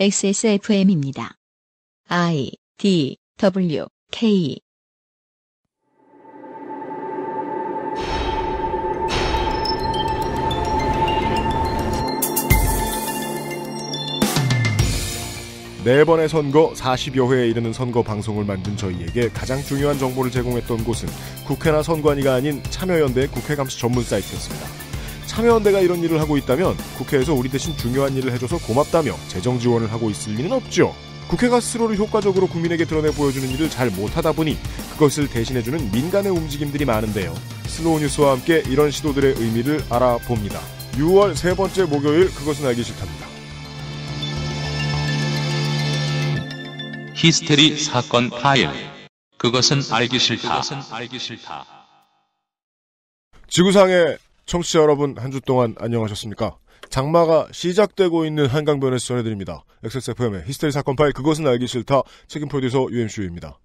XSFM입니다. I D W K 네 번의 선거 40여 회에 이르는 선거 방송을 만든 저희에게 가장 중요한 정보를 제공했던 곳은 국회나 선관위가 아닌 참여연대 국회 감시 전문 사이트였습니다. 참여연대가 이런 일을 하고 있다면 국회에서 우리 대신 중요한 일을 해줘서 고맙다며 재정 지원을 하고 있을 리는 없죠. 국회가 스스로를 효과적으로 국민에게 드러내 보여주는 일을 잘 못하다 보니 그것을 대신해주는 민간의 움직임들이 많은데요. 슬로우 뉴스와 함께 이런 시도들의 의미를 알아봅니다. 6월 세 번째 목요일 그것은 알기 싫답니다. 히스테리 사건 파일 그것은 알기 싫다. 그것은 알기 싫다. 지구상에 청취자 여러분 한 주 동안 안녕하셨습니까? 장마가 시작되고 있는 한강변에서 전해드립니다. XSFM의 히스테리 사건 파일 그것은 알기 싫다 책임 프로듀서 UMCU입니다.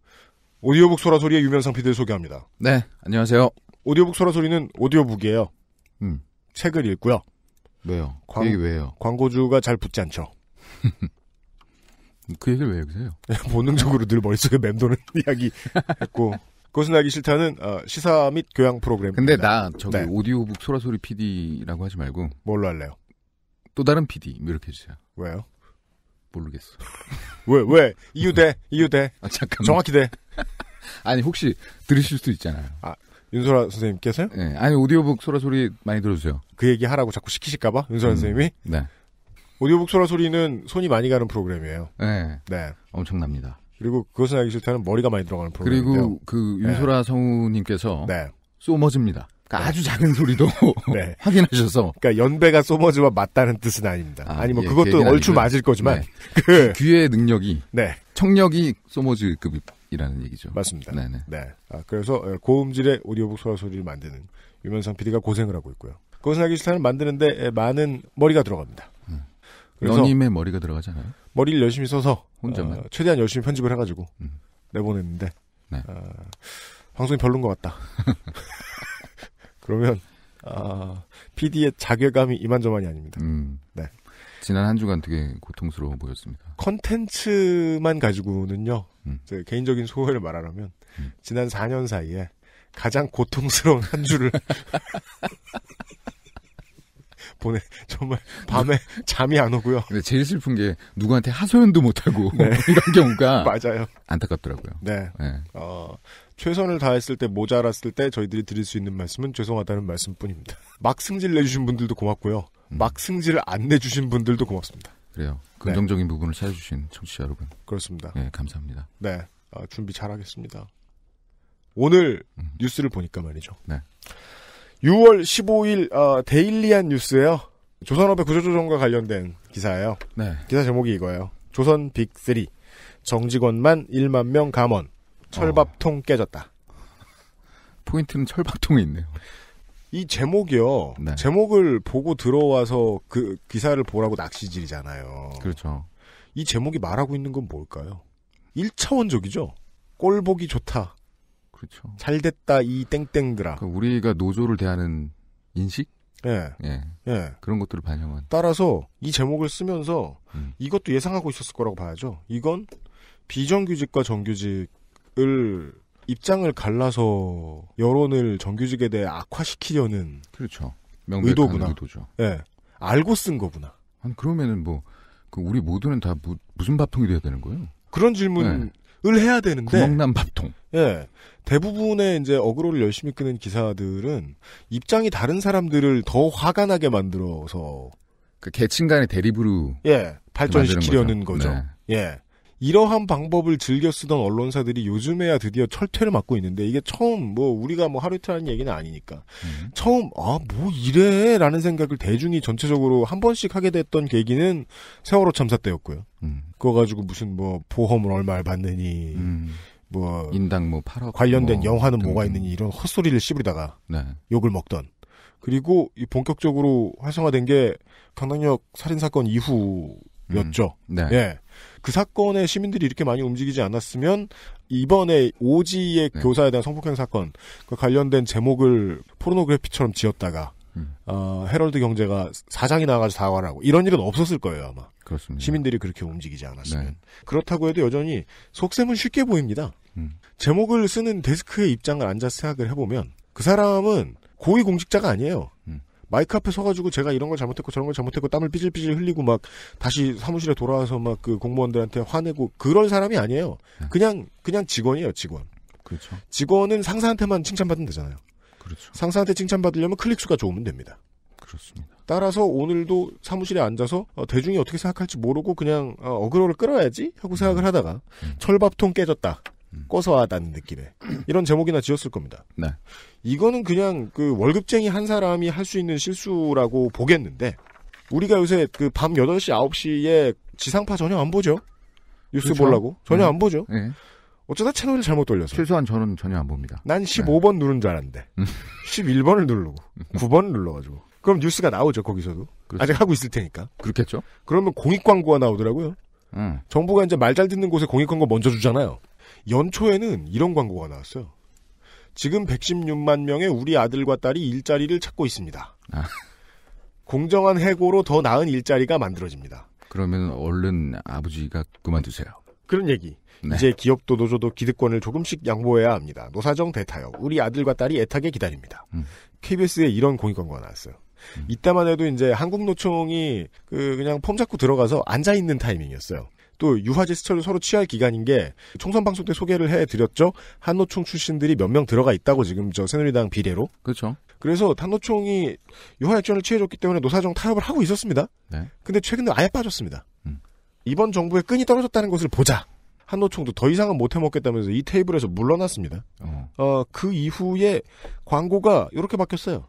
오디오북 소라소리의 유명상 피디를 소개합니다. 네, 안녕하세요. 오디오북 소라소리는 오디오북이에요. 음. 책을 읽고요. 왜요? 그 광, 그 왜요? 광고주가 잘 붙지 않죠. 그 얘기를 왜해기세 해요? 본능적으로 늘 머릿속에 맴도는 이야기 했고 고순하기 싫다는 어, 시사 및 교양 프로그램. 근데 나 저기 네. 오디오북 소라소리 PD라고 하지 말고 뭘로 할래요? 또 다른 PD 이렇게 해주세요. 왜요? 모르겠어. 왜 왜? 이유 대 이유 대. 아 잠깐. 정확히 돼. 아니 혹시 들으실 수도 있잖아요. 아 윤소라 선생님께서요? 네. 아니 오디오북 소라소리 많이 들어주세요. 그 얘기 하라고 자꾸 시키실까봐 윤소라 음, 선생님이. 네. 오디오북 소라소리는 손이 많이 가는 프로그램이에요. 네. 네. 엄청납니다. 그리고 그것은 알기 싫다는 머리가 많이 들어가는 프로그램인 그리고 그 네. 윤소라 네. 성우님께서 네. 쏘머즈입니다. 그러니까 네. 아주 작은 소리도 네. 확인하셔서. 그러니까 연배가 소머즈와 맞다는 뜻은 아닙니다. 아, 니뭐 예, 그것도 그 얼추 아니고요. 맞을 거지만 네. 그 귀의 능력이 네. 청력이 소머즈급이라는 얘기죠. 맞습니다. 네네. 네. 네. 아, 그래서 예, 고음질의 오디오북 소라 소리를 만드는 유면상 PD가 고생을 하고 있고요. 그것은 하기 싫다는 만드는데 예, 많은 머리가 들어갑니다. 그래 너님의 머리가 들어가잖아요. 머리를 열심히 써서 혼자만 어, 최대한 열심히 편집을 해가지고 음. 내보냈는데 네. 어, 방송이 별론 것 같다. 그러면 아, PD의 자괴감이 이만저만이 아닙니다. 음. 네. 지난 한 주간 되게 고통스러워 보였습니다. 컨텐츠만 가지고는요. 음. 개인적인 소회를 말하라면 음. 지난 4년 사이에 가장 고통스러운 한 주를 보내 정말 밤에 잠이 안 오고요. 근데 제일 슬픈 게 누구한테 하소연도 못하고 네. 이런 경우가 맞아요. 안타깝더라고요. 네. 네. 어, 최선을 다했을 때 모자랐을 때 저희들이 드릴 수 있는 말씀은 죄송하다는 말씀뿐입니다. 막 승질 내주신 분들도 고맙고요. 음. 막 승질을 안 내주신 분들도 고맙습니다. 그래요. 네. 긍정적인 네. 부분을 찾아주신 청취자 여러분. 그렇습니다. 네, 감사합니다. 네, 어, 준비 잘하겠습니다. 오늘 음. 뉴스를 보니까 말이죠. 네. 6월 15일 어, 데일리한 뉴스예요. 조선업의 구조조정과 관련된 기사예요. 네. 기사 제목이 이거예요. 조선 빅3 정직원만 1만 명 감원 철밥통 어. 깨졌다. 포인트는 철밥통이 있네요. 이 제목이요. 네. 제목을 보고 들어와서 그 기사를 보라고 낚시질이잖아요. 그렇죠. 이 제목이 말하고 있는 건 뭘까요? 1차원적이죠. 꼴 보기 좋다. 그렇죠. 잘 됐다 이 땡땡들아. 그러 그러니까 우리가 노조를 대하는 인식? 예. 예. 예. 그런 것들을 반영한. 따라서 이 제목을 쓰면서 음. 이것도 예상하고 있었을 거라고 봐야죠. 이건 비정규직과 정규직을 입장을 갈라서 여론을 정규직에 대해 악화시키려는 그렇죠. 의도구나. 예. 알고 쓴 거구나. 아니 그러면은 뭐 그 우리 모두는 다 무, 슨 밥통이 돼야 되는 거예요? 그런 질문 네. 을 해야 되는데 구멍난 밥통. 예. 대부분의 이제 어그로를 열심히 끄는 기사들은 입장이 다른 사람들을 더 화가 나게 만들어서 그 계층 간의 대립으로 예 발전시키려는 거죠. 거죠. 네. 예. 이러한 방법을 즐겨 쓰던 언론사들이 요즘에야 드디어 철퇴를 맞고 있는데 이게 처음 뭐 우리가 뭐 하루 이틀 하는 얘기는 아니니까 음. 처음 아 뭐 이래라는 생각을 대중이 전체적으로 한 번씩 하게 됐던 계기는 세월호 참사 때였고요. 음. 그거 가지고 무슨 뭐 보험을 얼마 를 받느니 음. 뭐 인당 뭐 8억 관련된 뭐 영화는 등등. 뭐가 있느니 이런 헛소리를 씹으다가 네. 욕을 먹던 그리고 이 본격적으로 활성화된 게 강남역 살인 사건 이후였죠. 음. 네. 예. 그 사건에 시민들이 이렇게 많이 움직이지 않았으면 이번에 오지의 네. 교사에 대한 성폭행 사건 관련된 제목을 포르노그래피처럼 지었다가 음. 어, 헤럴드 경제가 사장이 나와가지고 사과 하고 이런 일은 없었을 거예요 아마. 그렇습니다. 시민들이 그렇게 움직이지 않았으면 네. 그렇다고 해도 여전히 속셈은 쉽게 보입니다. 음. 제목을 쓰는 데스크의 입장을 앉아 생각을 해보면 그 사람은 고위 공직자가 아니에요. 마이크 앞에 서가지고 제가 이런 걸 잘못했고 저런 걸 잘못했고 땀을 삐질삐질 흘리고 막 다시 사무실에 돌아와서 막 그 공무원들한테 화내고 그런 사람이 아니에요. 네. 그냥 그냥 직원이에요, 직원. 그렇죠. 직원은 상사한테만 칭찬받으면 되잖아요. 그렇죠. 상사한테 칭찬받으려면 클릭 수가 좋으면 됩니다. 그렇습니다. 따라서 오늘도 사무실에 앉아서 어, 대중이 어떻게 생각할지 모르고 그냥 어, 어그로를 끌어야지 하고 생각을 음. 하다가 음. 철밥통 깨졌다. 꼬소하다는 느낌에 이런 제목이나 지었을 겁니다. 네. 이거는 그냥 그 월급쟁이 한 사람이 할 수 있는 실수라고 보겠는데 우리가 요새 그 밤 8시 9시에 지상파 전혀 안 보죠. 뉴스 그렇죠? 보려고 전혀 네. 안 보죠. 네. 어쩌다 채널을 잘못 돌려서. 최소한 저는 전혀 안 봅니다. 난 15번 네. 누른 줄 알았는데 11번을 음. 누르고 9번을 눌러가지고 그럼 뉴스가 나오죠 거기서도 그렇죠. 아직 하고 있을 테니까. 그렇겠죠. 그러면 공익 광고가 나오더라고요. 음. 정부가 이제 말 잘 듣는 곳에 공익 광고 먼저 주잖아요. 연초에는 이런 광고가 나왔어요. 지금 116만 명의 우리 아들과 딸이 일자리를 찾고 있습니다. 아. 공정한 해고로 더 나은 일자리가 만들어집니다. 그러면 얼른 아버지가 그만두세요. 그런 얘기. 네. 이제 기업도 노조도 기득권을 조금씩 양보해야 합니다. 노사정 대타협. 우리 아들과 딸이 애타게 기다립니다. 음. KBS에 이런 공익 광고가 나왔어요. 음. 이따만 해도 이제 한국노총이 그 그냥 폼 잡고 들어가서 앉아 있는 타이밍이었어요. 또 유화 지스처를 서로 취할 기간인 게 총선 방송 때 소개를 해드렸죠. 한노총 출신들이 몇 명 들어가 있다고 지금 저 새누리당 비례로. 그렇죠. 그래서 한노총이 유화 액전을 취해줬기 때문에 노사정 타협을 하고 있었습니다. 네. 근데 최근에 아예 빠졌습니다. 음. 이번 정부의 끈이 떨어졌다는 것을 보자. 한노총도 더 이상은 못 해먹겠다면서 이 테이블에서 물러났습니다. 어. 어, 그 이후에 광고가 이렇게 바뀌었어요.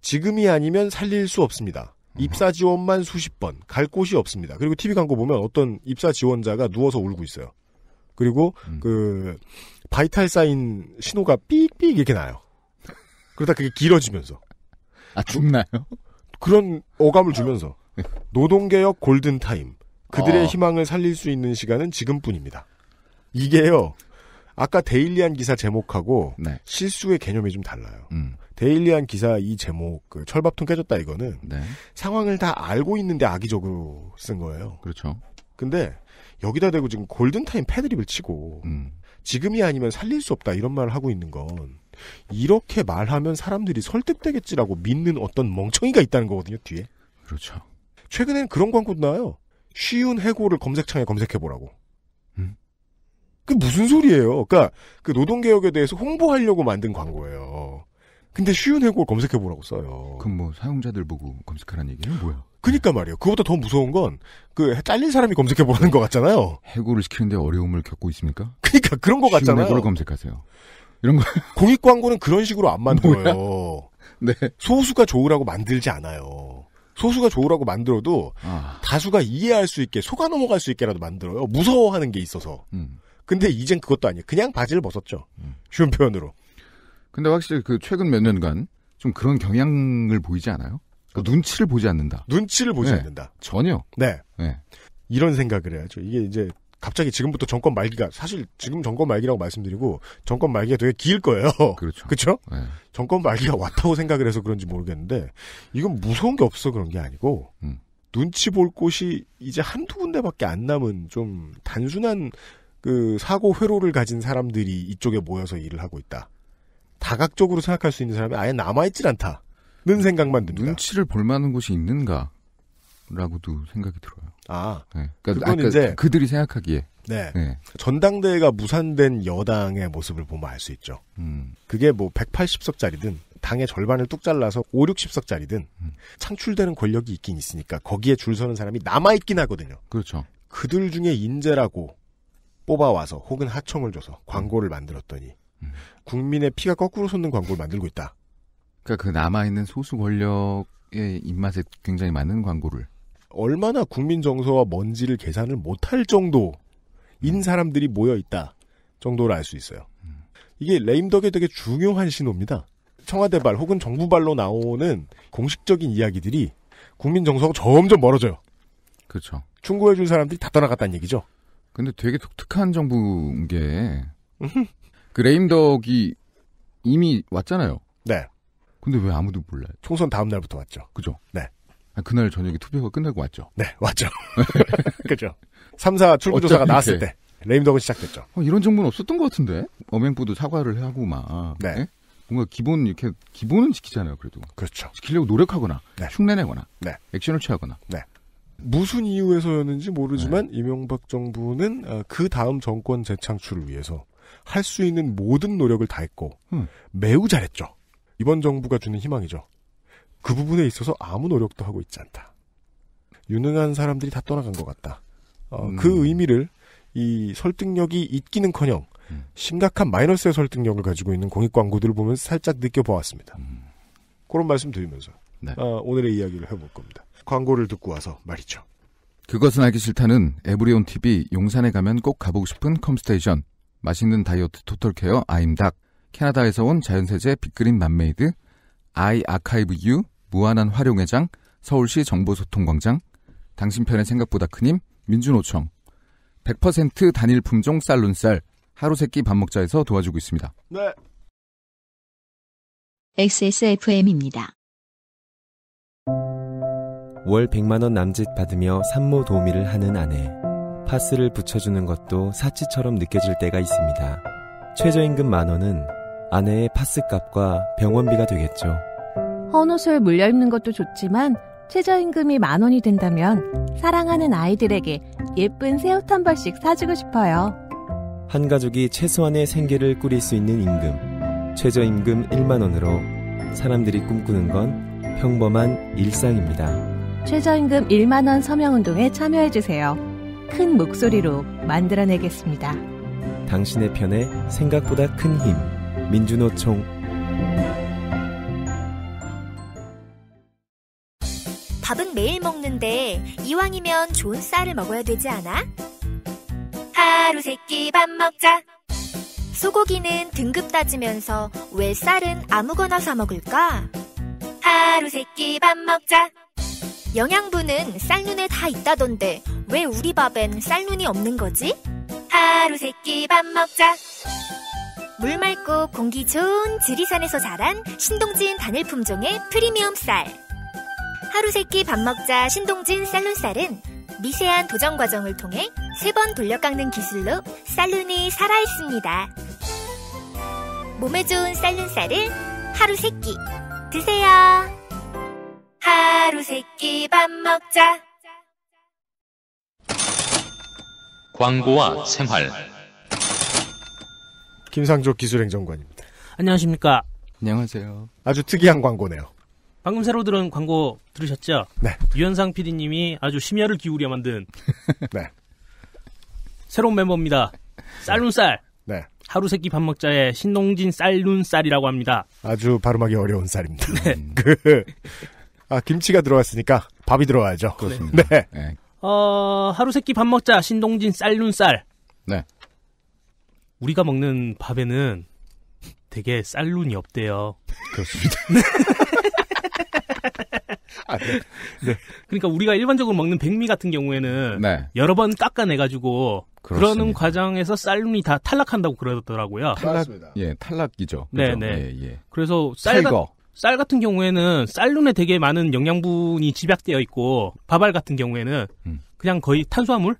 지금이 아니면 살릴 수 없습니다. 입사 지원만 수십 번, 갈 곳이 없습니다. 그리고 TV 광고 보면 어떤 입사 지원자가 누워서 울고 있어요. 그리고 음. 그 바이탈 사인 신호가 삑삑 이렇게 나요. 그러다 그게 길어지면서 아 죽나요? 그런 어감을 주면서 네. 노동개혁 골든 타임 그들의 아. 희망을 살릴 수 있는 시간은 지금뿐입니다. 이게요. 아까 데일리한 기사 제목하고 네. 실수의 개념이 좀 달라요. 음. 데일리한 기사 이 제목 그 철밥통 깨졌다 이거는 네. 상황을 다 알고 있는데 악의적으로 쓴 거예요. 그렇죠. 근데 여기다 대고 지금 골든타임 패드립을 치고 음. 지금이 아니면 살릴 수 없다 이런 말을 하고 있는 건 이렇게 말하면 사람들이 설득되겠지라고 믿는 어떤 멍청이가 있다는 거거든요 뒤에. 그렇죠. 최근엔 그런 광고도 나와요. 쉬운 해고를 검색창에 검색해보라고. 음? 그 무슨 소리예요? 그러니까 그 노동개혁에 대해서 홍보하려고 만든 광고예요. 근데 쉬운 해골 검색해보라고 써요. 그럼 뭐 사용자들 보고 검색하라는 얘기는 뭐야? 그니까 말이에요. 그보다 더 무서운 건 그 잘린 사람이 검색해보라는 네. 것 같잖아요. 해고를 시키는데 어려움을 겪고 있습니까? 그니까 러 그런 것 같잖아요. 해고를 검색하세요. 이런 거 공익 광고는 그런 식으로 안 만들어요. 뭐야? 네. 소수가 좋으라고 만들지 않아요. 소수가 좋으라고 만들어도 아. 다수가 이해할 수 있게 속아 넘어갈 수 있게라도 만들어요. 무서워하는 게 있어서. 음. 근데 이젠 그것도 아니에요. 그냥 바지를 벗었죠. 음. 쉬운 표현으로. 근데 확실히 그 최근 몇 년간 좀 그런 경향을 보이지 않아요? 그 눈치를 보지 않는다. 눈치를 보지 네. 않는다. 전혀. 네. 네. 이런 생각을 해야죠. 이게 이제 갑자기 지금부터 정권 말기가 사실 지금 정권 말기라고 말씀드리고 정권 말기가 되게 길 거예요. 그렇죠. 그렇죠? 네. 정권 말기가 왔다고 생각을 해서 그런지 모르겠는데 이건 무서운 게 없어 그런 게 아니고 음. 눈치 볼 곳이 이제 한두 군데밖에 안 남은 좀 단순한 그 사고 회로를 가진 사람들이 이쪽에 모여서 일을 하고 있다. 다각적으로 생각할 수 있는 사람이 아예 남아있질 않다는 음, 생각만 듭니다. 눈치를 볼 만한 곳이 있는가? 라고도 생각이 들어요. 아, 네. 그러니까 그건 이제 그들이 생각하기에 네. 네. 전당대회가 무산된 여당의 모습을 보면 알 수 있죠. 음. 그게 뭐 180석짜리든 당의 절반을 뚝 잘라서 5, 60석짜리든 음. 창출되는 권력이 있긴 있으니까 거기에 줄 서는 사람이 남아 있긴 하거든요. 그렇죠. 그들 중에 인재라고 뽑아와서 혹은 하청을 줘서 광고를 만들었더니 국민의 피가 거꾸로 솟는 광고를 만들고 있다. 그러니까 그 남아 있는 소수 권력의 입맛에 굉장히 맞는 광고를 얼마나 국민 정서와 먼지를 계산을 못할 정도인 음. 사람들이 모여 있다 정도를 알 수 있어요. 이게 레임덕에 되게 중요한 신호입니다. 청와대발 혹은 정부발로 나오는 공식적인 이야기들이 국민 정서가 점점 멀어져요. 그렇죠. 충고해준 사람들이 다 떠나갔다는 얘기죠. 근데 되게 독특한 정부인 게그 레임덕이 이미 왔잖아요. 네. 근데 왜 아무도 몰라요? 총선 다음 날부터 왔죠. 그죠? 네. 아, 그날 저녁에 투표가 끝나고 왔죠. 네, 왔죠. 그죠. 3사 출구조사가 나왔을 때 레임덕은 시작됐죠. 어, 이런 정보는 없었던 것 같은데 엄맹부도 사과를 하고 막 네. 네? 뭔가 기본 이렇게 기본은 지키잖아요. 그래도 그렇죠. 지키려고 노력하거나 네. 흉내내거나 네. 액션을 취하거나 네. 무슨 이유에서였는지 모르지만 네. 이명박 정부는 어, 그 다음 정권 재창출을 위해서 할수 있는 모든 노력을 다했고 음. 매우 잘했죠. 이번 정부가 주는 희망이죠. 그 부분에 있어서 아무 노력도 하고 있지 않다. 유능한 사람들이 다 떠나간 것 같다. 어, 음. 그 의미를 이 설득력이 있기는커녕 음. 심각한 마이너스의 설득력을 가지고 있는 공익 광고들을 보면 살짝 느껴보았습니다. 음. 그런 말씀 드리면서 네. 어, 오늘의 이야기를 해볼 겁니다. 광고를 듣고 와서 말이죠. 그것은 알기 싫다는 에브리온 TV 용산에 가면 꼭 가보고 싶은 컴스테이션. 맛있는 다이어트 토털케어 아임닭, 캐나다에서 온 자연세제 빅그린 맘메이드, 아이 아카이브 유, 무한한 활용회장, 서울시 정보소통광장, 당신 편의 생각보다 크님, 민주노총, 100% 단일 품종 쌀룬쌀, 하루 세끼 밥 먹자에서 도와주고 있습니다. 네. XSFM입니다. 월 100만원 남짓 받으며 산모 도우미를 하는 아내. 파스를 붙여주는 것도 사치처럼 느껴질 때가 있습니다. 최저임금 만 원은 아내의 파스 값과 병원비가 되겠죠. 헌옷을 물려 입는 것도 좋지만 최저임금이 만 원이 된다면 사랑하는 아이들에게 예쁜 새옷 한 벌씩 사주고 싶어요. 한 가족이 최소한의 생계를 꾸릴 수 있는 임금, 최저임금 1만 원으로 사람들이 꿈꾸는 건 평범한 일상입니다. 최저임금 1만 원 서명 운동에 참여해 주세요. 큰 목소리로 만들어내겠습니다. 당신의 편에 생각보다 큰 힘. 민주노총. 밥은 매일 먹는데 이왕이면 좋은 쌀을 먹어야 되지 않아? 하루 세끼밥 먹자. 소고기는 등급 따지면서 왜 쌀은 아무거나 사 먹을까? 하루 세끼밥 먹자. 영양분은 쌀눈에 다 있다던데 왜 우리 밥엔 쌀눈이 없는 거지? 하루 세끼 밥 먹자. 물 맑고 공기 좋은 지리산에서 자란 신동진 단일 품종의 프리미엄 쌀. 하루 세끼 밥 먹자 신동진 쌀눈쌀은 미세한 도전 과정을 통해 세 번 돌려 깎는 기술로 쌀눈이 살아있습니다. 몸에 좋은 쌀눈쌀을 하루 세끼 드세요. 하루 세끼 밥 먹자. 광고와 생활 김상조 기술행정관입니다. 안녕하십니까. 안녕하세요. 아주 특이한 광고네요. 방금 새로 들은 광고 들으셨죠? 네. 유현상 PD님이 아주 심혈을 기울여 만든 네. 새로운 멤버입니다. 쌀눈쌀 네. 하루 세끼 밥 먹자의 신동진 쌀눈쌀이라고 합니다. 아주 발음하기 어려운 쌀입니다. 네. 그, 아, 김치가 들어왔으니까 밥이 들어와야죠. 그렇습니다. 네. 네. 어, 하루 세끼 밥 먹자. 신동진 쌀눈쌀. 네. 우리가 먹는 밥에는 되게 쌀눈이 없대요. 그렇습니다. 아, 네. 네. 그러니까 우리가 일반적으로 먹는 백미 같은 경우에는 네. 여러 번 깎아내가지고 그렇습니다. 그러는 과정에서 쌀눈이 다 탈락한다고 그러더라고요. 탈락, 예, 탈락이죠. 그렇죠? 네, 네. 예, 예, 그래서 쌀, 새거. 쌀 같은 경우에는 쌀눈에 되게 많은 영양분이 집약되어 있고 밥알 같은 경우에는 음. 그냥 거의 탄수화물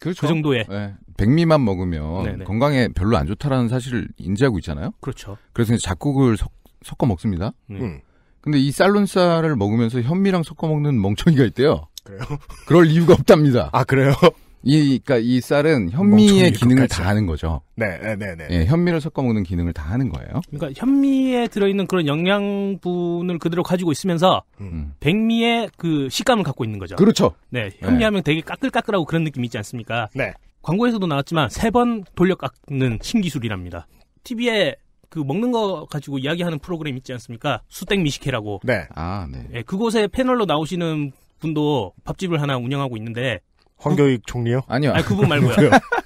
그렇죠. 그 정도에 네. 예. 백미만 먹으면 네네. 건강에 별로 안 좋다라는 사실을 인지하고 있잖아요. 그렇죠. 그래서 잡곡을 섞, 어 먹습니다. 네. 음. 근데 이 쌀론쌀을 먹으면서 현미랑 섞어 먹는 멍청이가 있대요. 그래요? 그럴 이유가 없답니다. 아 그래요? 이, 그니까 이 쌀은 현미의 기능을 다 하는 거죠. 네, 네, 네, 네. 예, 현미를 섞어 먹는 기능을 다 하는 거예요. 그니까 현미에 들어있는 그런 영양분을 그대로 가지고 있으면서 음. 음. 백미의 그 식감을 갖고 있는 거죠. 그렇죠. 네, 네. 현미하면 네. 되게 까끌까끌하고 그런 느낌 이 있지 않습니까? 네. 광고에서도 나왔지만 세 번 돌려 깎는 신기술이랍니다. TV에 그 먹는 거 가지고 이야기하는 프로그램 있지 않습니까? 수땡 미식회라고. 네. 아, 네. 예, 그곳에 패널로 나오시는 분도 밥집을 하나 운영하고 있는데 황교익 총리요? 아니요. 아니, 그분 말고요.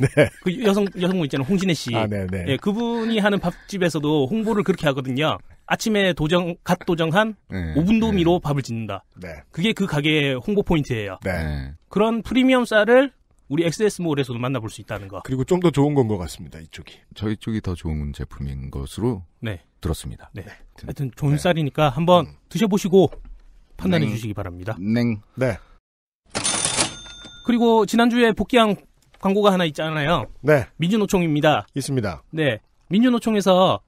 네. 그 여성 여성분 있잖아요. 홍진혜 씨. 아, 네, 네. 예, 그분이 하는 밥집에서도 홍보를 그렇게 하거든요. 아침에 도정 갓 도정한 네, 5분 도미로 네. 밥을 짓는다. 네. 그게 그 가게의 홍보 포인트예요. 네. 네. 그런 프리미엄 쌀을 우리 XS몰에서도 만나볼 수 있다는 거. 그리고 좀 더 좋은 건 것 같습니다. 이쪽이. 저희 쪽이 더 좋은 제품인 것으로 네. 들었습니다. 네. 네. 하여튼 좋은 네. 쌀이니까 한번 음. 드셔보시고 판단해 주시기 바랍니다. 냉. 네. 그리고 지난주에 복귀한 광고가 하나 있잖아요. 네. 민주노총입니다. 있습니다. 네. 민주노총에서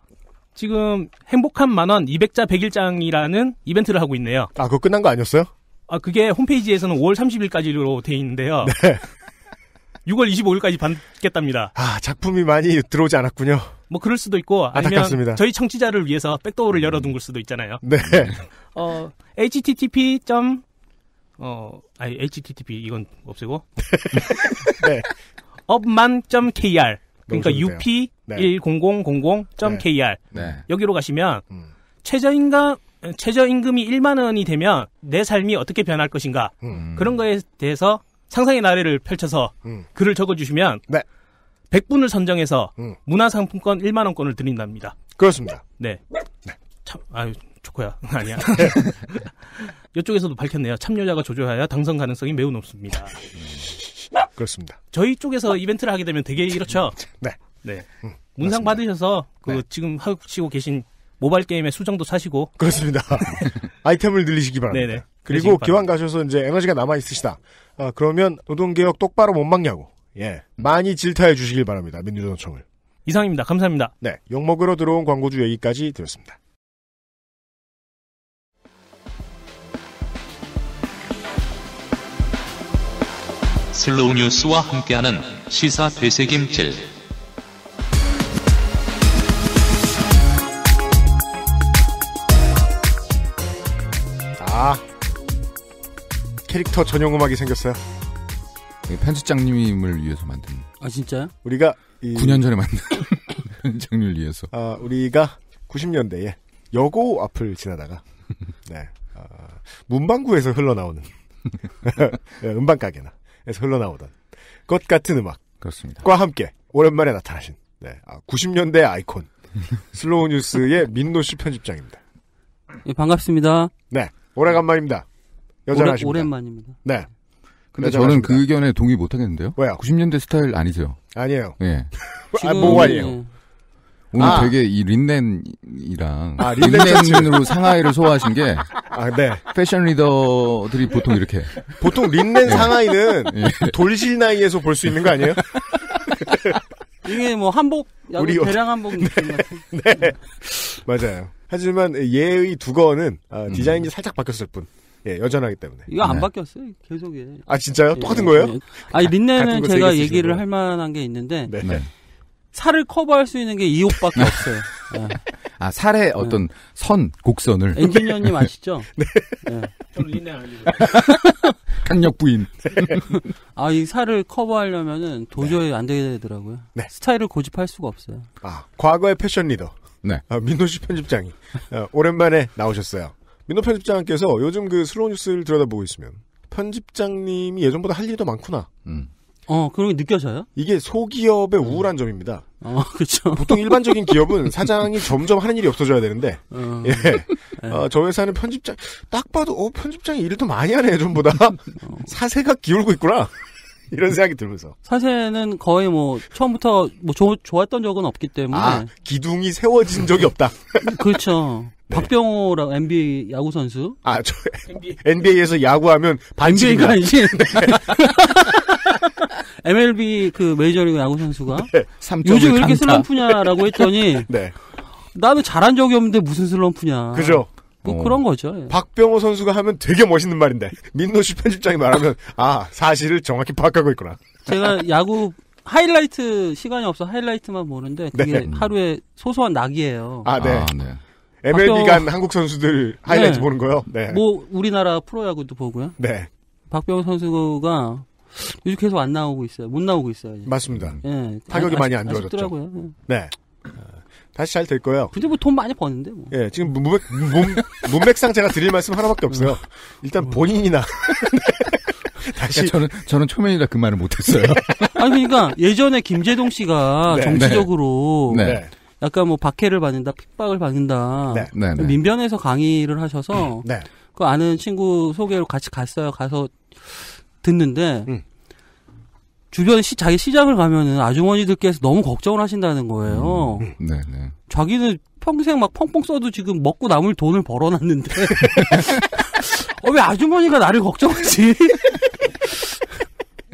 지금 행복한 만원 200자 100일장이라는 이벤트를 하고 있네요. 아, 그거 끝난 거 아니었어요? 아, 그게 홈페이지에서는 5월 30일까지로 돼 있는데요. 네. 6월 25일까지 받겠답니다. 아, 작품이 많이 들어오지 않았군요. 뭐 그럴 수도 있고 아니면 저희 청취자를 위해서 백도어를 열어둔 걸 수도 있잖아요. 네. 어, http 점 어, 아니 HTTP 이건 없애고 네. 업만.kr 그러니까 up 네. 10000.kr 네. 여기로 가시면 음. 최저임금 최저임금이 1만 원이 되면 내 삶이 어떻게 변할 것인가 음. 그런 거에 대해서 상상의 나래를 펼쳐서 음. 글을 적어주시면 네. 100분을 선정해서 음. 문화상품권 1만 원권을 드린답니다. 그렇습니다. 네. 네. 참 아유 초코야. 아니야. 이쪽에서도 밝혔네요. 참여자가 조조하여 당선 가능성이 매우 높습니다. 그렇습니다. 저희 쪽에서 이벤트를 하게 되면 되게 이렇죠. 네. 네. 음, 문상 받으셔서 그 네. 지금 하시고 계신 모바일 게임의 수정도 사시고 그렇습니다. 아이템을 늘리시기 바랍니다. 네네. 그리고 기왕 가셔서 이제 에너지가 남아 있으시다. 아, 어, 그러면 노동개혁 똑바로 못 막냐고. 예. 많이 질타해 주시길 바랍니다. 민주노총을. 이상입니다. 감사합니다. 네. 욕먹으러 들어온 광고주 얘기까지 들었습니다. 슬로우 뉴스와 함께하는 시사 되새김질. 아, 캐릭터 전용 음악이 생겼어요. 편집장님을 위해서 만든. 아, 진짜요? 우리가. 이... 9년 전에 만든 편집장님을 위해서. 아, 우리가 90년대에 여고 앞을 지나다가. 네. 아, 문방구에서 흘러나오는. 네, 음반 가게나 흘러나오던 것 같은 음악. 그렇습니다. 과 함께 오랜만에 나타나신 네, 90년대 아, 아이콘 슬로우 뉴스의 민노 씨 편집장입니다. 예, 반갑습니다. 네, 오래간만입니다. 여전하십니다. 오래, 오랜만입니다. 네. 근데 저는 그 의견에 동의 못 하겠는데요? 왜요? 90년대 스타일 아니죠? 아니에요. 예. 지금... 아, 뭐가 아니에요? 오늘 아. 되게 이 린넨이랑 아, 린넨으로 상하이를 소화하신 게 아, 네. 패션 리더들이 보통 이렇게 보통 린넨 예. 상하이는 예. 돌실 나이에서 볼 수 있는 거 아니에요? 이게 뭐 한복 우리 대량 한복 네. 느낌 네. 맞아요. 하지만 얘의 두건은 아, 음. 디자인이 살짝 바뀌었을 뿐. 예, 여전하기 때문에. 이거 안 네. 바뀌었어요. 계속 예. 아, 진짜요? 예, 똑같은 예, 거예요? 예. 아니, 린넨은 제가 얘기를 할 만한 게 있는데 네. 네. 살을 커버할 수 있는 게 이 옷밖에 네. 없어요. 네. 아, 살의 네. 어떤 네. 선, 곡선을. 엔지니어님 아시죠? 네. 네. 저는 리네 아니고. 강력 부인. 아, 이 살을 커버하려면은 네. 도저히 안 되더라고요. 네. 스타일을 고집할 수가 없어요. 아, 과거의 패션 리더. 네. 아, 민노 씨 편집장이 아, 오랜만에 나오셨어요. 민노 편집장께서 요즘 그 슬로우 뉴스를 들여다보고 있으면 편집장님이 예전보다 할 일이 더 많구나. 음. 어, 그런 게 느껴져요? 이게 소기업의 우울한 점입니다. 어, 그렇죠. 보통 일반적인 기업은 사장이 점점 하는 일이 없어져야 되는데, 어... 예. 어, 저 회사는 편집장, 딱 봐도, 어, 편집장이 일을 더 많이 하네, 전보다. 어... 사세가 기울고 있구나. 이런 생각이 들면서. 사세는 거의 뭐, 처음부터 뭐, 조, 좋았던 적은 없기 때문에. 아, 기둥이 세워진 적이 없다. 그렇죠. 네. 박병호라 NBA 야구 선수. 아, 저 NBA. NBA에서 야구하면 반지가 아니지. 네. MLB 그 메이저리그 야구 선수가 네, 요즘 왜 이렇게 슬럼프냐라고 했더니 네. 나도 잘한 적이 없는데 무슨 슬럼프냐. 그죠. 뭐 어. 그런 거죠. 예. 박병호 선수가 하면 되게 멋있는 말인데 민노 씨 편집장이 말하면 아 사실을 정확히 파악하고 있구나. 제가 야구 하이라이트 시간이 없어 하이라이트만 보는데 그게 네. 하루에 소소한 낙이에요. 아 네. 아, 네. MLB 간 한국 선수들 하이라이트 네. 보는 거요? 네. 뭐 우리나라 프로야구도 보고요. 네. 박병호 선수가 요즘 계속 안 나오고 있어요. 못 나오고 있어요. 이제. 맞습니다. 예. 타격이 아, 많이 안좋아졌더라고요 예. 네. 어, 다시 잘 될 거예요. 근데 뭐 돈 많이 버는데 뭐. 예, 지금 문맥, 문, 맥상 제가 드릴 말씀 하나밖에 없어요. 일단 본인이나. 네. 다시. 그러니까 저는, 저는 초면이라 그 말을 못했어요. 아니, 그러니까 예전에 김재동 씨가 네. 정치적으로. 네. 네. 약간 뭐 박해를 받는다, 핍박을 받는다. 네. 네, 민변에서 강의를 하셔서. 그 아는 친구 소개로 같이 갔어요. 가서 듣는데 음. 주변 시 자기 시장을 가면은 아주머니들께서 너무 걱정을 하신다는 거예요. 음, 음. 네, 네. 자기는 평생 막 펑펑 써도 지금 먹고 남을 돈을 벌어놨는데 어, 왜 아주머니가 나를 걱정하지?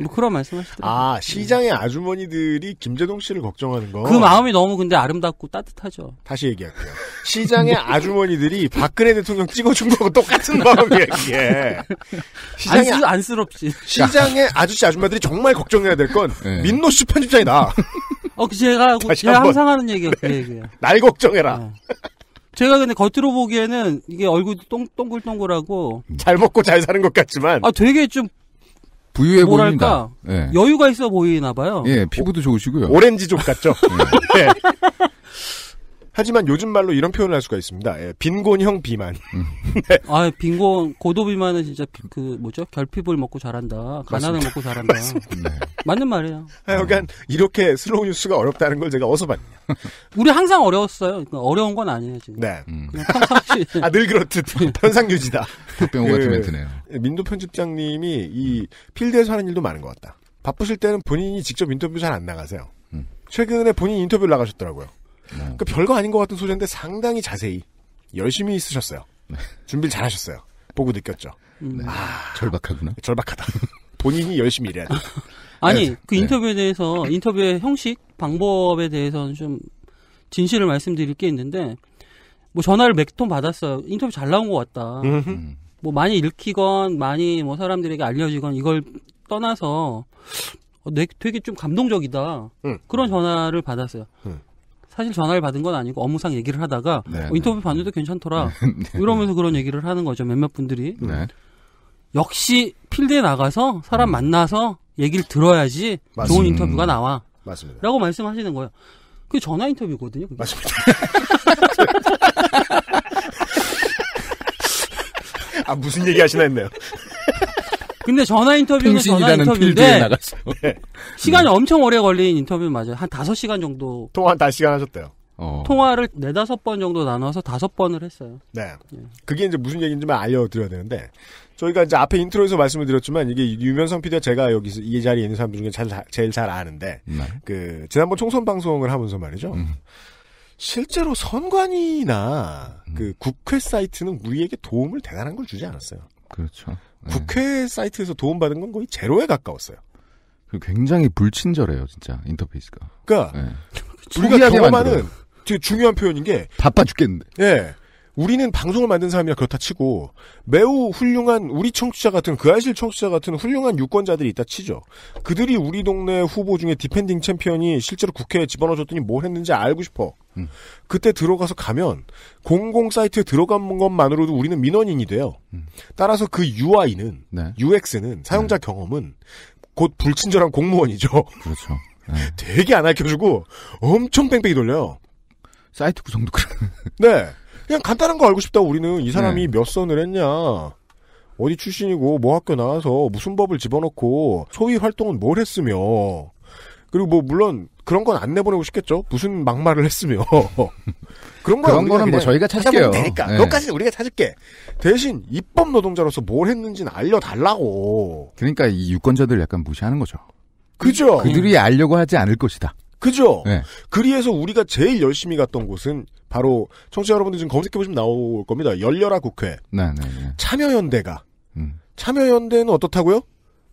뭐 그런 말씀하시더라고요. 아 네. 시장의 아주머니들이 김재동 씨를 걱정하는 거. 그 마음이 너무 근데 아름답고 따뜻하죠. 다시 얘기할게요. 시장의 뭐. 아주머니들이 박근혜 대통령 찍어준 거하고 똑같은 마음이에요. 이게. 시장의 안쓰, 안쓰럽지. 시장의 아저씨 아줌마들이 정말 걱정해야 될건 네. 민노 씨 편집장이 나. 어, 그 제가 제가 항상 하는 얘기가 그 네. 그 얘기예요. 날 걱정해라. 네. 제가 근데 겉으로 보기에는 이게 얼굴이 동글동글하고 잘 먹고 잘 사는 것 같지만 아 되게 좀 부유해 뭐랄까, 다 예. 여유가 있어 보이나 봐요. 예, 피부도 좋으시고요. 오렌지족 같죠? 예. 네. 하지만 요즘 말로 이런 표현을 할 수가 있습니다. 예, 빈곤형 비만. 음. 네. 아, 빈곤 고도 비만은 진짜 그 뭐죠? 결핍을 먹고 자란다. 가난을 먹고 자란다. 네. 맞는 말이에요. 하여간 어. 이렇게 슬로우 뉴스가 어렵다는 걸 제가 어서 봤네요. 우리 항상 어려웠어요. 그러니까 어려운 건 아니에요 지금. 네. 음. 아, 늘 그렇듯 현상 유지다. 박병호 같은 멘트네요. 민도 편집장님이 이 필드에서 하는 일도 많은 것 같다. 바쁘실 때는 본인이 직접 인터뷰 잘 안 나가세요. 음. 최근에 본인 인터뷰를 나가셨더라고요. 네. 그러니까 별거 아닌 것 같은 소재인데 상당히 자세히 열심히 쓰셨어요. 네. 준비를 잘하셨어요. 보고 느꼈죠. 네. 아, 절박하구나. 절박하다. 본인이 열심히 일해야 돼. 아니, 네. 그 인터뷰에 대해서, 인터뷰의 형식, 방법에 대해서는 좀 진실을 말씀드릴 게 있는데, 뭐 전화를 몇통 받았어요. 인터뷰 잘 나온 것 같다. 음. 뭐 많이 읽히건, 많이 뭐 사람들에게 알려지건, 이걸 떠나서, 어, 되게 좀 감동적이다. 음. 그런 전화를 받았어요. 음. 사실 전화를 받은 건 아니고 업무상 얘기를 하다가 네, 어, 네. 인터뷰 봤는데 괜찮더라 네, 이러면서 그런 얘기를 하는 거죠 몇몇 분들이 역시 필드에 나가서 사람 음. 만나서 얘기를 들어야지 맞습니다. 좋은 인터뷰가 나와 맞습니다. 라고 말씀하시는 거예요 그 전화 인터뷰거든요 그게. 맞습니다 아 무슨 얘기 하시나 했네요 근데 전화 인터뷰는 전화 인터뷰인데 나가서. 네. 시간이 네. 엄청 오래 걸린 인터뷰 맞아요. 한 5시간 정도 통화 한 5시간 하셨대요. 어. 통화를 네다섯 번 정도 나눠서 다섯 번을 했어요. 네. 예. 그게 이제 무슨 얘기인지만 알려드려야 되는데, 저희가 이제 앞에 인트로에서 말씀을 드렸지만, 이게 유명성 피 d 와 제가 여기서 이 자리에 있는 사람 중에 잘, 제일 잘 아는데, 네. 그, 지난번 총선 방송을 하면서 말이죠. 음. 실제로 선관위나 음. 그 국회 사이트는 우리에게 도움을 대단한 걸 주지 않았어요. 그렇죠. 네. 국회 사이트에서 도움받은 건 거의 제로에 가까웠어요. 그 굉장히 불친절해요, 진짜 인터페이스가. 그러니까 네. 우리가 경험하는 되게 중요한 표현인 게 바빠 죽겠는데. 예. 우리는 방송을 만든 사람이라 그렇다 치고 매우 훌륭한 우리 청취자 같은 그 아실 청취자 같은 훌륭한 유권자들이 있다 치죠. 그들이 우리 동네 후보 중에 디펜딩 챔피언이 실제로 국회에 집어넣어줬더니 뭘 했는지 알고 싶어. 음. 그때 들어가서 가면 공공 사이트에 들어간 것만으로도 우리는 민원인이 돼요. 음. 따라서 그 UI는 네. UX는 사용자 네. 경험은 곧 불친절한 공무원이죠. 그렇죠. 네. 되게 안 알려주고 엄청 뺑뺑이 돌려요. 사이트 구성도 그래. 네. 그냥 간단한 거 알고 싶다 우리는 이 사람이 네. 몇 선을 했냐. 어디 출신이고 뭐 학교 나와서 무슨 법을 집어넣고 소위 활동은 뭘 했으며 그리고 뭐 물론 그런 건 안 내보내고 싶겠죠. 무슨 막말을 했으며 그런, 그런 거는 뭐 저희가 찾아보면 되니까 네. 그것까지는 우리가 찾을게. 대신 입법 노동자로서 뭘 했는지는 알려달라고. 그러니까 이 유권자들 약간 무시하는 거죠. 그죠. 그들이 알려고 하지 않을 것이다. 그죠. 네. 그리해서 우리가 제일 열심히 갔던 곳은 바로 청취자 여러분들 지금 검색해 보시면 나올 겁니다. 열려라 국회. 네, 네, 네, 참여연대가. 음. 참여연대는 어떻다고요?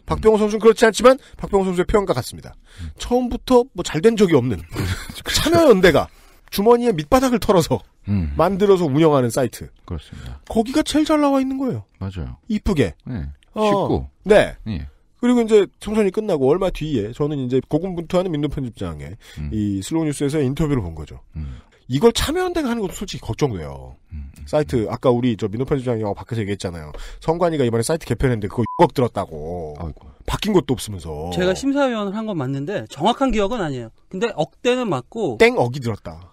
박병호 선수는 그렇지 않지만 박병호 선수의 표현과 같습니다. 음. 처음부터 뭐 잘된 적이 없는 그렇죠. 참여연대가 주머니에 밑바닥을 털어서 음. 만들어서 운영하는 사이트. 그렇습니다. 거기가 제일 잘 나와 있는 거예요. 맞아요. 이쁘게. 네. 어, 쉽고. 네. 예. 그리고 이제 총선이 끝나고 얼마 뒤에 저는 이제 고군분투하는 민노 편집장의 음. 이 슬로우 뉴스에서 인터뷰를 본 거죠. 음. 이걸 참여연대가 하는 것도 솔직히 걱정돼요. 음, 음, 사이트 아까 우리 저 민호편 집장이하고 밖에서 얘기했잖아요. 성관이가 이번에 사이트 개편했는데 그거 6억 들었다고. 아이고. 바뀐 것도 없으면서. 제가 심사위원을 한 건 맞는데 정확한 기억은 아니에요. 근데 억대는 맞고 땡 억이 들었다.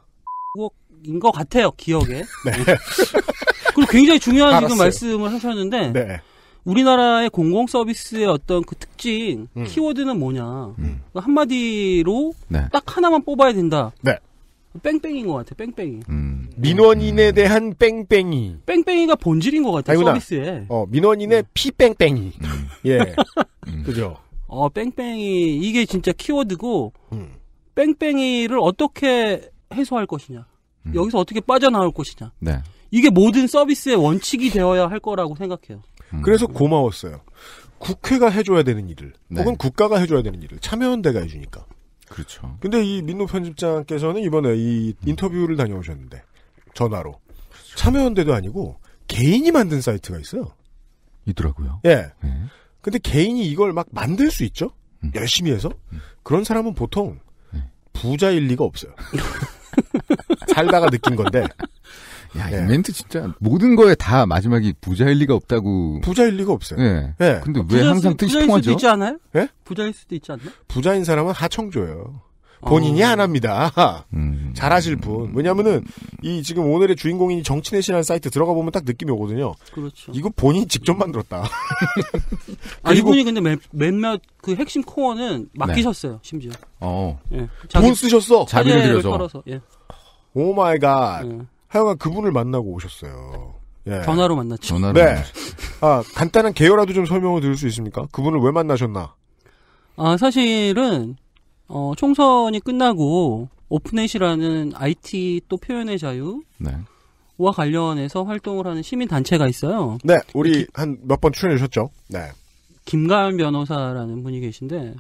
6억인 것 같아요 기억에. 네. 그리고 굉장히 중요한 알았어요. 지금 말씀을 하셨는데 네. 우리나라의 공공 서비스의 어떤 그 특징 음. 키워드는 뭐냐 그 한마디로 네. 딱 하나만 뽑아야 된다. 네. 뺑뺑인 것 같아. 뺑뺑이. 음. 민원인에 음. 대한 뺑뺑이. 뺑뺑이가 본질인 것 같아. 아니구나. 서비스에. 어 민원인의 음. 피뺑뺑이. 음. 예. 그죠. 어 뺑뺑이 이게 진짜 키워드고 뺑뺑이를 어떻게 해소할 것이냐. 여기서 어떻게 빠져나올 것이냐. 네. 이게 모든 서비스의 원칙이 되어야 할 거라고 생각해요. 그래서 고마웠어요. 국회가 해줘야 되는 일을, 네. 혹은 국가가 해줘야 되는 일을 참여연대가 해주니까. 그렇죠. 근데 이 민노 편집장께서는 이번에 이 인터뷰를 다녀오셨는데 전화로 그렇죠. 참여연대도 아니고 개인이 만든 사이트가 있어요. 있더라고요. 예. 네. 근데 개인이 이걸 막 만들 수 있죠? 음. 열심히 해서? 음. 그런 사람은 보통 네. 부자일 리가 없어요. 살다가 느낀 건데 야, 이 예. 멘트 진짜 모든 거에 다 마지막이 부자일 리가 없다고. 부자일 리가 없어요. 예. 예. 근데 아, 왜 항상 뜻이 부자일 통하죠? 수도 있지 않아요? 예? 부자일 수도 있지 않나? 부자인 사람은 하청조예요. 어. 본인이 어... 안 합니다. 음... 잘하실 분. 왜냐면은 이 지금 오늘의 주인공인이 정치넷이라는 사이트 들어가 보면 딱 느낌이 오거든요. 그렇죠. 이거 본인 이 직접 만들었다. 아 이분이 근데 맨, 몇몇 그 핵심 코어는 맡기셨어요. 네. 심지어. 어. 예. 자기, 돈 쓰셨어. 자비를 들여서. 예. 오 마이 갓. 예. 하여간 그분을 만나고 오셨어요. 예. 전화로 만났죠. 전화로. 네. 아, 간단한 개요라도 좀 설명을 드릴 수 있습니까? 그분을 왜 만나셨나? 아, 사실은, 어, 총선이 끝나고, 오픈넷이라는 IT 또 표현의 자유. 네. 와 관련해서 활동을 하는 시민단체가 있어요. 네, 우리 한 몇 번 출연해 주셨죠? 네. 김가연 변호사라는 분이 계신데,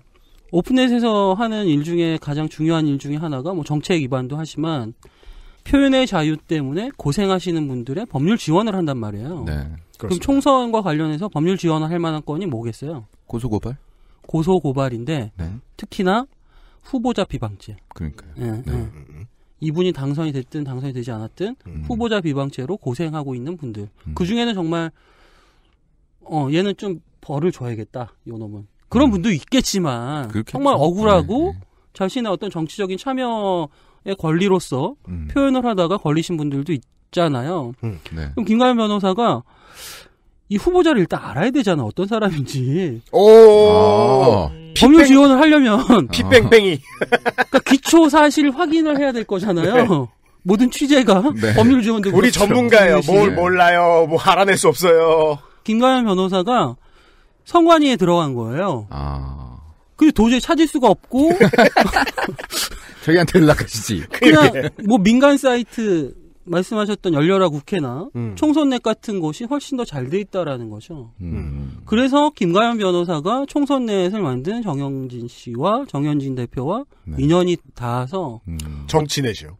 오픈넷에서 하는 일 중에 가장 중요한 일 중에 하나가 뭐 정책 위반도 하지만 표현의 자유 때문에 고생하시는 분들의 법률 지원을 한단 말이에요. 네. 그럼 총선과 관련해서 법률 지원을 할 만한 건이 뭐겠어요? 고소고발? 고소고발인데 네. 특히나 후보자 비방죄. 그러니까요. 예, 네, 네. 이분이 당선이 됐든 당선이 되지 않았든 음. 후보자 비방죄로 고생하고 있는 분들. 음. 그 중에는 정말 어 얘는 좀 벌을 줘야겠다. 요 놈은. 그런 음. 분도 있겠지만 그렇겠죠. 정말 억울하고 네, 네. 자신의 어떤 정치적인 참여 권리로서 음. 표현을 하다가 걸리신 분들도 있잖아요. 음, 네. 그럼 김가연 변호사가 이 후보자를 일단 알아야 되잖아. 어떤 사람인지. 오. 아. 법률 지원을 하려면 피뺑뺑이. 아. 그러니까 기초 사실 확인을 해야 될 거잖아요. 네. 모든 취재가 네. 법률 지원도 우리 그렇죠. 전문가예요. 뭘 네. 몰라요. 뭐 알아낼 수 없어요. 김가연 변호사가 선관위에 들어간 거예요. 아. 근데 도저히 찾을 수가 없고 저희한테 연락하시지. 그냥 뭐 민간 사이트 말씀하셨던 열렬한 국회나 음. 총선넷 같은 곳이 훨씬 더 잘 돼 있다라는 거죠. 음. 그래서 김가연 변호사가 총선넷을 만든 정영진 씨와 정현진 대표와 네. 인연이 닿아서 음. 정치넷이요.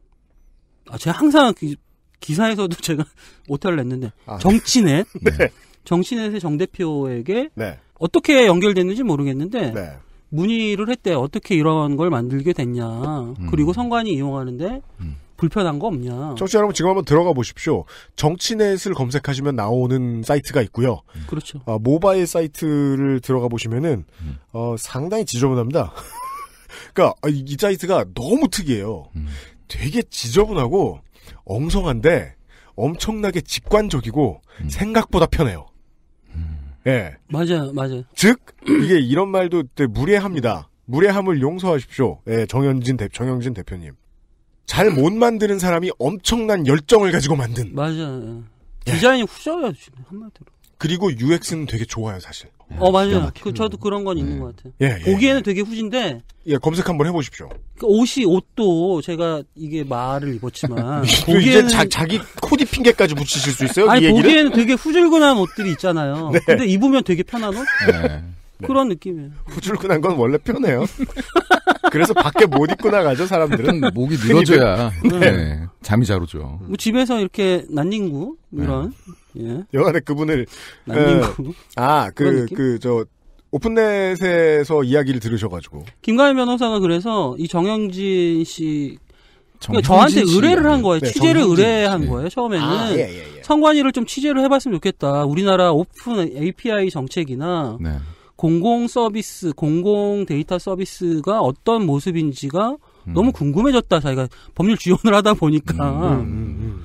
아, 제가 항상 기, 사에서도 제가 오타를 냈는데 아, 네. 정치넷, 네. 정치넷의 정 대표에게 네. 어떻게 연결됐는지 모르겠는데. 네. 문의를 했대. 어떻게 이런 걸 만들게 됐냐. 음. 그리고 선관위 이용하는데 음. 불편한 거 없냐. 청취자 여러분 지금 한번 들어가 보십시오. 정치넷을 검색하시면 나오는 사이트가 있고요. 음. 그렇죠. 어, 모바일 사이트를 들어가 보시면은 음. 어, 상당히 지저분합니다. 그러니까 아, 이 사이트가 너무 특이해요. 음. 되게 지저분하고 엉성한데 엄청나게 직관적이고 음. 생각보다 편해요. 예. 맞아요, 맞아요. 즉, 이게 이런 말도 무례합니다. 무례함을 용서하십시오. 예, 정현진, 대, 정영진 대표님. 잘 못 만드는 사람이 엄청난 열정을 가지고 만든. 맞아요. 예. 디자인이 후져요, 지금, 한마디로. 그리고 UX는 되게 좋아요, 사실. 예, 어 맞아요. 그, 저도 그런 건 있는 예. 것 같아요. 예, 예, 보기에는 되게 후진데. 예 검색 한번 해보십시오. 그 옷이 옷도 제가 이게 말을 입었지만 보기에는 자, 자기 코디 핑계까지 붙이실 수 있어요? 아니 보기에는 되게 후줄근한 옷들이 있잖아요. 네. 근데 입으면 되게 편한 옷. 네. 네. 그런 느낌이에요. 후줄근한 건 원래 편해요. 그래서 밖에 못 입고 나가죠 사람들은. 목이 늘어져야 네. 네. 잠이 잘 오죠. 뭐 집에서 이렇게 난닝구 뭐 이런 네. 예? 여간에 그분을 예. 아그 그저 그, 오픈넷에서 이야기를 들으셔가지고 김가연 변호사가 그래서 이 정영진 씨 그러니까 저한테 의뢰를 한 거예요. 네, 취재를 의뢰한 거예요. 처음에는 아, 예, 예, 예. 성관위를좀 취재를 해봤으면 좋겠다. 우리나라 오픈 API 정책이나 네. 공공 서비스, 공공 데이터 서비스가 어떤 모습인지가 음. 너무 궁금해졌다. 자기가 법률 지원을 하다 보니까 음, 음, 음, 음, 음.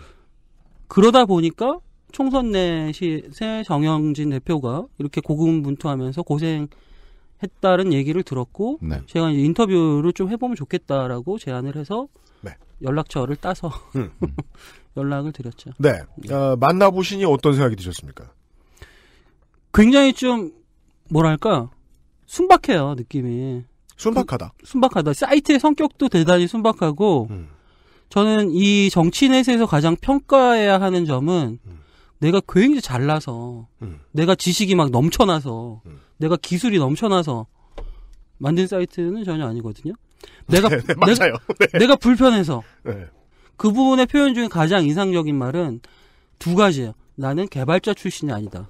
그러다 보니까 총선 내시세 정영진 대표가 이렇게 고군분투하면서 고생했다는 얘기를 들었고 네. 제가 이제 인터뷰를 좀 해보면 좋겠다라고 제안을 해서 네. 연락처를 따서 음. 음. 연락을 드렸죠. 네. 네, 어, 만나보시니 어떤 생각이 드셨습니까? 굉장히 좀 뭐랄까 순박해요 느낌이. 순박하다. 그, 순박하다. 사이트의 성격도 대단히 순박하고 음. 저는 이 정치넷에서 가장 평가해야 하는 점은 음. 내가 굉장히 잘나서 음. 내가 지식이 막 넘쳐나서 음. 내가 기술이 넘쳐나서 만든 사이트는 전혀 아니거든요. 내가 네, 네, 내가, 네. 내가 네. 불편해서 네. 그분의 부 표현 중에 가장 인상적인 말은 두 가지예요. 나는 개발자 출신이 아니다.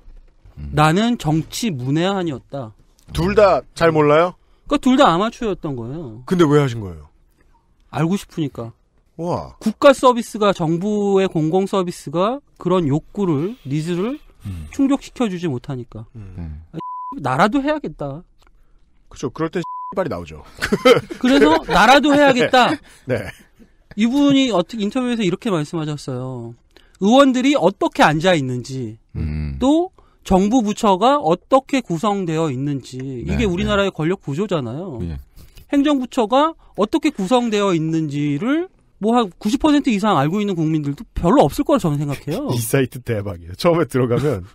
음. 나는 정치 문외한이었다. 둘 다 잘 몰라요? 그러니까 둘 다 아마추어였던 거예요. 근데 왜 하신 거예요? 알고 싶으니까. 와 국가 서비스가 정부의 공공 서비스가 그런 욕구를 니즈를 음. 충족시켜 주지 못하니까 음. 네. 아, 나라도 해야겠다. 그렇죠. 그럴 때 발이 나오죠. 그래서 나라도 해야겠다. 네. 네. 이분이 어떻게 인터뷰에서 이렇게 말씀하셨어요. 의원들이 어떻게 앉아 있는지 음. 또 정부 부처가 어떻게 구성되어 있는지 이게 네, 네. 우리나라의 네. 권력 구조잖아요. 네. 행정부처가 어떻게 구성되어 있는지를 뭐한90% 이상 알고 있는 국민들도 별로 없을 거라 저는 생각해요. 이 사이트 대박이에요. 처음에 들어가면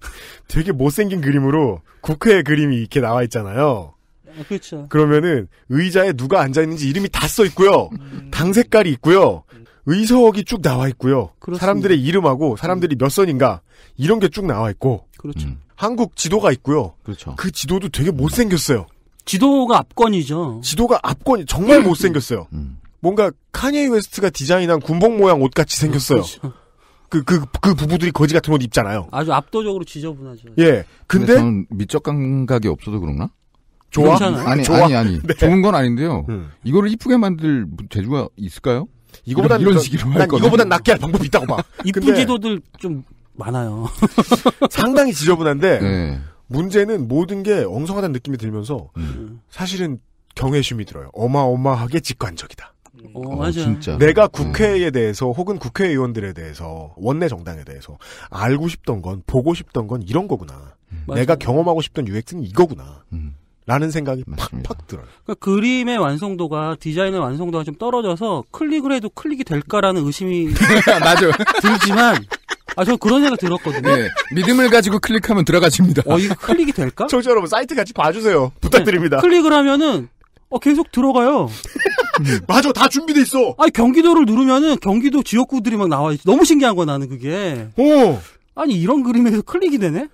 되게 못생긴 그림으로 국회 의 그림이 이렇게 나와 있잖아요. 아, 그렇죠. 그러면은 의자에 누가 앉아 있는지 이름이 다 써 있고요. 음... 당 색깔이 있고요. 의석이 쭉 나와 있고요. 그렇습니다. 사람들의 이름하고 사람들이 몇 선인가 이런 게 쭉 나와 있고. 그렇죠. 음. 한국 지도가 있고요. 그렇죠. 그 지도도 되게 못생겼어요. 지도가 압권이죠. 지도가 압권 이 정말 못생겼어요. 음. 뭔가 카니에 웨스트가 디자인한 군복 모양 옷 같이 생겼어요. 그렇죠. 그, 그, 그 부부들이 거지 같은 옷 입잖아요. 아주 압도적으로 지저분하죠. 예. 근데. 근데 미적 감각이 없어도 그런가? 좋아? 괜찮아 아, 아니, 좋아? 아니, 아니. 네. 좋은 건 아닌데요. 음. 이거를 이쁘게 만들 재주가 있을까요? 이거보다 이런, 이런 식으로 이거보다 낫게 할 방법이 있다고 봐. 이쁜 지도들 좀 많아요. 상당히 지저분한데. 네. 문제는 모든 게 엉성하다는 느낌이 들면서 음. 사실은 경외심이 들어요. 어마어마하게 직관적이다. 어, 음. 아, 맞아. 진짜. 내가 음. 국회에 대해서 혹은 국회의원들에 대해서 원내 정당에 대해서 알고 싶던 건 보고 싶던 건 이런 거구나. 음. 맞 내가 경험하고 싶던 UX는 이거구나. 음. 라는 생각이 맞습니다. 팍팍 들어요. 그러니까 그림의 완성도가 디자인의 완성도가 좀 떨어져서 클릭을 해도 클릭이 될까라는 의심이 맞아. 들지만 아, 저 그런 생각 들었거든요. 네. 믿음을 가지고 클릭하면 들어가집니다. 어, 이거 클릭이 될까? 청취자 여러분, 사이트 같이 봐주세요. 부탁드립니다. 네, 클릭을 하면은, 어, 계속 들어가요. 음. 맞아, 다 준비돼 있어. 아니 경기도를 누르면은 경기도 지역구들이 막 나와 있지. 너무 신기한 거 나는 그게. 오. 어. 아니 이런 그림에서 클릭이 되네.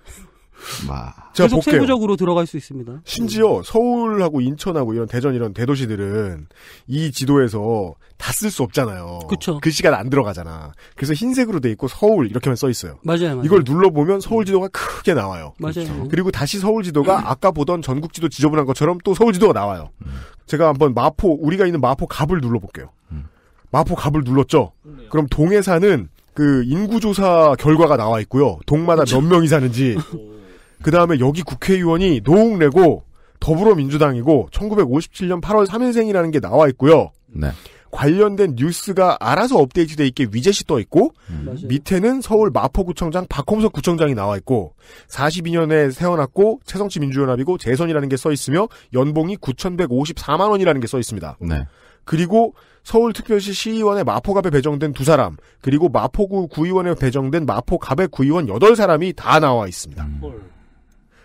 마. 계속 볼게요. 세부적으로 들어갈 수 있습니다. 심지어 서울하고 인천하고 이런 대전 이런 대도시들은 이 지도에서 다 쓸 수 없잖아요. 그쵸. 글씨가 그 안 들어가잖아. 그래서 흰색으로 돼 있고 서울 이렇게만 써 있어요. 맞아요. 맞아요. 이걸 눌러보면 서울 지도가 크게 나와요. 맞아요. 그리고 다시 서울 지도가 아까 보던 전국 지도 지저분한 것처럼 또 서울 지도가 나와요. 음. 제가 한번 마포 우리가 있는 마포 갑을 눌러볼게요. 음. 마포 갑을 눌렀죠. 음. 그럼 동에 사는 그 인구조사 결과가 나와 있고요. 동마다 그렇죠. 몇 명이 사는지. 그 다음에 여기 국회의원이 노웅래고 더불어민주당이고 1957년 8월 3일생이라는 게 나와 있고요. 네. 관련된 뉴스가 알아서 업데이트돼 있게 위젯이 떠 있고 음. 밑에는 서울 마포구청장 박홍석 구청장이 나와 있고 42년에 세워놨고 새성치 민주연합이고 재선이라는 게 써 있으며 연봉이 9,154만 원이라는 게 써 있습니다. 네. 그리고 서울특별시 시의원에 마포갑에 배정된 두 사람, 그리고 마포구 구의원에 배정된 마포갑의 구의원 여덟 사람이다 나와 있습니다. 음.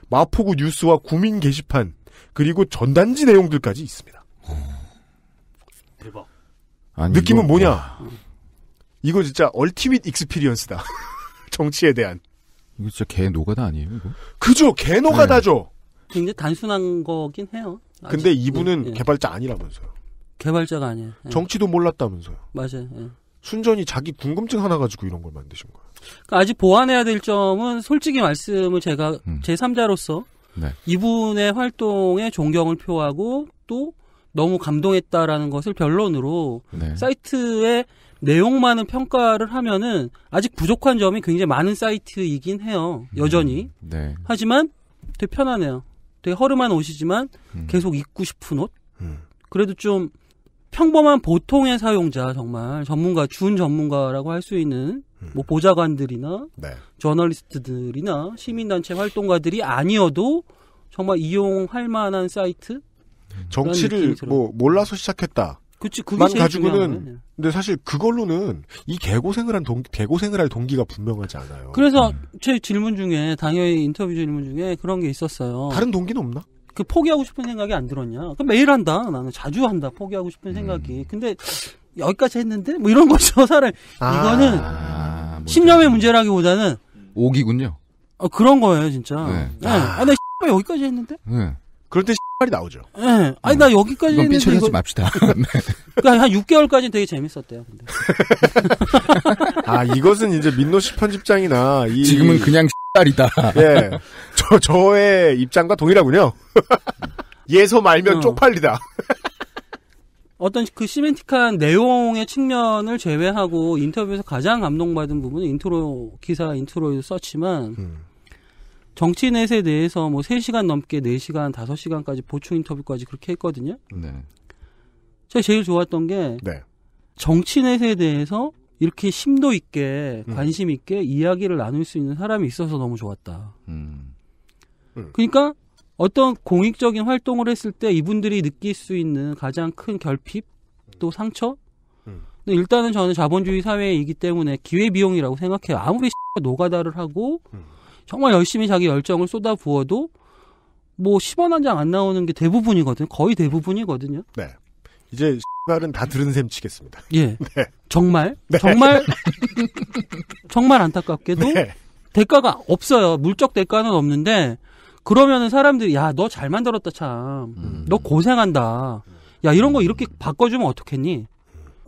마포구 뉴스와 구민 게시판, 그리고 전단지 내용들까지 있습니다. 음. 아니, 느낌은 이거, 뭐냐? 뭐. 이거 진짜 얼티밋 익스피리언스다. 정치에 대한. 이거 진짜 개 노가다 아니에요? 이거? 그죠, 개 네. 노가다죠. 네. 굉장히 단순한 거긴 해요. 아직. 근데 이분은 예, 예. 개발자 아니라면서요. 개발자가 아니에요. 예. 정치도 몰랐다면서요. 맞아요. 예. 순전히 자기 궁금증 하나 가지고 이런 걸 만드신 거예요. 그 아직 보완해야 될 점은 솔직히 말씀을 제가 음. 제3자로서 네. 이분의 활동에 존경을 표하고 또 너무 감동했다라는 것을 변론으로 네. 사이트의 내용만은 평가를 하면은 아직 부족한 점이 굉장히 많은 사이트이긴 해요. 음. 여전히. 음, 네. 하지만 되게 편하네요. 되게 허름한 옷이지만 음. 계속 입고 싶은 옷. 음. 그래도 좀 평범한 보통의 사용자 정말 전문가 준 전문가라고 할 수 있는 음. 뭐 보좌관들이나 네. 저널리스트들이나 시민단체 활동가들이 아니어도 정말 이용할 만한 사이트 음. 정치를 뭐 몰라서 시작했다. 그치, 그게 만 가지고는 네. 근데 사실 그걸로는 이 개고생을 한 동, 개고생을 할 동기가 분명하지 않아요. 그래서 음. 제 질문 중에 당연히 인터뷰 질문 중에 그런 게 있었어요. 다른 동기는 없나? 그 포기하고 싶은 생각이 안 들었냐? 그 매일 한다. 나는 자주 한다. 포기하고 싶은 음. 생각이. 근데 여기까지 했는데 뭐 이런 거죠. 사람 아, 이거는 아, 신념의 문제라기보다는 오기군요. 어, 그런 거예요, 진짜. 네. 네. 아, 아, 나 여기까지 했는데? 네. 그럴 때 말이 나오죠. 예. 네. 아니 음. 나 여기까지 했는데 이거 맙시다. 네. 그니까한 6개월까지 되게 재밌었대요. 근데. 아 이것은 이제 민노 씨 편집장이나 이... 지금은 그냥 딸이다. 예. 저 저의 입장과 동일하군요. 예소 말면 어. 쪽팔리다. 어떤 그 시멘틱한 내용의 측면을 제외하고 인터뷰에서 가장 감동받은 부분은 인트로 기사 인트로에 썼지만 음. 정치넷에 대해서 뭐 3시간 넘게 4시간, 5시간까지 보충 인터뷰까지 그렇게 했거든요. 네. 제가 제일 좋았던 게 네. 정치넷에 대해서 이렇게 심도 있게 음. 관심 있게 이야기를 나눌 수 있는 사람이 있어서 너무 좋았다. 음. 음. 그러니까 어떤 공익적인 활동을 했을 때 이분들이 느낄 수 있는 가장 큰 결핍 또 상처 음. 근 일단은 저는 자본주의 사회이기 때문에 기회 비용이라고 생각해요. 아무리 노가다를 하고 음. 정말 열심히 자기 열정을 쏟아부어도 뭐 10원 한 장 안 나오는 게 대부분이거든요. 거의 대부분이거든요. 네. 이제 말은 다 들은 셈 치겠습니다. 예. 네. 정말 네. 정말 정말 안타깝게도 네. 대가가 없어요. 물적 대가는 없는데 그러면은 사람들이 야 너 잘 만들었다 참. 음. 너 고생한다. 야 이런 거 이렇게 음. 바꿔주면 어떻겠니?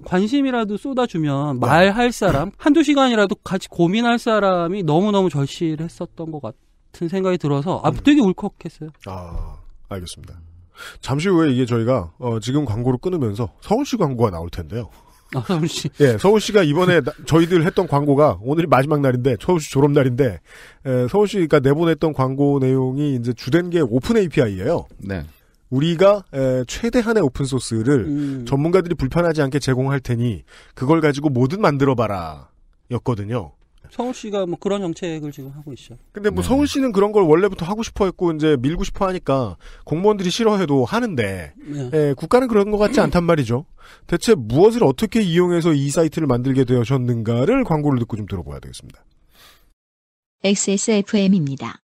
관심이라도 쏟아주면 네. 말할 사람 한두 시간이라도 같이 고민할 사람이 너무너무 절실했었던 것 같은 생각이 들어서 아 음. 되게 울컥했어요. 아 알겠습니다. 잠시 후에 이게 저희가 어, 지금 광고를 끊으면서 서울시 광고가 나올 텐데요. 아, 서울시. 예, 서울시가 이번에 나, 저희들 했던 광고가 오늘이 마지막 날인데 서울시 졸업 날인데 에, 서울시가 내보냈던 광고 내용이 이제 주된 게 오픈 API예요. 네. 우리가 최대한의 오픈 소스를 음. 전문가들이 불편하지 않게 제공할 테니 그걸 가지고 뭐든 만들어 봐라 였거든요. 성우 씨가 뭐 그런 정책을 지금 하고 있죠. 근데 뭐 네. 성우 씨는 그런 걸 원래부터 하고 싶어 했고 이제 밀고 싶어 하니까 공무원들이 싫어해도 하는데 네. 예, 국가는 그런 것 같지 않단 말이죠. 대체 무엇을 어떻게 이용해서 이 사이트를 만들게 되셨는가를 광고를 듣고 좀 들어봐야 되겠습니다. XSFM입니다.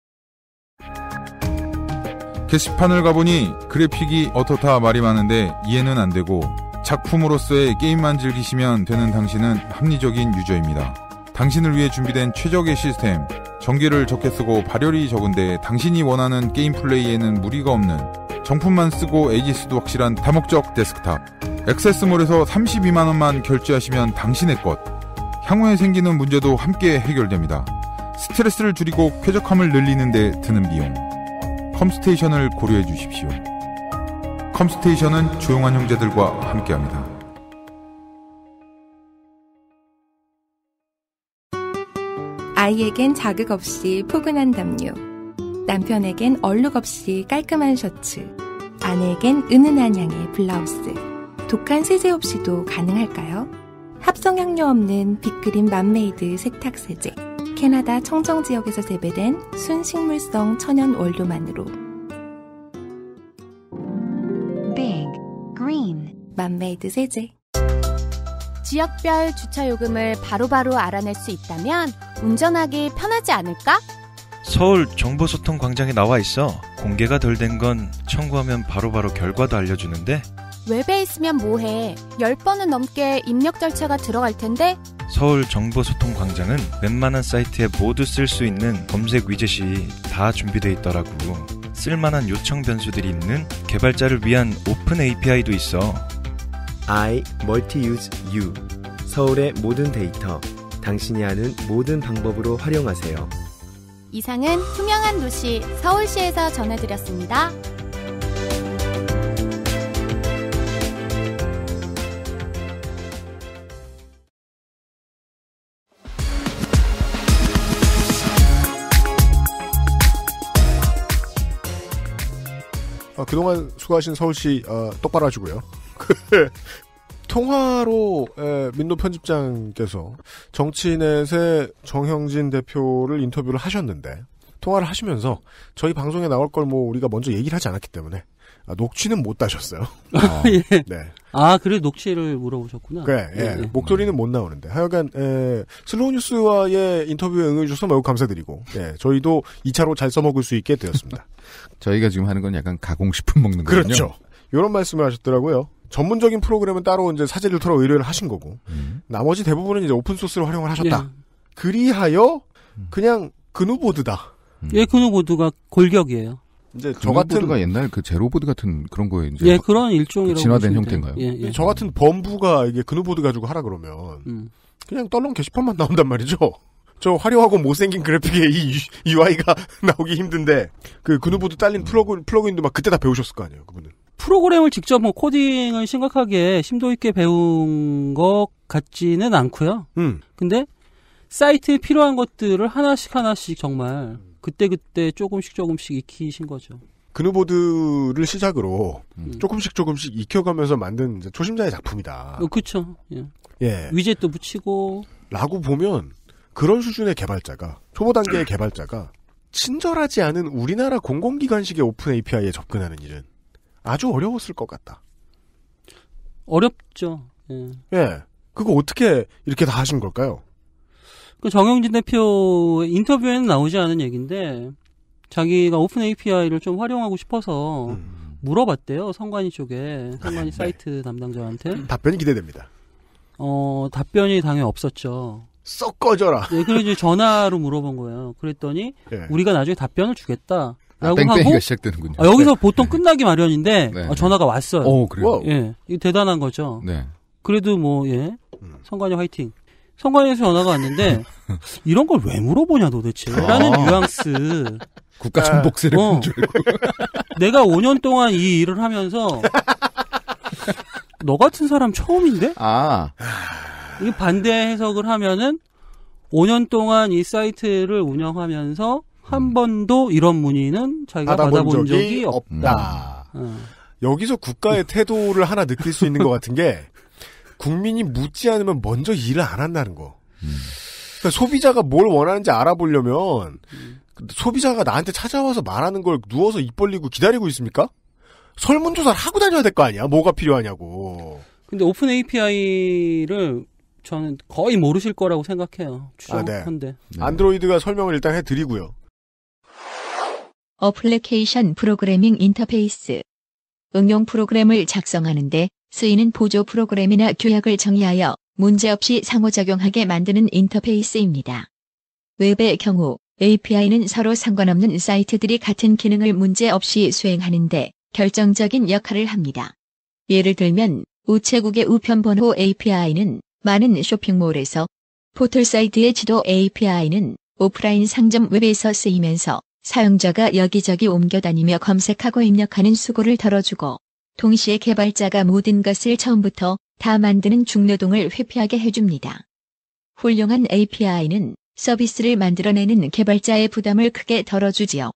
게시판을 가보니 그래픽이 어떻다 말이 많은데 이해는 안 되고 작품으로서의 게임만 즐기시면 되는 당신은 합리적인 유저입니다. 당신을 위해 준비된 최적의 시스템, 전기를 적게 쓰고 발열이 적은데 당신이 원하는 게임 플레이에는 무리가 없는 정품만 쓰고 에이지스도 확실한 다목적 데스크탑. 액세스몰에서 32만원만 결제하시면 당신의 것. 향후에 생기는 문제도 함께 해결됩니다. 스트레스를 줄이고 쾌적함을 늘리는데 드는 비용. 컴스테이션을 고려해 주십시오. 컴스테이션은 조용한 형제들과 함께합니다. 아이에겐 자극 없이 포근한 담요. 남편에겐 얼룩 없이 깔끔한 셔츠. 아내에겐 은은한 양의 블라우스. 독한 세제 없이도 가능할까요? 합성향료 없는 빅그린 맘메이드 세탁세제. 캐나다 청정 지역에서 재배된 순식물성 천연 원료만으로 Big Green 맘메이드 세제 지역별 주차 요금을 바로바로 바로 알아낼 수 있다면 운전하기 편하지 않을까? 서울 정보소통광장에 나와 있어 공개가 덜 된 건 청구하면 바로바로 바로 결과도 알려주는데 웹에 있으면 뭐해? 10번은 넘게 입력 절차가 들어갈 텐데? 서울 정보소통광장은 웬만한 사이트에 모두 쓸 수 있는 검색 위젯이 다 준비되어 있더라고. 쓸만한 요청 변수들이 있는 개발자를 위한 오픈 API도 있어. I Multi-Use U 서울의 모든 데이터, 당신이 아는 모든 방법으로 활용하세요. 이상은 투명한 도시 서울시에서 전해드렸습니다. 어, 그동안 수고하신 서울시 어, 똑바로 하시고요. 통화로 에, 민노 편집장께서 정치인의 정형진 대표를 인터뷰를 하셨는데 통화를 하시면서 저희 방송에 나올 걸 뭐 우리가 먼저 얘기를 하지 않았기 때문에 아, 녹취는 못 따셨어요. 아, 어, 예. 네. 아, 그래 녹취를 물어보셨구나. 그래, 예. 예, 예. 목소리는 못 나오는데. 하여간, 예, 슬로우 뉴스와의 인터뷰에 응해주셔서 매우 감사드리고, 예, 저희도 2차로 잘 써먹을 수 있게 되었습니다. 저희가 지금 하는 건 약간 가공식품 먹는 거죠. 그렇죠. 이런 말씀을 하셨더라고요. 전문적인 프로그램은 따로 이제 사제를 틀어 의뢰를 하신 거고 음. 나머지 대부분은 이제 오픈 소스를 활용을 하셨다. 예. 그리하여 음. 그냥 근우보드다. 음. 예, 근우보드가 골격이에요. 이제 저같은거 옛날 그 제로보드 같은 그런 거에 이제 예 그런 일종이라고 그 진화된 형태인가요? 예, 예. 저 같은 범부가 이게 근우보드 가지고 하라 그러면 음. 그냥 떨렁 게시판만 나온단 말이죠. 저 화려하고 못생긴 그래픽에 이 UI가 나오기 힘든데 그, 그누보드 딸린 플러그, 플러그인도 막 그때 다 배우셨을 거 아니에요 그분은 프로그램을 직접 뭐 코딩을 심각하게 심도 있게 배운 것 같지는 않고요. 음. 근데 사이트에 필요한 것들을 하나씩 하나씩 정말 그때그때 조금씩 조금씩 익히신 거죠. 그누보드를 시작으로 음. 조금씩 조금씩 익혀가면서 만든 초심자의 작품이다. 어, 그렇죠. 예. 예. 위젯도 붙이고. 라고 보면 그런 수준의 개발자가 초보 단계의 개발자가 친절하지 않은 우리나라 공공기관식의 오픈 API에 접근하는 일은 아주 어려웠을 것 같다. 어렵죠. 예. 예. 그거 어떻게 이렇게 다 하신 걸까요? 그 정영진 대표 인터뷰에는 나오지 않은 얘기인데 자기가 오픈 API를 좀 활용하고 싶어서 음. 물어봤대요. 성관이 쪽에 아, 성관이 네, 네. 사이트 담당자한테 답변이 기대됩니다. 어 답변이 당연히 없었죠. 썩 꺼져라. 네, 그래서 이제 전화로 물어본 거예요. 그랬더니 네. 우리가 나중에 답변을 주겠다. 라고 아, 하고 시작되는군요. 아, 여기서 네. 보통 네. 끝나기 마련인데 네. 아, 전화가 왔어요. 오, 그래요? 예, 이 대단한 거죠. 네. 그래도 뭐 예, 음. 성관이 화이팅. 성관에서 전화가 왔는데 음. 이런 걸 왜 물어보냐 도대체 라는 아. 뉘앙스 국가 아. 전복세를 어. 본줄 알고 내가 5년 동안 이 일을 하면서 너 같은 사람 처음인데? 아, 아. 이 반대 해석을 하면은 5년 동안 이 사이트를 운영하면서 한 음. 번도 이런 문의는 자기가 받아본, 받아본 적이, 적이, 없다. 음. 어. 여기서 국가의 태도를 하나 느낄 수 있는 것 같은 게 국민이 묻지 않으면 먼저 일을 안 한다는 거. 음. 그러니까 소비자가 뭘 원하는지 알아보려면 음. 소비자가 나한테 찾아와서 말하는 걸 누워서 입 벌리고 기다리고 있습니까? 설문조사를 하고 다녀야 될 거 아니야? 뭐가 필요하냐고. 근데 오픈 API를 저는 거의 모르실 거라고 생각해요. 추정한데. 아, 네. 네. 안드로이드가 설명을 일단 해드리고요. 어플리케이션 프로그래밍 인터페이스. 응용 프로그램을 작성하는데 쓰이는 보조 프로그램이나 규약을 정의하여 문제없이 상호작용하게 만드는 인터페이스입니다. 웹의 경우 API는 서로 상관없는 사이트들이 같은 기능을 문제없이 수행하는데 결정적인 역할을 합니다. 예를 들면 우체국의 우편번호 API는 많은 쇼핑몰에서 포털사이트의 지도 API는 오프라인 상점 웹에서 쓰이면서 사용자가 여기저기 옮겨다니며 검색하고 입력하는 수고를 덜어주고 동시에 개발자가 모든 것을 처음부터 다 만드는 중노동을 회피하게 해줍니다. 훌륭한 API는 서비스를 만들어내는 개발자의 부담을 크게 덜어주지요.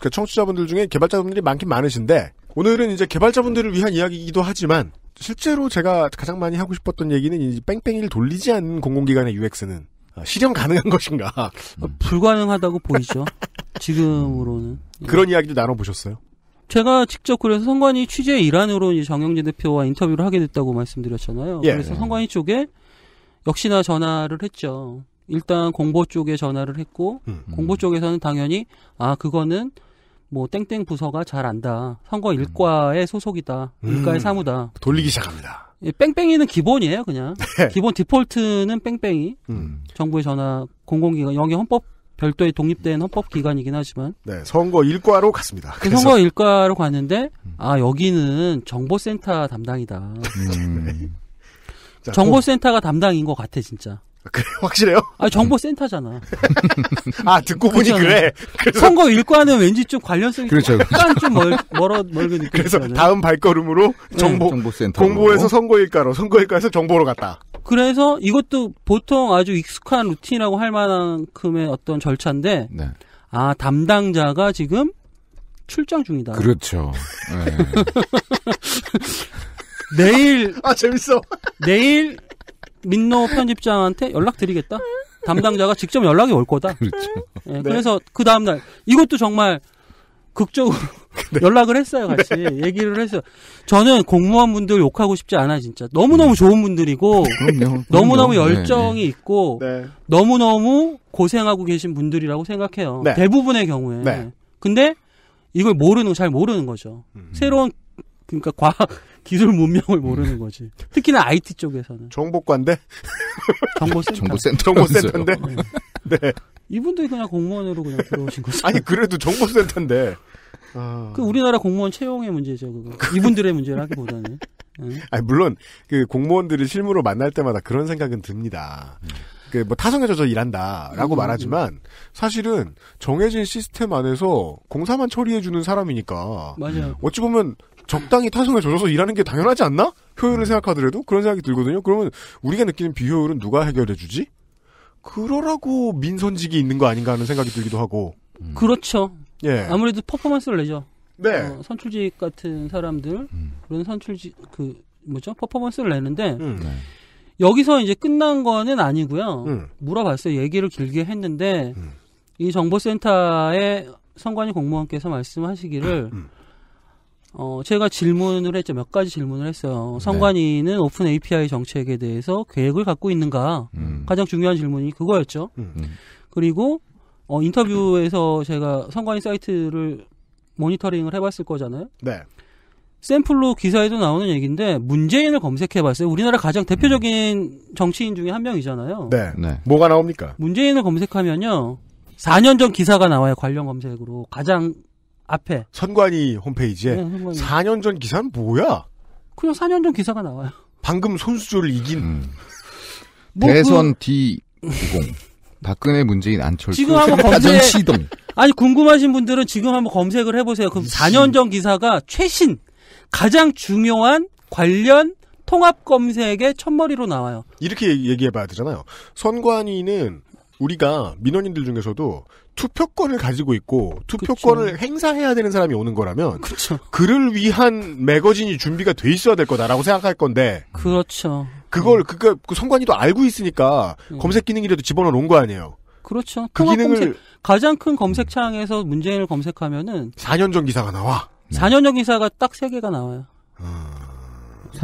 그 청취자분들 중에 개발자분들이 많긴 많으신데 오늘은 이제 개발자분들을 위한 이야기이기도 하지만 실제로 제가 가장 많이 하고 싶었던 얘기는 이 뺑뺑이를 돌리지 않는 공공기관의 UX는 아, 실현 가능한 것인가? 음. 불가능하다고 보이죠. 지금으로는. 예. 그런 이야기도 나눠보셨어요? 제가 직접 그래서 선관위 취재 일환으로 이제 정영진 대표와 인터뷰를 하게 됐다고 말씀드렸잖아요. 예. 그래서 선관위 쪽에 역시나 전화를 했죠. 일단 공보 쪽에 전화를 했고 음. 음. 공보 쪽에서는 당연히 아 그거는 뭐 땡땡 부서가 잘 안다. 선거 일과의 소속이다. 일과의 음, 사무다. 돌리기 시작합니다. 예, 뺑뺑이는 기본이에요, 그냥. 네. 기본 디폴트는 뺑뺑이. 음. 정부의 전화 공공기관 영의 헌법 별도의 독립된 헌법기관이긴 하지만 네, 선거 일과로 갔습니다. 그 선거 일과로 갔는데 아 여기는 정보센터 담당이다. 음. 정보센터가 담당인 것 같아 진짜. 그래 확실해요? 아 정보센터잖아. 아 듣고 보니 그래. 그래서... 선거 일과는 왠지 좀 관련성이 그렇죠. 약간 좀 멀, 멀어 멀게 느껴. 그래서 다음 발걸음으로 네. 정보 네. 공보에서 선거 일과로 선거 일과에서 정보로 갔다. 그래서 이것도 보통 아주 익숙한 루틴이라고 할만큼의 어떤 절차인데 네. 아 담당자가 지금 출장 중이다. 그렇죠. 네. 내일 아 재밌어. 내일 민노 편집장한테 연락드리겠다. 담당자가 직접 연락이 올 거다. 그렇죠. 예, 네, 그래서 그 다음날 이것도 정말 극적으로 네. 연락을 했어요 같이 네. 얘기를 했어요. 저는 공무원분들 욕하고 싶지 않아 진짜 너무 너무 좋은 분들이고 너무 너무 열정이 네. 있고 네. 너무 너무 고생하고 계신 분들이라고 생각해요. 네. 대부분의 경우에. 근데 이걸 모르는 잘 모르는 거죠. 음. 새로운 그러니까 과학 기술 문명을 모르는 거지. 특히나 IT 쪽에서는. 정보관데? 정보센터. 정보센터. 정보센터인데? 네. 네. 이분들이 그냥 공무원으로 그냥 들어오신 거죠. 아니, 그래도 정보센터인데. 아. 그 우리나라 공무원 채용의 문제죠, 그거. 이분들의 문제라기보다는. 네. 아니, 물론, 그 공무원들을 실무로 만날 때마다 그런 생각은 듭니다. 그 뭐 타성에 젖어 일한다라고 음, 말하지만 음. 사실은 정해진 시스템 안에서 공사만 처리해 주는 사람이니까 맞아요. 어찌 보면 적당히 타성젖어서 일하는 게 당연하지 않나? 효율을 생각하더라도 그런 생각이 들거든요. 그러면 우리가 느끼는 비효율은 누가 해결해 주지? 그러라고 민선직이 있는 거 아닌가 하는 생각이 들기도 하고. 음. 그렇죠. 예. 아무래도 퍼포먼스를 내죠. 네. 어, 선출직 같은 사람들 음. 그런 선출직 그 뭐죠? 퍼포먼스를 내는데 음. 네. 여기서 이제 끝난 거는 아니고요. 음. 물어봤어요. 얘기를 길게 했는데 음. 이 정보센터의 선관위 공무원께서 말씀하시기를 음. 어, 제가 질문을 했죠. 몇 가지 질문을 했어요. 네. 선관위는 네. 오픈 API 정책에 대해서 계획을 갖고 있는가? 음. 가장 중요한 질문이 그거였죠. 음. 음. 그리고 어, 인터뷰에서 제가 선관위 사이트를 모니터링을 해봤을 거잖아요. 네. 샘플로 기사에도 나오는 얘기인데 문재인을 검색해봤어요. 우리나라 가장 대표적인 음. 정치인 중에 한 명이잖아요. 네. 네. 뭐가 나옵니까? 문재인을 검색하면요. 4년 전 기사가 나와요. 관련 검색으로 가장 앞에 선관위 홈페이지에 네, 선관위. 4년 전 기사는 뭐야? 그냥 4년 전 기사가 나와요. 방금 손수조를 이긴 음. 뭐 대선 그... D20 박근혜 문재인 안철수 지금 한번 검색 시동 아니 궁금하신 분들은 지금 한번 검색을 해보세요. 그럼 4년 전 기사가 최신 가장 중요한 관련 통합 검색의 첫머리로 나와요. 이렇게 얘기해봐야 되잖아요. 선관위는 우리가 민원인들 중에서도 투표권을 가지고 있고 투표권을 그쵸. 행사해야 되는 사람이 오는 거라면 그쵸. 그를 위한 매거진이 준비가 돼 있어야 될 거다라고 생각할 건데 그렇죠. 그걸 음. 그니까 그 선관위도 알고 있으니까 음. 검색 기능이라도 집어넣어 놓은 거 아니에요. 그렇죠. 그 기능을 검색, 가장 큰 검색창에서 문재인을 검색하면은 4년 전 기사가 나와. 4년 전 기사가 딱3 개가 나와요. 음.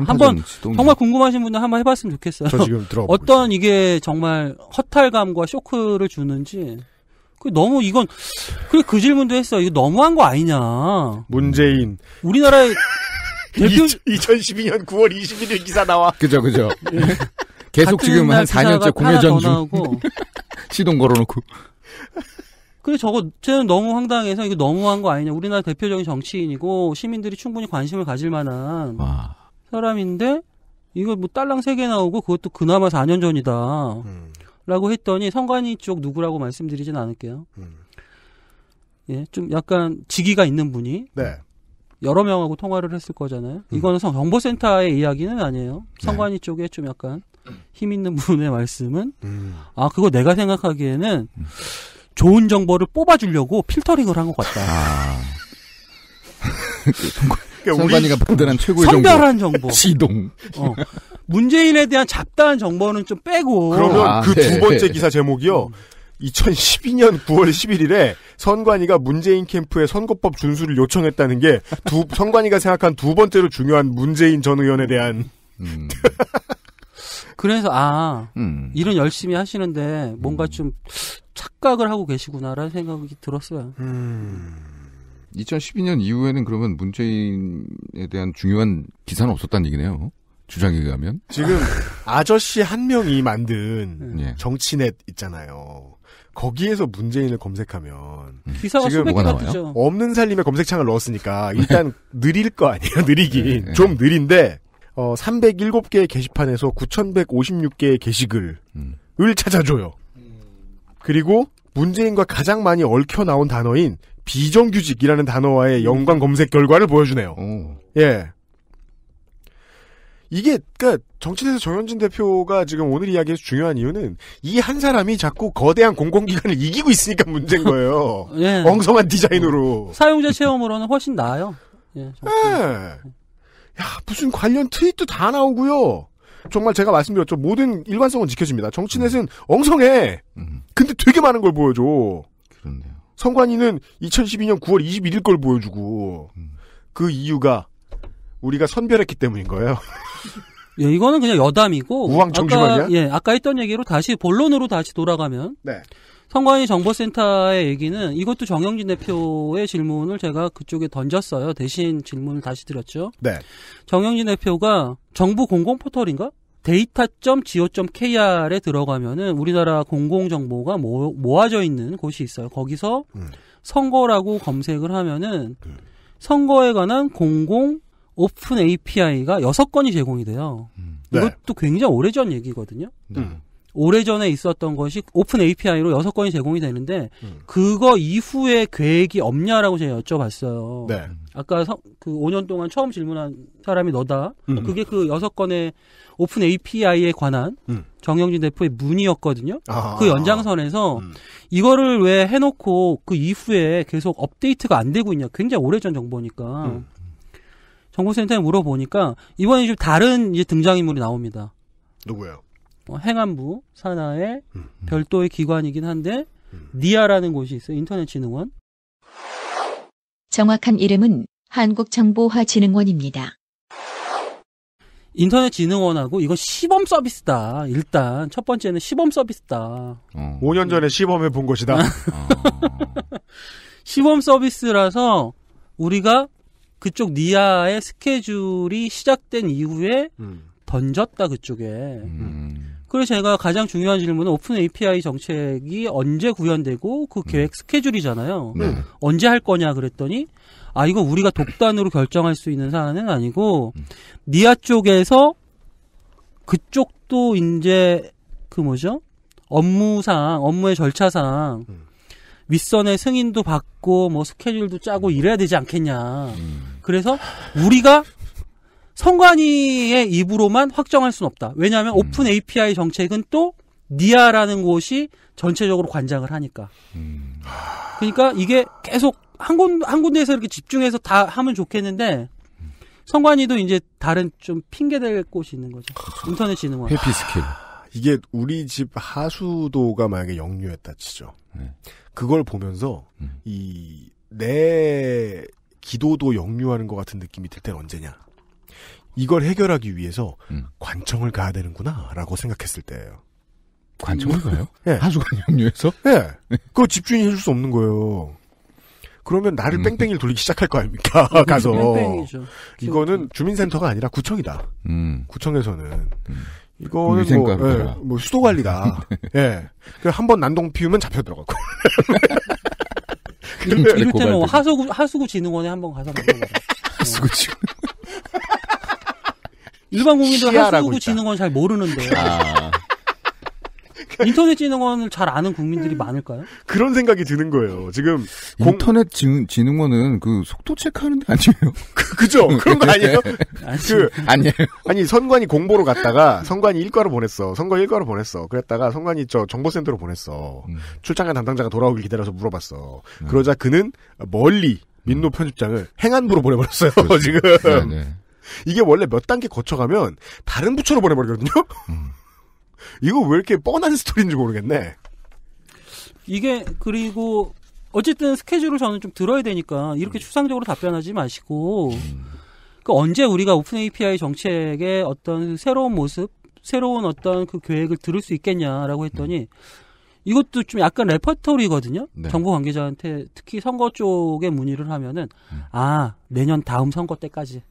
한번 정말 궁금하신 분들 한번 해봤으면 좋겠어요. 저 지금 들어 어떤 이게 정말 허탈감과 쇼크를 주는지. 그 너무 이건 그그 질문도 했어. 이거 너무한 거 아니냐. 문재인. 우리나라의 대표 2012년 9월 21일 기사 나와. 그죠 그죠. 예. 계속 지금 한 4년째 공회전 중 시동 걸어놓고. 근데 저거 저는 너무 황당해서 이거 너무한 거 아니냐. 우리나라 대표적인 정치인이고 시민들이 충분히 관심을 가질 만한. 와. 사람인데 이거 뭐 딸랑 세 개 나오고 그것도 그나마 4년 전이다. 음. 라고 했더니 성관이 쪽 누구라고 말씀드리진 않을게요. 음. 예, 좀 약간 직위가 있는 분이 네. 여러 명하고 통화를 했을 거잖아요. 음. 이거는 성 정보센터의 이야기는 아니에요. 네. 성관이 네. 쪽에 좀 약간 힘 있는 분의 말씀은 음. 아 그거 내가 생각하기에는 좋은 정보를 뽑아주려고 필터링을 한 것 같다. 아. 그러니까 선관위가 판단한 최고의 선별한 정보. 시동. 어. 문재인에 대한 잡다한 정보는 좀 빼고. 그러면 아, 그두 네. 번째 기사 제목이요. 2012년 9월 11일에 선관위가 문재인 캠프에 선거법 준수를 요청했다는 게 두, 선관위가 생각한 두 번째로 중요한 문재인 전 의원에 대한. 음. 그래서 아 음. 일은 열심히 하시는데 뭔가 음. 좀 착각을 하고 계시구나라는 생각이 들었어요. 음. 2012년 이후에는 그러면 문재인에 대한 중요한 기사는 없었다는 얘기네요. 주장에 의하면. 지금 아저씨 한 명이 만든 예. 정치넷 있잖아요. 거기에서 문재인을 검색하면 음. 기사가 지금 뭐가 나와요? 없는 살림에 검색창을 넣었으니까 네. 일단 느릴 거 아니에요. 느리긴 네, 네, 좀 느린데 어 307개의 게시판에서 9,156개의 게시글을 음. 찾아줘요. 그리고 문재인과 가장 많이 얽혀 나온 단어인 비정규직이라는 단어와의 음. 연관 검색 결과를 보여주네요. 오. 어. 예. 이게 그니까 정치에서 정현진 대표가 지금 오늘 이야기에서 중요한 이유는 이 한 사람이 자꾸 거대한 공공기관을 이기고 있으니까 문제인 거예요. 예. 엉성한 디자인으로. 사용자 체험으로는 훨씬 나아요. 예, 예. 야 무슨 관련 트윗도 다 나오고요. 정말 제가 말씀드렸죠. 모든 일관성은 지켜집니다. 정치넷은 엉성해. 음. 근데 되게 많은 걸 보여줘. 그렇네요. 성관이는 2012년 9월 21일 걸 보여주고 음. 그 이유가 우리가 선별했기 때문인 거예요. 예, 이거는 그냥 여담이고 우왕청심하냐? 아까, 예, 아까 했던 얘기로 다시 본론으로 다시 돌아가면 네. 성관이 정보센터의 얘기는 이것도 정영진 대표의 질문을 제가 그쪽에 던졌어요. 대신 질문을 다시 드렸죠. 네. 정영진 대표가 정부 공공포털인가? 데이터.go.kr에 들어가면은 우리나라 공공정보가 모, 모아져 있는 곳이 있어요. 거기서 음. 선거라고 검색을 하면은 음. 선거에 관한 공공 오픈 API가 6 건이 제공이 돼요. 음. 이것도 네. 굉장히 오래전 얘기거든요. 네. 음. 오래전에 있었던 것이 오픈 API로 여섯 건이 제공이 되는데 음. 그거 이후에 계획이 없냐라고 제가 여쭤봤어요. 네. 아까 서, 그 5년 동안 처음 질문한 사람이 너다. 음. 그게 그 여섯 건의 오픈 API에 관한 음. 정영진 대표의 문의였거든요. 아, 그 연장선에서 아, 이거를 왜 해놓고 그 이후에 계속 업데이트가 안 되고 있냐. 굉장히 오래전 정보니까. 음. 정보센터에 물어보니까 이번에 좀 다른 이제 등장인물이 나옵니다. 누구예요? 어, 행안부 산하의 음, 음. 별도의 기관이긴 한데 음. 니아라는 곳이 있어요. 인터넷진흥원. 정확한 이름은 한국정보화진흥원입니다. 인터넷진흥원하고 이건 시범 서비스다. 일단 첫 번째는 시범 서비스다. 어. 5년 전에 시범해 본 것이다. 어. 시범 서비스라서 우리가 그쪽 니아의 스케줄이 시작된 이후에 음. 던졌다 그쪽에. 음. 그리고 제가 가장 중요한 질문은 오픈 API 정책이 언제 구현되고 그 음. 계획 스케줄이잖아요. 네. 음. 언제 할 거냐 그랬더니 아 이거 우리가 독단으로 결정할 수 있는 사안은 아니고 니아 음. 쪽에서 그쪽도 이제 그 뭐죠 업무상 업무의 절차상 윗선의 승인도 받고 뭐 스케줄도 짜고 이래야 되지 않겠냐. 그래서 우리가 성관이의 입으로만 확정할 수는 없다. 왜냐하면 음. 오픈 API 정책은 또 니아라는 곳이 전체적으로 관장을 하니까. 음. 그러니까 이게 계속 한, 군, 한 군데에서 이렇게 집중해서 다 하면 좋겠는데 성관이도 이제 다른 좀 핑계될 곳이 있는 거죠. 하... 인터넷 지능원. 해피 스킬. 아, 이게 우리 집 하수도가 만약에 역류했다 치죠. 네. 그걸 보면서 음. 이내 기도도 역류하는 것 같은 느낌이 들 때는 언제냐. 이걸 해결하기 위해서 음. 관청을 가야 되는구나라고 생각했을 때예요. 관청을 가요? 네. 하수관 협류해서? 예. 네. 그거 집주인이 해줄 수 없는 거예요. 그러면 나를 음. 뺑뺑이를 돌리기 시작할 거 아닙니까? 음, 가서. 뺑뺑이죠. 이거는 주민센터가 아니라 구청이다. 음. 구청에서는. 음. 이거는 뭐, 예, 뭐 수도 관리다. 예. 한번 난동 피우면 잡혀 들어가고. 이럴 때는 하수구 하수구 진흥원에 한번 가서 만나봐. 하수구 진흥원. 어. 일반 국민들 하수구지는건 잘 모르는데. 아. 인터넷 지능원을 잘 아는 국민들이 음. 많을까요? 그런 생각이 드는 거예요. 지금 인터넷 공... 지능, 원은그 속도 체크하는 데 아니에요? 그, 그죠? 그런 거 아니에요? 그 아니에요. 아니 선관이 공보로 갔다가 선관이 일과로 보냈어. 선관 일과로 보냈어. 그랬다가 선관이 저 정보센터로 보냈어. 음. 출장한 담당자가 돌아오길 기다려서 물어봤어. 음. 그러자 그는 멀리 민노 편집장을 행안부로 보내버렸어요. 지금. 네, 네. 이게 원래 몇 단계 거쳐가면 다른 부처로 보내버리거든요. 음. 이거 왜 이렇게 뻔한 스토리인지 모르겠네. 이게 그리고 어쨌든 스케줄을 저는 좀 들어야 되니까 이렇게 음. 추상적으로 답변하지 마시고 음. 그 언제 우리가 오픈 API 정책의 어떤 새로운 모습, 새로운 어떤 그 계획을 들을 수 있겠냐라고 했더니 이것도 좀 약간 레퍼토리거든요. 네. 정부 관계자한테 특히 선거 쪽에 문의를 하면은 아 내년 다음 선거 때까지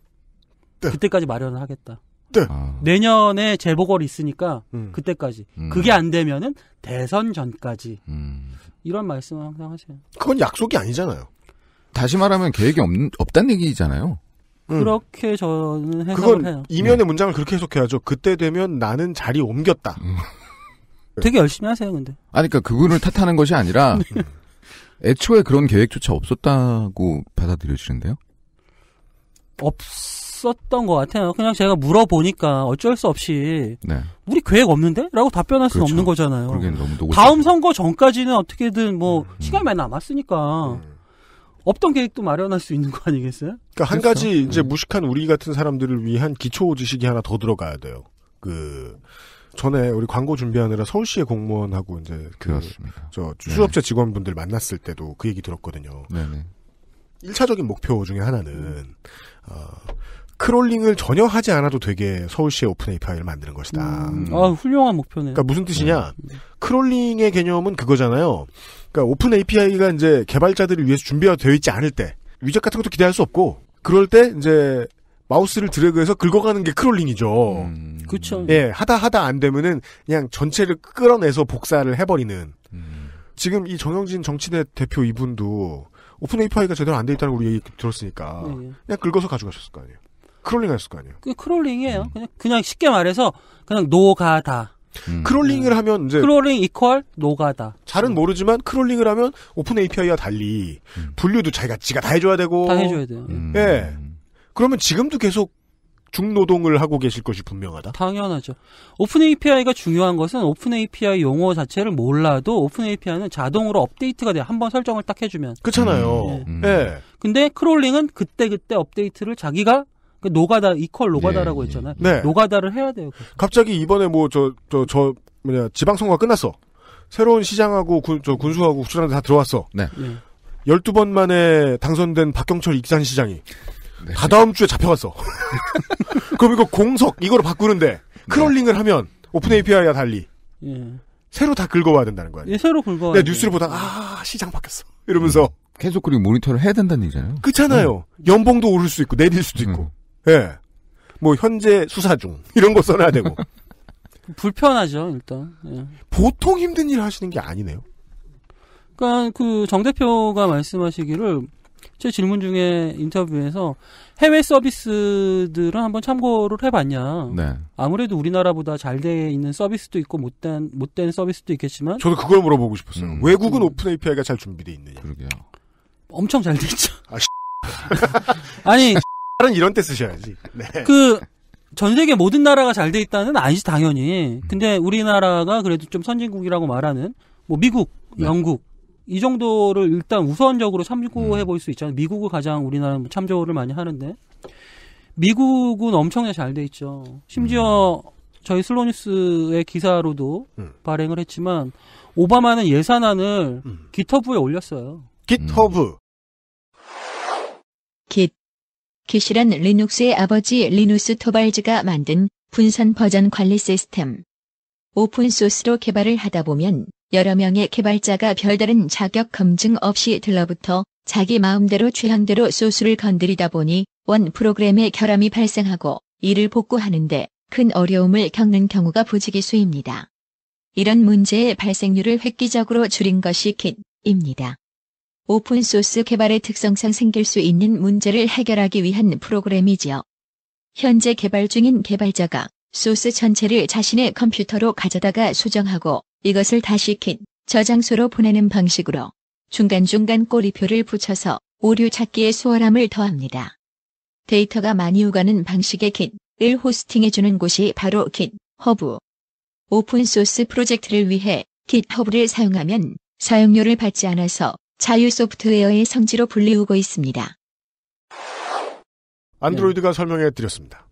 네. 그때까지 마련을 하겠다. 네. 아. 내년에 재보궐 있으니까 음. 그때까지. 음. 그게 안 되면은 대선 전까지. 음. 이런 말씀을 항상 하세요. 그건 약속이 아니잖아요. 다시 말하면 계획이 없, 없단 얘기잖아요. 음. 그렇게 저는 해석을 해요. 이면의 네. 문장을 그렇게 해석해야죠. 그때 되면 나는 자리 옮겼다. 음. 네. 되게 열심히 하세요, 근데. 아니, 그니까 그분을 탓하는 것이 아니라, 네. 애초에 그런 계획조차 없었다고 받아들여지는데요? 없, 썼던것 같아요. 그냥 제가 물어보니까 어쩔 수 없이 네. 우리 계획 없는데? 라고 답변할 수는 그렇죠. 없는 거잖아요. 다음 선거 전까지는 어떻게든 뭐 음. 음. 시간이 많이 남았으니까 음. 없던 계획도 마련할 수 있는 거 아니겠어요? 그러니까 한 그렇죠. 가지 그 이제 음. 무식한 우리 같은 사람들을 위한 기초 지식이 하나 더 들어가야 돼요. 그 전에 우리 광고 준비하느라 서울시의 공무원하고 이제 그저 네. 수업자 네. 직원분들 만났을 때도 그 얘기 들었거든요. 네네. 1차적인 목표 중에 하나는 음. 어, 크롤링을 전혀 하지 않아도 되게 서울시의 오픈 API를 만드는 것이다. 음, 아, 훌륭한 목표네 그러니까 무슨 뜻이냐? 네. 네. 크롤링의 개념은 그거잖아요. 그러니까 오픈 API가 이제 개발자들을 위해서 준비가 되어 있지 않을 때 위적 같은 것도 기대할 수 없고 그럴 때 이제 마우스를 드래그해서 긁어가는 게 크롤링이죠. 음, 그렇죠. 예, 하다 하다 안 되면은 그냥 전체를 끌어내서 복사를 해버리는. 음. 지금 이 정영진 정치대 대표 이분도 오픈 API가 제대로 안 돼 있다는 걸 우리 얘기 들었으니까 네. 그냥 긁어서 가져가셨을 거 아니에요. 크롤링 했을 거 아니에요. 그 크롤링이에요. 음. 그냥, 그냥 쉽게 말해서 그냥 노가다. 음. 크롤링을 음. 하면 이제 크롤링 이퀄 노가다. 잘은 음. 모르지만 크롤링을 하면 오픈 API와 달리 음. 분류도 자기가 지가 다 해줘야 되고 다 해줘야 돼요. 음. 예. 그러면 지금도 계속 중노동을 하고 계실 것이 분명하다. 당연하죠. 오픈 API가 중요한 것은 오픈 API 용어 자체를 몰라도 오픈 API는 자동으로 업데이트가 돼. 요 한번 설정을 딱 해주면. 그렇잖아요. 음. 네. 네. 근데 크롤링은 그때 그때 업데이트를 자기가 그러니까 노가다 이퀄 노가다라고 네, 했잖아요. 네. 노가다를 해야 돼요. 그래서. 갑자기 이번에 뭐저 저저 저, 저 뭐냐 지방선거 가 끝났어. 새로운 시장하고 군, 저 군수하고 국수장 다 들어왔어. 네. 네. 예. 12번 만에 당선된 박경철 익산시장이 네. 다다음 주에 잡혀갔어. 그럼 이거 공석 이거로 바꾸는데 네. 크롤링을 하면 오픈 음. API와 달리 새로 다 긁어와야 된다는 거야. 예, 새로 긁어. 내가 뉴스를 보다가 아 시장 바뀌었어 이러면서 음. 계속 그리고 모니터를 해야 된다는 얘기잖아요. 그렇잖아요. 음. 연봉도 오를 수 있고 내릴 수도 음. 있고. 음. 예. 뭐 현재 수사 중 이런 거 써놔야 되고. 불편하죠 일단. 예. 보통 힘든 일 하시는 게 아니네요. 그러니까 그 정 대표가 말씀하시기를 제 질문 중에 인터뷰에서 해외 서비스들은 한번 참고를 해봤냐. 네. 아무래도 우리나라보다 잘 돼 있는 서비스도 있고 못된 못된 서비스도 있겠지만. 저도 그걸 물어보고 싶었어요. 음. 외국은 음. 오픈 API가 잘 준비돼 있느냐. 그러게요. 엄청 잘 돼 있죠. 아, 니 팔은 이런 때 쓰셔야지. 네. 그, 전 세계 모든 나라가 잘 돼 있다는 아니지, 당연히. 근데 우리나라가 그래도 좀 선진국이라고 말하는, 뭐, 미국, 네. 영국, 네. 이 정도를 일단 우선적으로 참고해 음. 볼수 있잖아요. 미국을 가장 우리나라는 뭐 참조를 많이 하는데. 미국은 엄청나게 잘 돼 있죠. 심지어 음. 저희 슬로뉴스의 기사로도 음. 발행을 했지만 오바마는 예산안을 음. 기터브에 올렸어요. 기터브. 깃. 음. 기실한 리눅스의 아버지 리누스 토발즈가 만든 분산 버전 관리 시스템. 오픈소스로 개발을 하다 보면 여러 명의 개발자가 별다른 자격 검증 없이 들러붙어 자기 마음대로 취향대로 소스를 건드리다 보니 원 프로그램의 결함이 발생하고 이를 복구하는데 큰 어려움을 겪는 경우가 부지기수입니다. 이런 문제의 발생률을 획기적으로 줄인 것이 킷입니다. 오픈소스 개발의 특성상 생길 수 있는 문제를 해결하기 위한 프로그램이지요. 현재 개발 중인 개발자가 소스 전체를 자신의 컴퓨터로 가져다가 수정하고 이것을 다시 킷, 저장소로 보내는 방식으로 중간중간 꼬리표를 붙여서 오류 찾기의 수월함을 더합니다. 데이터가 많이 오가는 방식의 킷을 호스팅해주는 곳이 바로 킷 허브. 오픈소스 프로젝트를 위해 킷허브를 사용하면 사용료를 받지 않아서 자유 소프트웨어의 성지로 불리우고 있습니다. 안드로이드가 설명해 드렸습니다.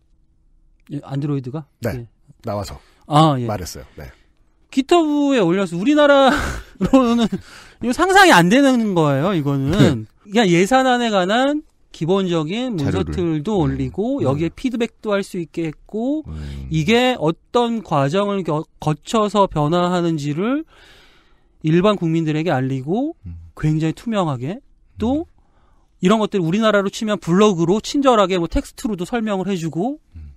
예, 안드로이드가? 네. 예. 나와서 아, 예. 말했어요. 네. 기타부에 올려서 우리나라로는 이거 상상이 안 되는 거예요. 이거는 네. 그냥 예산안에 관한 기본적인 문서 틀도 네. 올리고 음. 여기에 피드백도 할 수 있게 했고 음. 이게 어떤 과정을 거쳐서 변화하는지를 일반 국민들에게 알리고 음. 굉장히 투명하게 또 음. 이런 것들 우리나라로 치면 블로그로 친절하게 뭐 텍스트로도 설명을 해주고 음.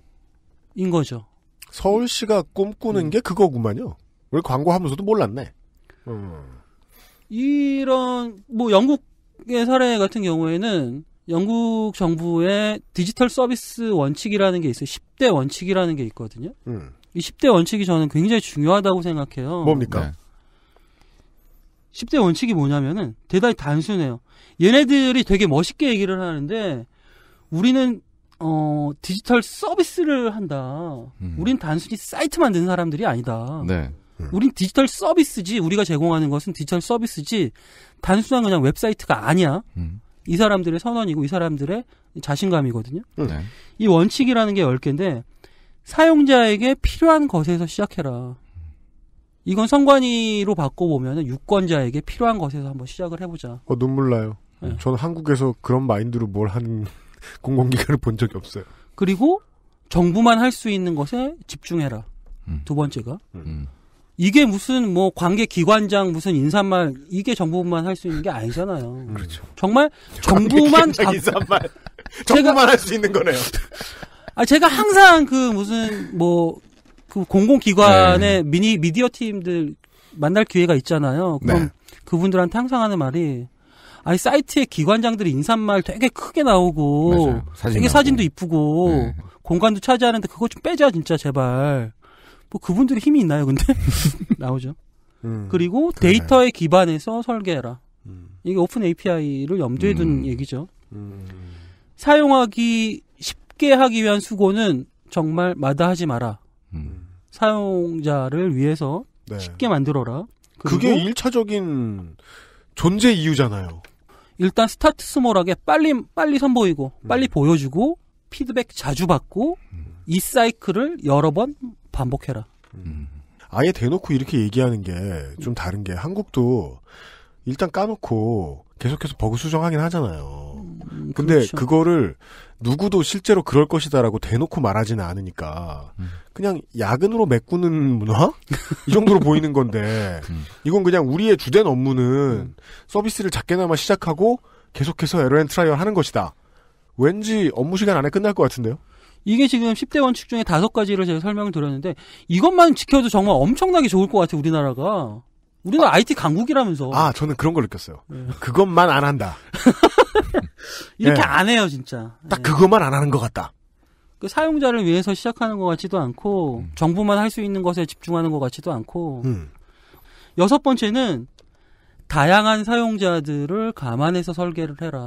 인 거죠. 서울시가 꿈꾸는 음. 게 그거구만요. 왜 광고하면서도 몰랐네. 음. 이런 뭐 영국의 사례 같은 경우에는 영국 정부의 디지털 서비스 원칙이라는 게 있어요. 10대 원칙이라는 게 있거든요. 음. 이 10대 원칙이 저는 굉장히 중요하다고 생각해요. 뭡니까? 네. 10대 원칙이 뭐냐면은 대단히 단순해요. 얘네들이 되게 멋있게 얘기를 하는데 우리는 어 디지털 서비스를 한다. 음. 우린 단순히 사이트 만드는 사람들이 아니다. 네. 음. 우린 디지털 서비스지 우리가 제공하는 것은 디지털 서비스지 단순한 그냥 웹사이트가 아니야. 음. 이 사람들의 선언이고 이 사람들의 자신감이거든요. 네. 이 원칙이라는 게 10개인데 사용자에게 필요한 것에서 시작해라. 이건 선관위로 바꿔보면 유권자에게 필요한 것에서 한번 시작을 해보자. 어, 눈물 나요. 네. 저는 한국에서 그런 마인드로 뭘 한 공공기관을 본 적이 없어요. 그리고 정부만 할 수 있는 것에 집중해라. 음. 두 번째가. 음. 음. 이게 무슨 뭐 관계 기관장 무슨 인사말 이게 정부만 할 수 있는 게 아니잖아요. 음. 그렇죠. 정말 정부만 각... 인사말 정부만 할 수 있는 거네요. 아 제가 항상 그 무슨 뭐그 공공기관의 네. 미니 미디어 팀들 만날 기회가 있잖아요. 그럼 네. 그분들한테 항상 하는 말이 아니 사이트에 기관장들이 인사말 되게 크게 나오고 맞 사진 되게 나오고. 사진도 이쁘고 네. 공간도 차지하는데 그거 좀 빼자 진짜 제발. 뭐 그분들이 힘이 있나요 근데 나오죠. 음, 그리고 데이터에 기반해서 설계해라. 음. 이게 오픈 API를 염두에 둔 음. 얘기죠. 음. 사용하기 쉽게 하기 위한 수고는 정말 마다하지 마라. 음. 사용자를 위해서 네. 쉽게 만들어라. 그게 1차적인 존재 이유잖아요. 일단 스타트 스몰하게 빨리 빨리 선보이고 음. 빨리 보여주고 피드백 자주 받고 음. 이 사이클을 여러 번 반복해라. 음. 아예 대놓고 이렇게 얘기하는 게 좀 다른 게 한국도 일단 까놓고 계속해서 버그 수정하긴 하잖아요. 음, 근데 그렇죠. 그거를 누구도 실제로 그럴 것이다라고 대놓고 말하지는 않으니까 음. 그냥 야근으로 메꾸는 문화 이 정도로 보이는 건데 음. 이건 그냥 우리의 주된 업무는 음. 서비스를 작게나마 시작하고 계속해서 에러앤 트라이얼 하는 것이다. 왠지 업무 시간 안에 끝날 것 같은데요. 이게 지금 10대 원칙 중에 다섯 가지를 제가 설명을 드렸는데 이것만 지켜도 정말 엄청나게 좋을 것 같아요. 우리나라가. 우리는 아, IT 강국이라면서. 아, 저는 그런 걸 느꼈어요. 네. 그것만 안 한다. 이렇게 네. 안 해요, 진짜. 딱 네. 그것만 안 하는 것 같다. 그 사용자를 위해서 시작하는 것 같지도 않고 음. 정부만 할 수 있는 것에 집중하는 것 같지도 않고 음. 여섯 번째는 다양한 사용자들을 감안해서 설계를 해라.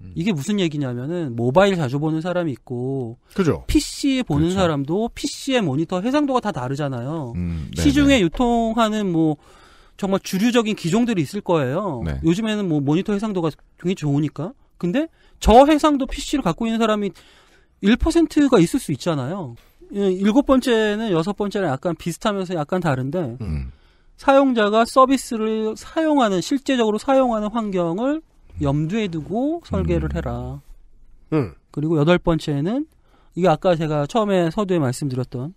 음. 이게 무슨 얘기냐면은 모바일 자주 보는 사람이 있고 그죠. PC 보는 그렇죠. 사람도 PC의 모니터 해상도가 다 다르잖아요. 음, 네, 네. 시중에 유통하는 뭐 정말 주류적인 기종들이 있을 거예요. 네. 요즘에는 뭐 모니터 해상도가 굉장히 좋으니까. 근데 저 해상도 PC를 갖고 있는 사람이 1%가 있을 수 있잖아요. 예, 일곱 번째는 여섯 번째랑 약간 비슷하면서 약간 다른데 음. 사용자가 서비스를 사용하는 실제적으로 사용하는 환경을 염두에 두고 설계를 음. 해라. 음. 그리고 여덟 번째는 이게 아까 제가 처음에 서두에 말씀드렸던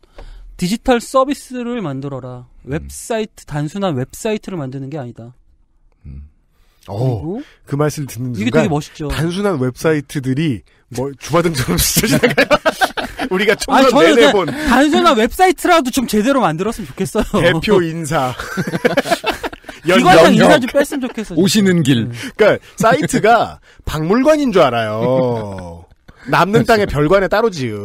디지털 서비스를 만들어라. 음. 웹사이트 단순한 웹사이트를 만드는 게 아니다. 오, 그 말씀을 듣는 순간 게 되게 멋있죠. 단순한 웹사이트들이 뭐 주마등처럼 스쳐지나요 우리가 총선 아, 내내 본 단순한 웹사이트라도 좀 제대로 만들었으면 좋겠어요. 대표 인사. 이관장 인사 좀 뺐으면 좋겠어. 오시는 길. 네. 그러니까 사이트가 박물관인 줄 알아요. 남는 땅의 별관에 따로 지은.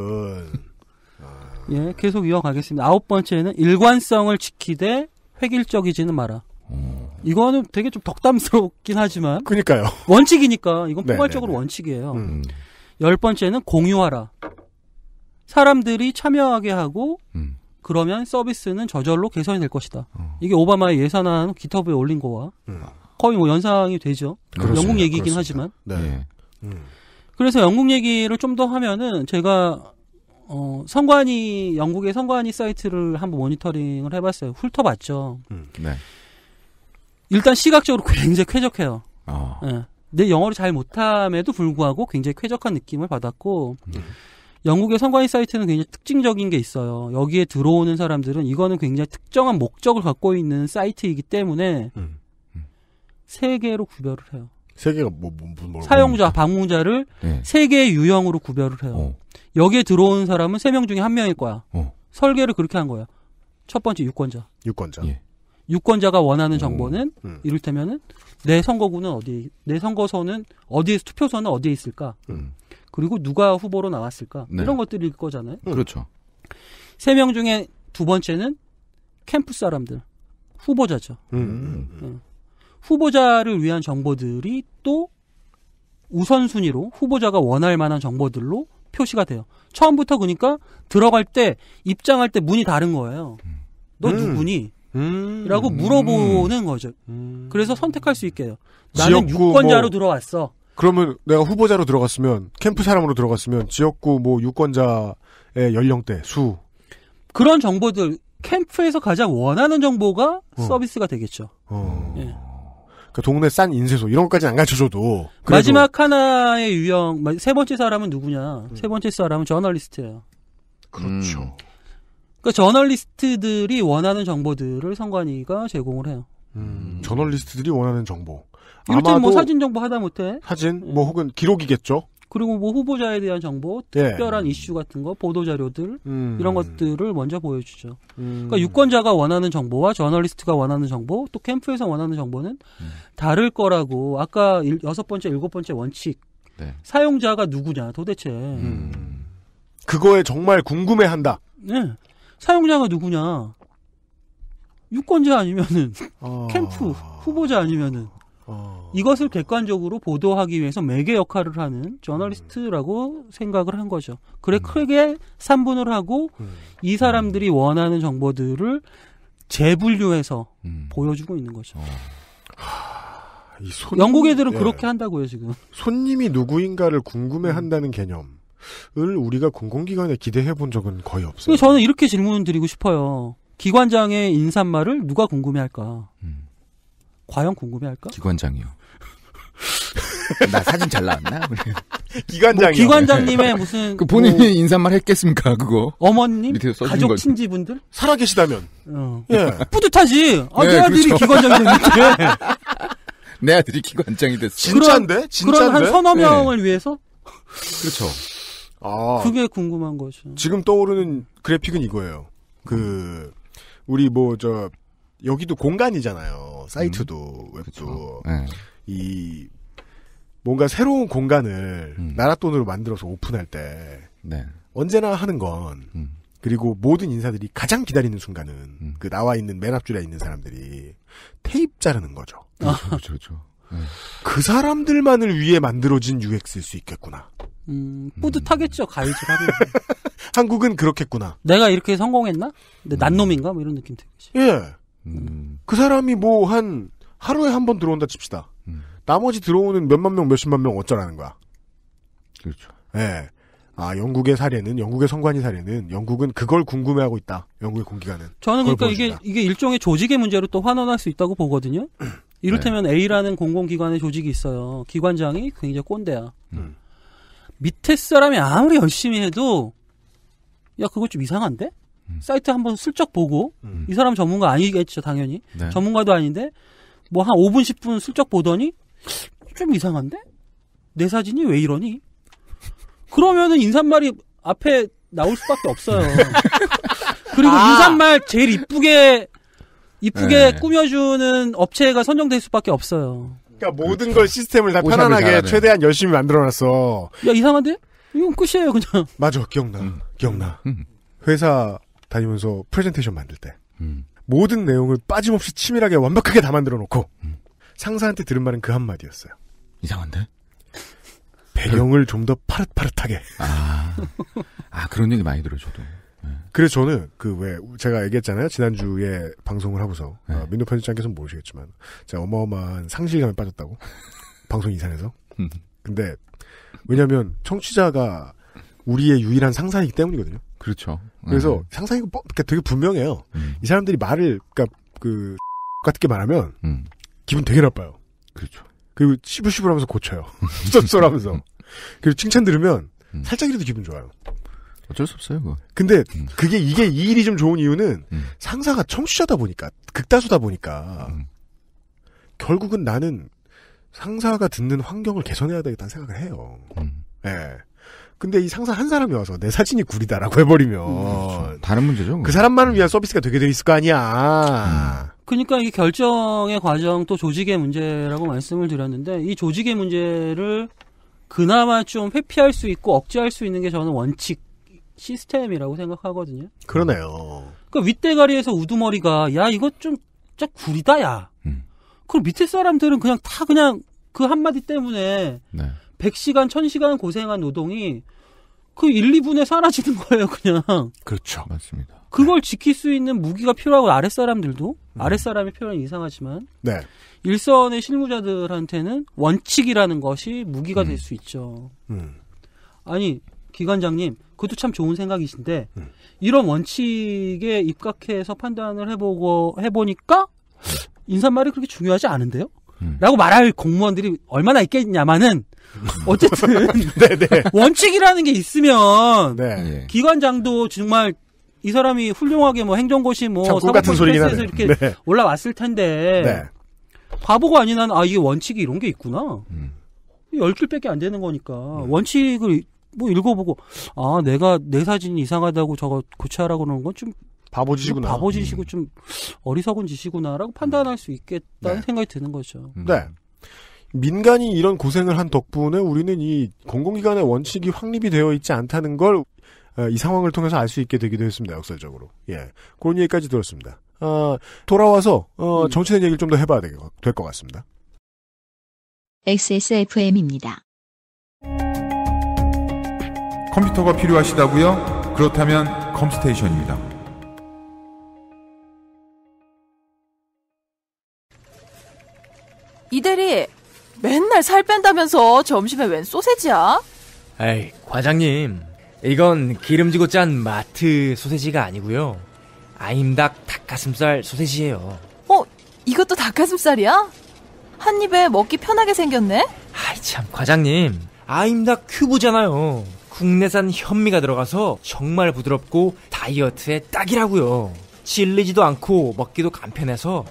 예, 계속 이어가겠습니다. 아홉 번째는 일관성을 지키되 획일적이지는 마라. 이거는 되게 좀 덕담스럽긴 하지만. 그니까요. 원칙이니까. 이건 네, 포괄적으로 네네. 네. 원칙이에요. 음. 열 번째는 공유하라. 사람들이 참여하게 하고, 음. 그러면 서비스는 저절로 개선이 될 것이다. 어. 이게 오바마의 예산안 기터브에 올린 거와 음. 거의 뭐 연상이 되죠. 그렇습니다. 영국 얘기긴 그렇습니다. 하지만. 네. 네. 그래서 영국 얘기를 좀 더 하면은 제가 어, 선관위, 영국의 선관위 사이트를 한번 모니터링을 해봤어요. 훑어봤죠. 음, 네. 일단 시각적으로 굉장히 쾌적해요. 어. 네. 내 영어를 잘 못함에도 불구하고 굉장히 쾌적한 느낌을 받았고 음. 영국의 선관위 사이트는 굉장히 특징적인 게 있어요. 여기에 들어오는 사람들은 이거는 굉장히 특정한 목적을 갖고 있는 사이트이기 때문에 음. 음. 세 개로 구별을 해요. 세 개가 뭐, 뭐, 뭐 사용자, 뭐. 방문자를 네. 세 개의 유형으로 구별을 해요. 어. 여기에 들어온 사람은 세 명 중에 한 명일 거야. 어. 설계를 그렇게 한 거야. 첫 번째 유권자. 유권자. 예. 유권자가 원하는 음. 정보는 음. 이를테면은 내 선거구는 어디, 내선거선는 어디에 투표소는 어디에 있을까? 음. 그리고 누가 후보로 나왔을까? 네. 이런 것들일 거잖아요. 음. 그렇죠. 세 명 중에 두 번째는 캠프 사람들 후보자죠. 네. 후보자를 위한 정보들이 또 우선순위로 후보자가 원할 만한 정보들로 표시가 돼요. 처음부터 그러니까 들어갈 때 입장할 때 문이 다른 거예요. 너 음. 누구니? 음, 라고 물어보는 음, 거죠. 음. 그래서 선택할 수 있게 요 나는 뭐 유권자로 뭐, 들어왔어. 그러면 내가 후보자로 들어갔으면 캠프 사람으로 들어갔으면 지역구 뭐 유권자의 연령대 수 그런 정보들 캠프에서 가장 원하는 정보가 어. 서비스가 되겠죠. 어. 예. 그 동네 싼 인쇄소 이런 것까지안 가르쳐줘도 마지막 하나의 유형 세 번째 사람은 누구냐? 세 번째 사람은 저널리스트예요. 그렇죠. 음. 그러니까 저널리스트들이 원하는 정보들을 선관위가 제공을 해요. 음, 음. 저널리스트들이 원하는 정보. 일단 뭐 사진 정보 하다못해 사진 예. 뭐 혹은 기록이겠죠. 그리고 뭐 후보자에 대한 정보, 예. 특별한 예. 이슈 같은 거, 보도 자료들 음. 이런 것들을 먼저 보여주죠. 음. 그러니까 유권자가 원하는 정보와 저널리스트가 원하는 정보, 또 캠프에서 원하는 정보는 음. 다를 거라고 아까 일, 여섯 번째, 일곱 번째 원칙 네. 사용자가 누구냐 도대체 음. 그거에 정말 궁금해한다. 네. 사용자가 누구냐? 유권자 아니면은 어... 캠프 후보자 아니면은 어... 이것을 객관적으로 보도하기 위해서 매개 역할을 하는 저널리스트라고 생각을 한 거죠. 그래 음. 크게 삼분을 하고 음. 이 사람들이 음. 원하는 정보들을 재분류해서 음. 보여주고 있는 거죠. 어... 하... 손님... 영국 애들은 예. 그렇게 한다고요 지금. 손님이 누구인가를 궁금해한다는 음. 개념. 을 우리가 공공기관에 기대해 본 적은 거의 없어요. 저는 이렇게 질문 드리고 싶어요. 기관장의 인사말을 누가 궁금해할까? 음. 과연 궁금해할까? 기관장이요. 나 사진 잘 나왔나? 기관장 뭐 기관장님의 무슨 그 본인이 뭐 인사말 했겠습니까 그거? 어머님 가족 친지분들 살아계시다면 어. 예. 뿌듯하지. 아, 네, 내 아들이 그렇죠. 기관장이 됐는데 네. 내 아들이 기관장이 됐어. 진짜인데? 진짜인데? 그런 한 서너 네. 명을 네. 위해서 그렇죠. 아, 그게 궁금한 거죠. 지금 떠오르는 그래픽은 이거예요. 그 우리 뭐 저 여기도 공간이잖아요. 사이트도 음, 웹도 네. 이 뭔가 새로운 공간을 음. 나라 돈으로 만들어서 오픈할 때 네. 언제나 하는 건 음. 그리고 모든 인사들이 가장 기다리는 순간은 음. 그 나와 있는 맨 앞줄에 있는 사람들이 테이프 자르는 거죠. 그렇죠, 그렇죠. 그렇죠. 그 사람들만을 위해 만들어진 UX일 수 있겠구나. 음, 뿌듯하겠죠, 음. 가이즈가 하면. 한국은 그렇겠구나. 내가 이렇게 성공했나? 근데 난 음. 놈인가? 뭐 이런 느낌 들겠지. 예. 음. 그 사람이 뭐 한 하루에 한 번 들어온다 칩시다. 나머지 들어오는 몇만 명, 몇십만 명 어쩌라는 거야. 그렇죠. 예. 아, 영국의 사례는, 영국의 성관이 사례는, 영국은 그걸 궁금해하고 있다. 영국의 공기관은. 저는 그러니까 보여준다. 이게, 이게 일종의 조직의 문제로 또 환원할 수 있다고 보거든요. 이를테면 네. A라는 공공기관의 조직이 있어요. 기관장이 굉장히 꼰대야. 음. 밑에 사람이 아무리 열심히 해도 야 그거 좀 이상한데? 음. 사이트 한번 슬쩍 보고 음. 이 사람 전문가 아니겠죠 당연히 네. 전문가도 아닌데 뭐 한 5분 10분 슬쩍 보더니 좀 이상한데? 내 사진이 왜 이러니? 그러면은 인사말이 앞에 나올 수밖에 없어요. 그리고 아. 인사말 제일 이쁘게 이쁘게 네. 꾸며주는 업체가 선정될 수밖에 없어요. 그러니까 모든 걸 그렇죠. 시스템을 다 편안하게 잘하네. 최대한 열심히 만들어놨어. 야 이상한데? 이건 끝이에요 그냥. 맞아 기억나 음. 기억나. 음. 회사 다니면서 프레젠테이션 만들 때 음. 모든 내용을 빠짐없이 치밀하게 완벽하게 다 만들어놓고 음. 상사한테 들은 말은 그 한마디였어요. 이상한데? 배경을 좀 더 파릇파릇하게. 아, 아 그런 얘기 많이 들어 저도. 그래서 저는 그 왜 제가 얘기했잖아요 지난주에 방송을 하고서 아, 네. 아, 민노 편집장께서는 모르시겠지만 제가 어마어마한 상실감에 빠졌다고 방송 이산해서 음. 근데 왜냐하면 청취자가 우리의 유일한 상사이기 때문이거든요. 그렇죠. 그래서 네. 상사이 고 뭐, 그러니까 되게 분명해요. 음. 이 사람들이 말을 그러니까 그같게 말하면 음. 기분 되게 나빠요. 그렇죠. 그리고 시부시부하면서 고쳐요. 쏠쏠하면서 음. 그리고 칭찬 들으면 음. 살짝이라도 기분 좋아요. 어쩔 수 없어요, 그거. 근데 음. 그게 이게 이 일이 좀 좋은 이유는 음. 상사가 청취자다 보니까 극다수다 보니까 음. 결국은 나는 상사가 듣는 환경을 개선해야 되겠다는 생각을 해요. 음. 예. 근데 이 상사 한 사람이 와서 내 사진이 구리다라고 해버리면 그 다른 문제죠. 그 사람만을 위한 서비스가 되게 돼 있을 거 아니야. 음. 그러니까 이게 결정의 과정 또 조직의 문제라고 말씀을 드렸는데 이 조직의 문제를 그나마 좀 회피할 수 있고 억제할 수 있는 게 저는 원칙 시스템이라고 생각하거든요. 그러네요. 그러니까 윗대가리에서 우두머리가 야 이거 좀 진짜 구리다 야. 음. 그럼 밑에 사람들은 그냥 다 그냥 그 한마디 때문에 네. 100시간, 1000시간 고생한 노동이 그 1, 2분에 사라지는 거예요, 그냥. 그렇죠. 맞습니다. 그걸 네. 지킬 수 있는 무기가 필요하고 아랫사람들도 음. 아랫사람의 표현이 이상하지만 네. 일선의 실무자들한테는 원칙이라는 것이 무기가 음. 될수 있죠. 음. 아니 기관장님, 그것도 참 좋은 생각이신데 음. 이런 원칙에 입각해서 판단을 해보고 해보니까 인사말이 그렇게 중요하지 않은데요? 음. 라고 말할 공무원들이 얼마나 있겠냐마는 음. 어쨌든 네, 네. 원칙이라는 게 있으면 네. 기관장도 정말 이 사람이 훌륭하게 뭐 행정고시 뭐 사고 같에서 이렇게 네. 올라왔을 텐데 네. 바보가 아니 한아 이게 원칙이 이런 게 있구나. 음. 10줄밖에 안 되는 거니까 음. 원칙을 뭐 읽어보고 아 내가 내 사진이 이상하다고 저거 고치하라고 그러는 건 좀 바보짓이구나. 바보짓이고 음. 좀 어리석은 짓이구나라고 판단할 수 있겠다는 네. 생각이 드는 거죠. 음. 네. 민간이 이런 고생을 한 덕분에 우리는 이 공공기관의 원칙이 확립이 되어 있지 않다는 걸이 어, 상황을 통해서 알 수 있게 되기도 했습니다. 역설적으로. 예. 그런 얘기까지 들었습니다. 아, 돌아와서 어, 음. 정치된 얘기를 좀 더 해봐야 될 것 같습니다. XSFM입니다. 컴퓨터가 필요하시다고요? 그렇다면 컴스테이션입니다. 이대리 맨날 살 뺀다면서 점심에 웬 소세지야? 에이 과장님 이건 기름지고 짠 마트 소세지가 아니고요 아임닭 닭가슴살 소세지예요 어? 이것도 닭가슴살이야? 한 입에 먹기 편하게 생겼네? 아이 참 과장님 아임닭 큐브잖아요 국내산 현미가 들어가서 정말 부드럽고 다이어트에 딱이라고요. 질리지도 않고 먹기도 간편해서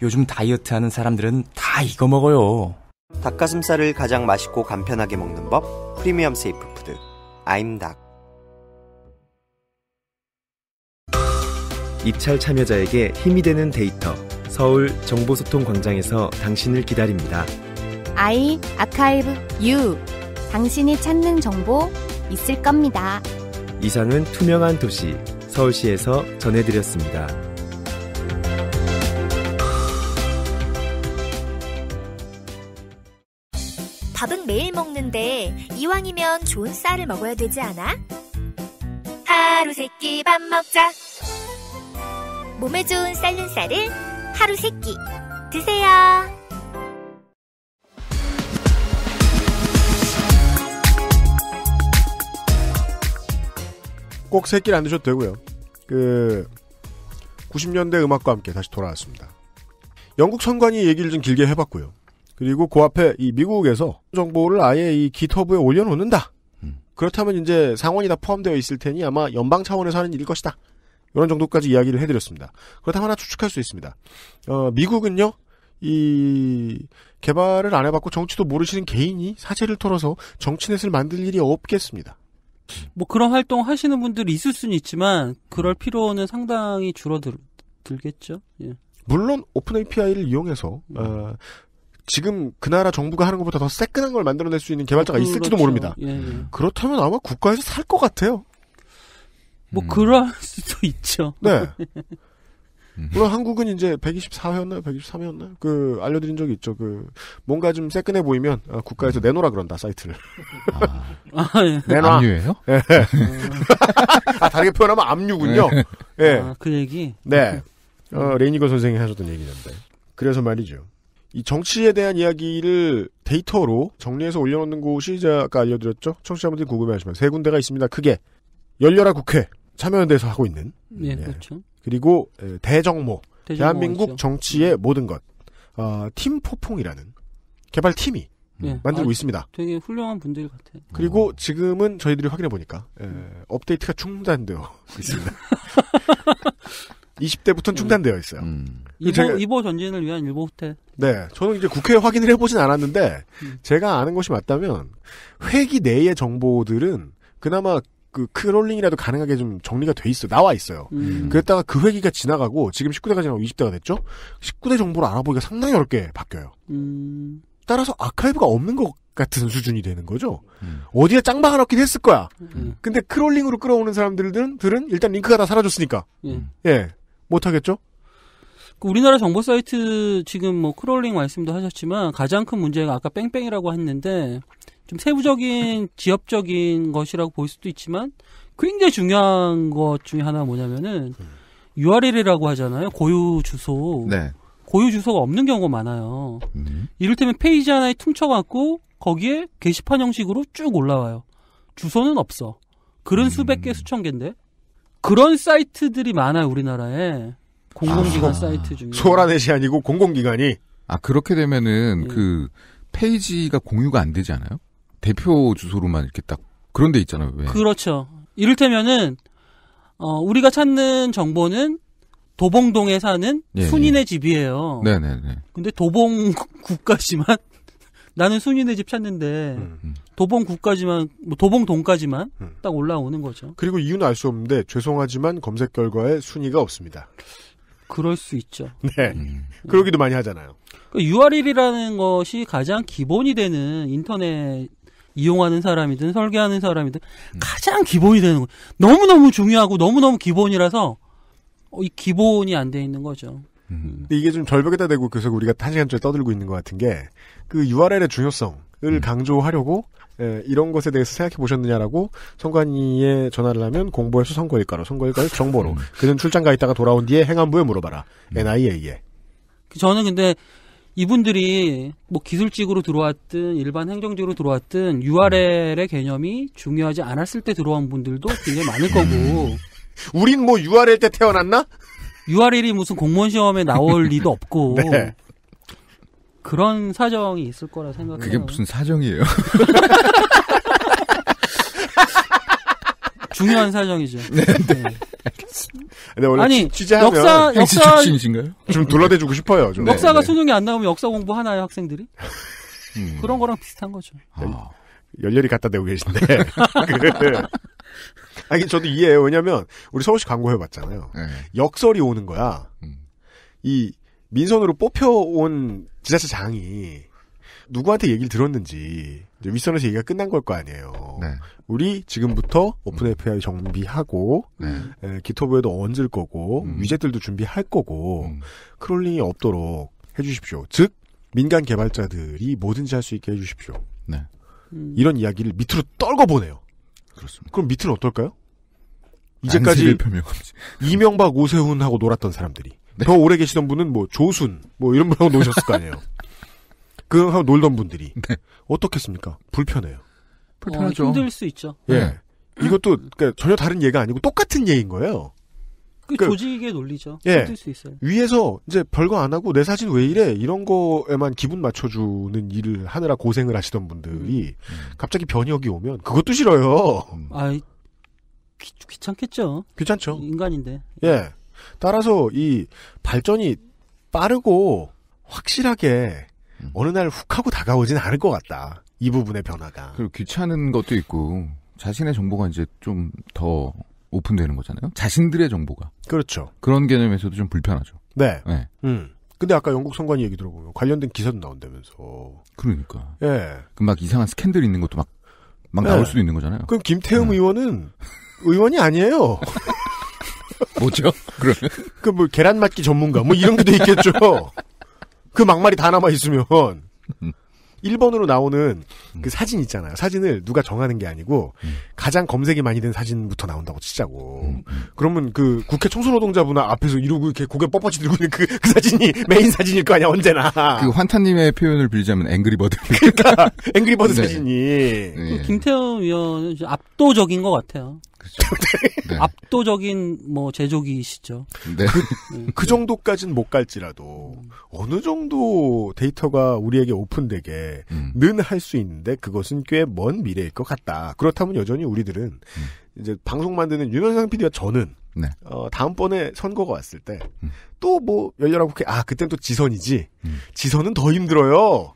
요즘 다이어트 하는 사람들은 다 이거 먹어요. 닭가슴살을 가장 맛있고 간편하게 먹는 법 프리미엄 세이프 푸드 아임닭 입찰 참여자에게 힘이 되는 데이터 서울 정보소통광장에서 당신을 기다립니다. 아이 아카이브 유 당신이 찾는 정보 있을 겁니다. 이상은 투명한 도시 서울시에서 전해드렸습니다. 밥은 매일 먹는데 이왕이면 좋은 쌀을 먹어야 되지 않아? 하루 세끼밥 먹자. 몸에 좋은 삶은 쌀을 하루 세끼 드세요. 꼭 새끼를 안 드셔도 되고요. 그 90년대 음악과 함께 다시 돌아왔습니다. 영국 선관위 얘기를 좀 길게 해봤고요. 그리고 그 앞에 이 미국에서 정보를 아예 이 기터브에 올려놓는다. 음. 그렇다면 이제 상원이 다 포함되어 있을 테니 아마 연방 차원에서 하는 일일 것이다. 이런 정도까지 이야기를 해드렸습니다. 그렇다면 하나 추측할 수 있습니다. 어, 미국은요, 이 개발을 안 해봤고 정치도 모르시는 개인이 사제를 털어서 정치넷을 만들 일이 없겠습니다. 뭐 그런 활동 하시는 분들이 있을 수는 있지만 그럴 음. 필요는 상당히 줄어들겠죠. 예. 물론 오픈 API를 이용해서 음. 어, 지금 그 나라 정부가 하는 것보다 더 새끈한 걸 만들어낼 수 있는 개발자가 그 있을지도 그렇죠. 모릅니다. 예, 예. 그렇다면 아마 국가에서 살 것 같아요. 뭐 음. 그럴 수도 있죠. 네. 물론 한국은 이제 124회였나요? 123회였나요? 그 알려드린 적이 있죠. 그 뭔가 좀 새끈해 보이면 아, 국가에서 음. 내놓으라 그런다 사이트를. 아. 네. 내놔. 압류예요? 네. 아 다르게 표현하면 압류군요. 네. 예. 네. 아, 그 얘기. 네. 어, 레이니거 선생이 하셨던 얘기인데. 그래서 말이죠. 이 정치에 대한 이야기를 데이터로 정리해서 올려놓는 곳이 제가 아까 알려드렸죠. 청취자분들이 궁금해하시면 세 군데가 있습니다. 크게 열려라 국회 참여연대에서 하고 있는 네, 네. 그렇죠. 그리고 대정모, 대한민국 정치의 음. 모든 것, 어, 팀포풍이라는 개발팀이 네. 예. 만들고 아, 있습니다. 되게 훌륭한 분들 같아요. 그리고 음. 지금은 저희들이 확인해 보니까 음. 업데이트가 중단되어 있습니다. 20대부터는 음. 중단되어 있어요. 음. 이보, 제가, 이보 전진을 위한 일보 후퇴. 네, 저는 이제 국회 에 확인을 해보진 않았는데 음. 제가 아는 것이 맞다면 회기 내의 정보들은 그나마 그 크롤링이라도 가능하게 좀 정리가 돼 있어 나와 있어요. 음. 그랬다가 그 회기가 지나가고 지금 19대가 지나고 20대가 됐죠. 19대 정보를 알아보기가 상당히 어렵게 바뀌어요. 음. 따라서 아카이브가 없는 것 같은 수준이 되는 거죠. 음. 어디에 짱박아 넣긴 했을 거야. 음. 음. 근데 크롤링으로 끌어오는 사람들은 들은 일단 링크가 다 사라졌으니까 예. 음. 예 못하겠죠. 그 우리나라 정보 사이트 지금 뭐 크롤링 말씀도 하셨지만 가장 큰 문제가 아까 뺑뺑이라고 했는데 좀 세부적인 지역적인 것이라고 볼 수도 있지만 굉장히 중요한 것 중에 하나 뭐냐면은 URL이라고 하잖아요. 고유 주소. 네. 고유 주소가 없는 경우가 많아요. 음. 이를테면 페이지 하나에 퉁쳐갖고 거기에 게시판 형식으로 쭉 올라와요. 주소는 없어. 그런 음. 수백 개, 수천 개인데. 그런 사이트들이 많아요, 우리나라에. 공공기관 아, 사이트 중에. 소라넷이 아니고 공공기관이. 아, 그렇게 되면은 네. 그 페이지가 공유가 안 되지 않아요? 대표 주소로만 이렇게 딱 그런 데 있잖아요. 왜? 그렇죠. 이를테면은 어, 우리가 찾는 정보는 도봉동에 사는 예, 순인의 예. 집이에요. 네네네. 근데 도봉 국까지만 나는 순인의 집 찾는데 음. 도봉 국까지만뭐 도봉 동까지만 음. 딱 올라오는 거죠. 그리고 이유는 알 수 없는데 죄송하지만 검색 결과에 순위가 없습니다. 그럴 수 있죠. 네. 음. 그러기도 많이 하잖아요. 그 URL이라는 것이 가장 기본이 되는 인터넷 이용하는 사람이든 설계하는 사람이든 음. 가장 기본이 되는 거 너무너무 중요하고 너무너무 기본이라서 어, 이 기본이 안 돼 있는 거죠. 음. 근데 이게 좀 절벽에다 대고 계속 우리가 한 시간째 떠들고 있는 것 같은 게 그 URL의 중요성을 음. 강조하려고 에, 예, 이런 것에 대해서 생각해 보셨느냐라고 선관위에 전화를 하면 공보에서 선거일가로 선거일가를 정보로 음. 그는 출장 가 있다가 돌아온 뒤에 행안부에 물어봐라 음. NIA에 저는 근데 이분들이 뭐 기술직으로 들어왔든 일반 행정직으로 들어왔든 URL의 개념이 중요하지 않았을 때 들어온 분들도 굉장히 많을 거고. 음. 우린 뭐 URL 때 태어났나? URL이 무슨 공무원 시험에 나올 리도 없고. 네. 그런 사정이 있을 거라 생각해요. 그게 무슨 사정이에요? 중요한 사정이죠. 네. 네. 네, 네 원래 아니 취재하면 역사 역사 신신가요좀 둘러대주고 싶어요. 좀. 역사가 네, 수능이 네. 안 나오면 역사 공부 하나요 학생들이? 음. 그런 거랑 비슷한 거죠. 아. 열렬히 갖다 대고 계신데. 그, 아니 저도 이해해요. 왜냐하면 우리 서울시 광고해봤잖아요. 네. 역설이 오는 거야. 음. 이 민선으로 뽑혀온 지자체장이 누구한테 얘기를 들었는지 이제 윗선에서 얘기가 끝난 걸 거 아니에요. 네. 우리 지금부터 오픈 API 정비하고 네. 예, 기토브에도 얹을 거고 음. 위젯들도 준비할 거고 음. 크롤링이 없도록 해주십시오. 즉 민간 개발자들이 뭐든지 할 수 있게 해주십시오. 네. 음. 이런 이야기를 밑으로 떨궈 보내요. 그렇습니다. 그럼 밑으로 어떨까요? 이제까지 이명박 오세훈하고 놀았던 사람들이 네. 더 오래 계시던 분은 뭐 조순 뭐 이런 분하고 노셨을 거 아니에요. 그 하고 놀던 분들이 네. 어떻겠습니까? 불편해요. 불편하죠. 어, 힘들 수 있죠. 예. 네. 이것도 그러니까 전혀 다른 예가 아니고 똑같은 예인 거예요. 그 그러니까, 조직의 논리죠. 예. 힘들 수 있어요. 위에서 이제 별거 안 하고 내 사진 왜 이래 이런 거에만 기분 맞춰주는 일을 하느라 고생을 하시던 분들이 음. 갑자기 변혁이 오면 그것도 싫어요. 아 귀, 귀찮겠죠. 귀찮죠. 인간인데. 예. 따라서 이 발전이 빠르고 확실하게 음. 어느 날 훅 하고 다가오진 않을 것 같다. 이 부분의 변화가. 그리고 귀찮은 것도 있고 자신의 정보가 이제 좀 더 오픈되는 거잖아요. 자신들의 정보가. 그렇죠. 그런 개념에서도 좀 불편하죠. 네. 네. 음. 근데 아까 영국 선관위 얘기 들어보면 관련된 기사도 나온다면서. 그러니까. 예. 그 막 이상한 스캔들 있는 것도 막, 막 예. 나올 수도 있는 거잖아요. 그럼 김태흠 네. 의원은 의원이 아니에요. 뭐죠? 그러면? 그뭐 계란 맞기 전문가 뭐 이런 게도 있겠죠. 그 막말이 다 남아 있으면. 음. 1번으로 나오는 그 음. 사진 있잖아요. 사진을 누가 정하는 게 아니고 음. 가장 검색이 많이 된 사진부터 나온다고 치자고. 음, 그러면 그 국회 청소노동자분나 앞에서 이러고 이렇게 고개 뻣뻣이 들고 있는 그, 그 사진이 메인 사진일 거 아니야 언제나. 그 환타님의 표현을 빌리자면 앵그리버드. 그러니까 앵그리버드 네. 사진이. 네. 김태형 위원은 압도적인 것 같아요. 그렇죠. 네. 압도적인 뭐 제조기이시죠. 네. 그, 네. 그 정도까진 못 갈지라도 음. 어느 정도 데이터가 우리에게 오픈되게는 음. 할수 있는데 그것은 꽤 먼 미래일 것 같다. 그렇다면 여전히 우리들은 음. 이제 방송 만드는 유명상 PD와 저는 네. 어, 다음번에 선거가 왔을 때 음. 또뭐 열렬한 국회 아 그땐 또 지선이지 음. 지선은 더 힘들어요.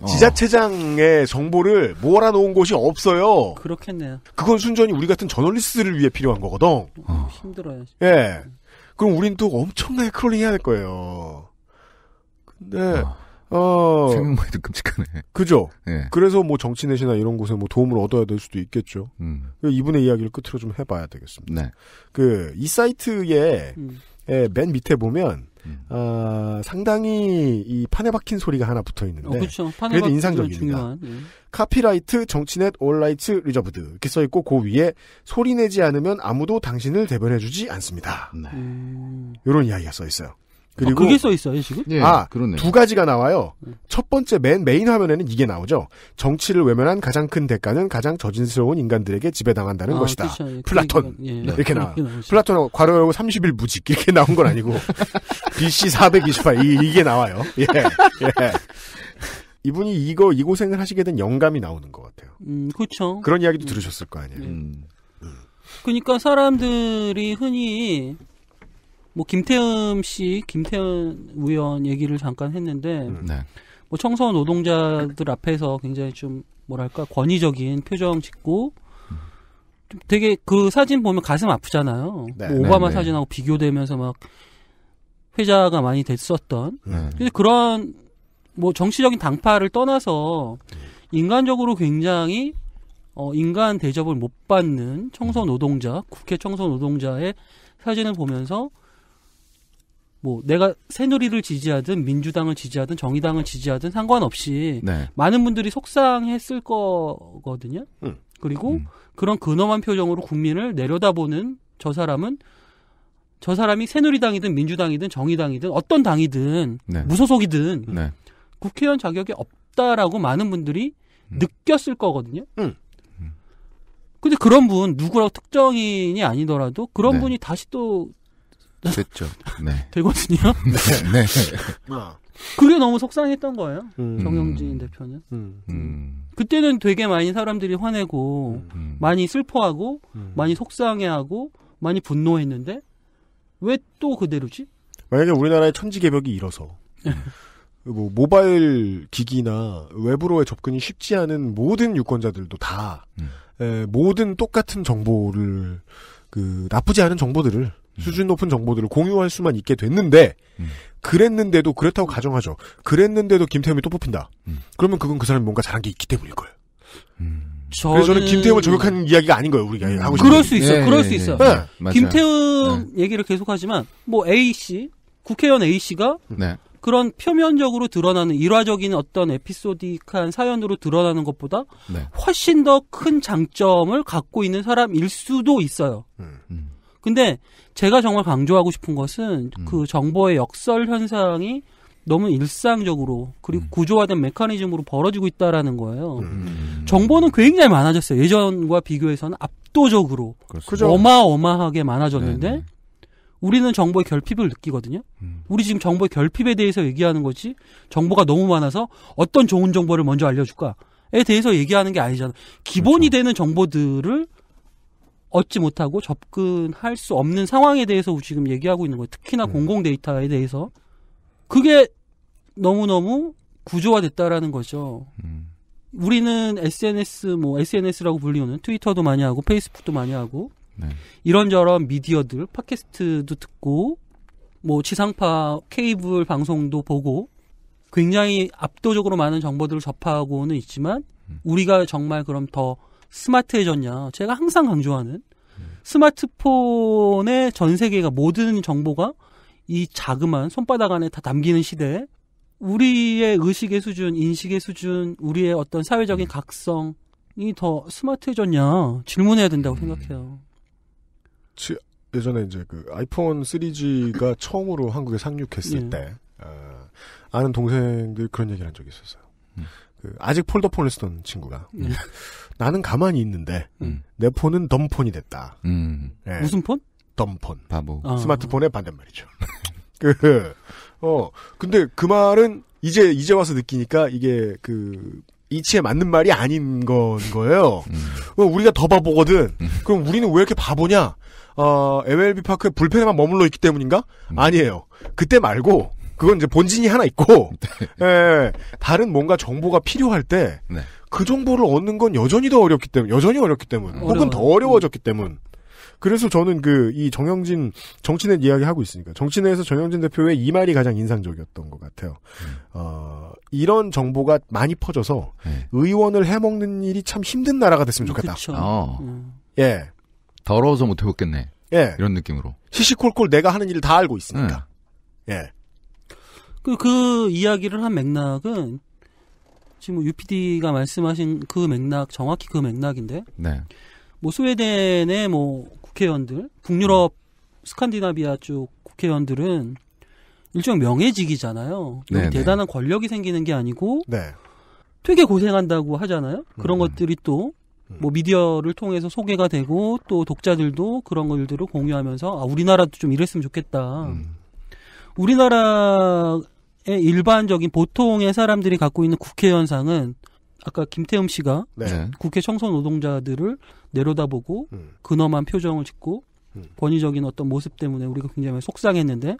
어. 지자체장의 정보를 몰아놓은 곳이 없어요. 그렇겠네요. 그건 순전히 우리 같은 저널리스트를 위해 필요한 거거든. 어. 힘들어요. 예. 그럼 우린 또 엄청나게 크롤링 해야 될 거예요. 근데, 어. 어. 생각만 해도 끔찍하네. 그죠? 예. 그래서 뭐 정치넷이나 이런 곳에 뭐 도움을 얻어야 될 수도 있겠죠. 음. 이분의 이야기를 끝으로 좀 해봐야 되겠습니다. 네. 그, 이 사이트에, 음. 예, 맨 밑에 보면, 음. 어, 상당히 이 판에 박힌 소리가 하나 붙어 있는데. 어, 그렇죠. 그래도 인상적입니다. 예. 카피라이트, 정치넷, 올라이츠, 리저브드 이렇게 써 있고 그 위에 소리 내지 않으면 아무도 당신을 대변해주지 않습니다. 네. 음. 이런 이야기가 써 있어요. 그리고 아, 그게 써 있어요 지금? 예, 아, 그러네. 두 가지가 나와요. 첫 번째 맨 메인 화면에는 이게 나오죠. 정치를 외면한 가장 큰 대가는 가장 저진스러운 인간들에게 지배당한다는 아, 것이다. 그쵸, 그렇죠. 예, 플라톤 예, 네, 이렇게 나와. 플라톤하고 괄호 열고 30일 무직 이렇게 나온 건 아니고 BC 428 이, 이게 나와요. 예, 예. 이분이 이거 이 고생을 하시게 된 영감이 나오는 것 같아요. 음, 그렇죠. 그런 이야기도 음. 들으셨을 거 아니에요. 음. 음. 그러니까 사람들이 흔히 뭐 김태흠 씨, 김태현 의원 얘기를 잠깐 했는데 네. 뭐 청소년 노동자들 앞에서 굉장히 좀 뭐랄까 권위적인 표정 짓고 좀 되게 그 사진 보면 가슴 아프잖아요. 네. 뭐 오바마 네, 네. 사진하고 비교되면서 막 회자가 많이 됐었던. 네. 근데 그런 뭐 정치적인 당파를 떠나서 인간적으로 굉장히 어 인간 대접을 못 받는 청소 노동자, 국회 청소 노동자의 사진을 보면서 뭐 내가 새누리를 지지하든 민주당을 지지하든 정의당을 지지하든 상관없이 네. 많은 분들이 속상했을 거거든요. 음. 그리고 음. 그런 근엄한 표정으로 국민을 내려다보는 저 사람은 저 사람이 새누리당이든 민주당이든 정의당이든 어떤 당이든 네. 무소속이든 네. 국회의원 자격이 없다라고 많은 분들이 음. 느꼈을 거거든요. 음. 음. 근데 그런 분 누구라고 특정인이 아니더라도 그런 네. 분이 다시 또 됐죠. 네. 되거든요. 네. 네. 네. 아. 그게 너무 속상했던 거예요. 음. 음. 정영진 대표는. 음. 음. 음. 그때는 되게 많이 사람들이 화내고 많이 슬퍼하고 많이 속상해하고 많이 분노했는데 왜 또 그대로지? 만약에 우리나라의 천지 개벽이 일어서 뭐 모바일 기기나 외부로의 접근이 쉽지 않은 모든 유권자들도 다 에, 모든 똑같은 정보를 그 나쁘지 않은 정보들을 수준 높은 정보들을 공유할 수만 있게 됐는데 음. 그랬는데도 그렇다고 가정하죠. 그랬는데도 김태형이 또 뽑힌다. 음. 그러면 그건 그 사람이 뭔가 잘한 게 있기 때문일 거예요. 저는... 음. 그래서 저는 김태형을 저격한 이야기가 아닌 거예요. 우리가 하고 싶은 그럴 수 있어. 예, 네, 그럴 예, 수 있어. 예, 네. 네. 네. 김태형 네. 얘기를 계속하지만 뭐 A 씨 국회의원 A 씨가 네. 그런 표면적으로 드러나는 일화적인 어떤 에피소디한 사연으로 드러나는 것보다 훨씬 더 큰 장점을 갖고 있는 사람일 수도 있어요. 음, 음. 근데 제가 정말 강조하고 싶은 것은 음. 그 정보의 역설 현상이 너무 일상적으로 그리고 음. 구조화된 메커니즘으로 벌어지고 있다라는 거예요. 음. 정보는 굉장히 많아졌어요. 예전과 비교해서는 압도적으로 그렇습 어마어마하게 많아졌는데 네네. 네. 우리는 정보의 결핍을 느끼거든요. 음. 우리 지금 정보의 결핍에 대해서 얘기하는 거지 정보가 너무 많아서 어떤 좋은 정보를 먼저 알려줄까에 대해서 얘기하는 게 아니잖아. 요 기본이 그렇죠. 되는 정보들을 얻지 못하고 접근할 수 없는 상황에 대해서 지금 얘기하고 있는 거예요. 특히나 음. 공공 데이터에 대해서 그게 너무너무 구조화됐다라는 거죠. 음. 우리는 SNS 뭐 SNS라고 불리는 트위터도 많이 하고 페이스북도 많이 하고 네. 이런저런 미디어들 팟캐스트도 듣고 뭐 지상파 케이블 방송도 보고 굉장히 압도적으로 많은 정보들을 접하고는 있지만 음. 우리가 정말 그럼 더 스마트해졌냐. 제가 항상 강조하는 스마트폰의 전 세계가 모든 정보가 이 자그마한 손바닥 안에 다 담기는 시대에 우리의 의식의 수준, 인식의 수준, 우리의 어떤 사회적인 음. 각성이 더 스마트해졌냐 질문해야 된다고 음. 생각해요. 지, 예전에 이제 그 아이폰 3G가 처음으로 한국에 상륙했을 예. 때 어, 아는 동생들 그런 얘기를 한 적이 있었어요. 음. 그 아직 폴더 폰을 쓰던 친구가 음. 나는 가만히 있는데 음. 내 폰은 덤폰이 됐다. 네. 무슨 폰? 덤폰. 바보. 아. 스마트폰의 반대말이죠. 그, 어, 근데 그 말은 이제, 이제 와서 느끼니까 이게 그, 이치에 맞는 말이 아닌 건 거예요. 음. 우리가 더 바보거든. 음. 그럼 우리는 왜 이렇게 바보냐? 어, 아, MLB 파크에 불펜에만 머물러 있기 때문인가? 음. 아니에요. 그때 말고 그건 이제 본진이 하나 있고 네. 예, 다른 뭔가 정보가 필요할 때그 네. 그 정보를 얻는 건 여전히 더 어렵기 때문에 여전히 어렵기 때문 어려워. 음. 혹은 더 어려워졌기 때문 에 그래서 저는 그 이 정영진 정치넷 이야기 하고 있으니까 정치넷에서 정영진 대표의 이 말이 가장 인상적이었던 것 같아요. 음. 어, 이런 정보가 많이 퍼져서 네. 의원을 해먹는 일이 참 힘든 나라가 됐으면 좋겠다. 어. 음. 예. 더러워서 못 해먹겠네. 예. 이런 느낌으로. 시시콜콜 내가 하는 일을 다 알고 있으니까. 음. 예. 그, 그 이야기를 한 맥락은 지금 UPD가 뭐 말씀하신 그 맥락, 정확히 그 맥락인데. 네. 뭐 스웨덴의 뭐 국회의원들, 북유럽 스칸디나비아 쪽 국회의원들은 일종 명예직이잖아요. 네, 네. 대단한 권력이 생기는 게 아니고 네. 되게 고생한다고 하잖아요. 그런 음. 것들이 또뭐 음. 미디어를 통해서 소개가 되고 또 독자들도 그런 것들을 공유하면서 아 우리나라도 좀 이랬으면 좋겠다. 음. 우리나라 일반적인 보통의 사람들이 갖고 있는 국회 현상은 아까 김태흠 씨가 네. 네. 국회 청소 노동자들을 내려다보고 음. 근엄한 표정을 짓고 음. 권위적인 어떤 모습 때문에 우리가 굉장히 속상했는데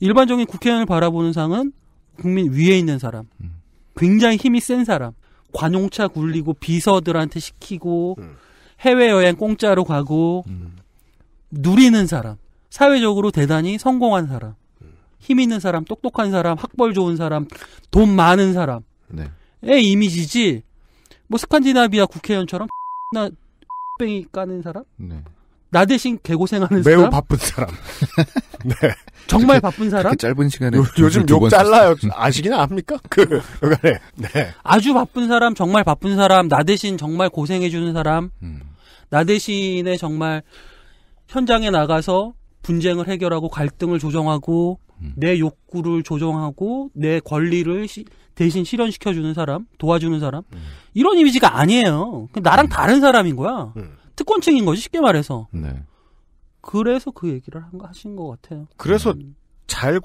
일반적인 국회의원을 바라보는 상은 국민 위에 있는 사람, 음. 굉장히 힘이 센 사람, 관용차 굴리고 비서들한테 시키고 음. 해외 여행 공짜로 가고 음. 누리는 사람, 사회적으로 대단히 성공한 사람. 힘 있는 사람, 똑똑한 사람, 학벌 좋은 사람, 돈 많은 사람의 네. 이미지지. 뭐 스칸디나비아 국회의원처럼 나 뺑이 까는 사람? 네. 나 대신 개고생하는 매우 사람? 바쁜 사람. 네. 정말 바쁜 사람? 짧은 시간에 요, 즘욕 잘라요. 아시긴 압니까? 그 요간에. 네. 아주 바쁜 사람, 정말 바쁜 사람, 나 대신 정말 고생해 주는 사람. 음. 나 대신에 정말 현장에 나가서 분쟁을 해결하고 갈등을 조정하고 음. 내 욕구를 조정하고 내 권리를 시, 대신 실현시켜 주는 사람, 도와주는 사람 음. 이런 이미지가 아니에요. 나랑 음. 다른 사람인 거야. 음. 특권층인 거지 쉽게 말해서. 네. 그래서 그 얘기를 한, 하신 것 같아요. 그래서 음. 잘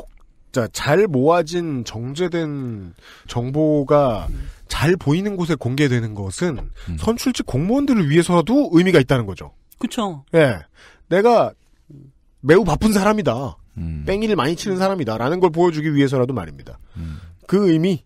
자, 잘 모아진 정제된 정보가 음. 잘 보이는 곳에 공개되는 것은 음. 선출직 공무원들을 위해서라도 의미가 있다는 거죠. 그렇죠. 예. 내가 매우 바쁜 사람이다. 음. 뺑이를 많이 치는 사람이다라는 걸 보여주기 위해서라도 말입니다. 음. 그 의미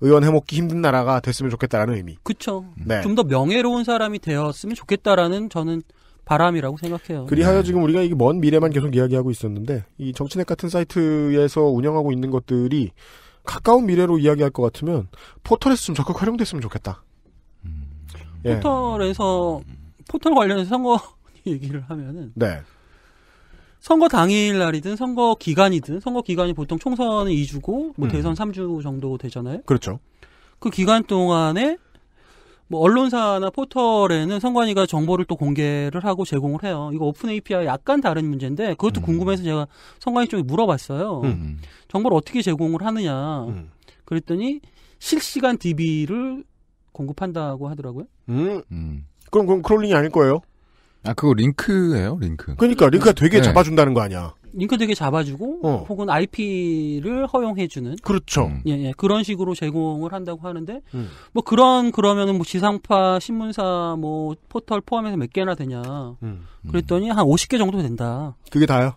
의원 해먹기 힘든 나라가 됐으면 좋겠다라는 의미. 그렇 음. 네. 좀더 명예로운 사람이 되었으면 좋겠다라는 저는 바람이라고 생각해요. 그리하여 네. 지금 우리가 이게 먼 미래만 계속 이야기하고 있었는데 이 정치넷 같은 사이트에서 운영하고 있는 것들이 가까운 미래로 이야기할 것 같으면 포털에서 좀 적극 활용됐으면 좋겠다. 음. 예. 포털에서 포털 관련해서 선거 얘기를 하면은 네. 선거 당일 날이든 선거 기간이든 선거 기간이 보통 총선은 2주고 뭐 음. 대선 3주 정도 되잖아요. 그렇죠. 그 기간 동안에 뭐 언론사나 포털에는 선관위가 정보를 또 공개를 하고 제공을 해요. 이거 오픈 API 약간 다른 문제인데 그것도 음. 궁금해서 제가 선관위 쪽에 물어봤어요. 음. 음. 정보를 어떻게 제공을 하느냐. 음. 그랬더니 실시간 DB를 공급한다고 하더라고요. 음. 음. 그럼 그럼 크롤링이 아닐 거예요. 아 그거 링크예요, 링크. 그러니까 링크가 되게 네. 잡아준다는 거 아니야. 링크 되게 잡아주고 어. 혹은 IP를 허용해주는 그렇죠. 음. 예, 예, 그런 식으로 제공을 한다고 하는데 음. 뭐 그런 그러면은 뭐 지상파 신문사 뭐 포털 포함해서 몇 개나 되냐 음. 그랬더니 한 50개 정도 된다. 그게 다요?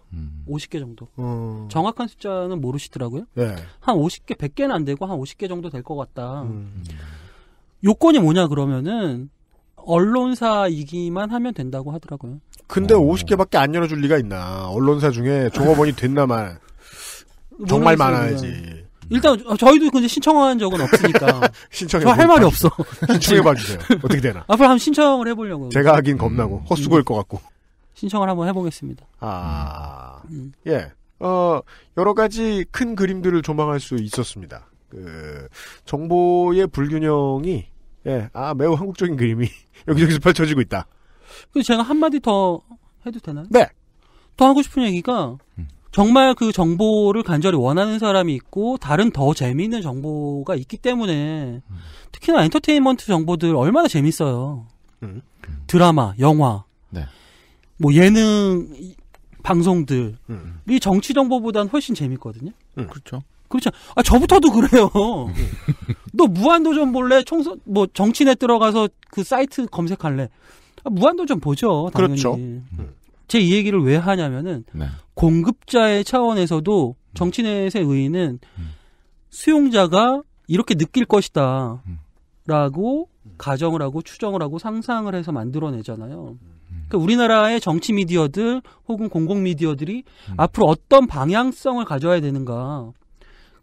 50개 음. 정도. 어. 정확한 숫자는 모르시더라고요. 네. 한 50개 100개는 안 되고 한 50개 정도 될 것 같다. 음. 음. 요건이 뭐냐 그러면은 언론사이기만 하면 된다고 하더라고요. 근데 어. 50개밖에 안 열어줄 리가 있나? 언론사 중에 종업원이 됐나만 정말 많아야지. 일단 어, 저희도 근데 신청한 적은 없으니까 신청해 저 할 말이 없어. 신청해 봐주세요. 어떻게 되나? 앞으로 한번 신청을 해보려고. 제가 하긴 겁나고 음. 헛수고일 것 같고. 신청을 한번 해보겠습니다. 아, 음. 예. 어, 여러 가지 큰 그림들을 조망할 수 있었습니다. 그, 정보의 불균형이 예, 아 매우 한국적인 그림이 여기저기서 펼쳐지고 있다. 그 제가 한 마디 더 해도 되나요? 네. 또 하고 싶은 얘기가 정말 그 정보를 간절히 원하는 사람이 있고 다른 더 재미있는 정보가 있기 때문에 특히나 엔터테인먼트 정보들 얼마나 재밌어요. 음. 드라마, 영화, 네. 뭐 예능 방송들이 음. 정치 정보보다는 훨씬 재밌거든요. 음. 그렇죠. 그렇죠. 아, 저부터도 그래요. 너 무한도전 볼래? 총선, 뭐, 정치넷 들어가서 그 사이트 검색할래? 아, 무한도전 보죠. 당연히. 그렇죠. 음. 제이 얘기를 왜 하냐면은, 네. 공급자의 차원에서도 정치넷의 의의는 음. 수용자가 이렇게 느낄 것이다. 음. 라고 가정을 하고 추정을 하고 상상을 해서 만들어내잖아요. 그러니까 우리나라의 정치 미디어들 혹은 공공 미디어들이 음. 앞으로 어떤 방향성을 가져야 되는가.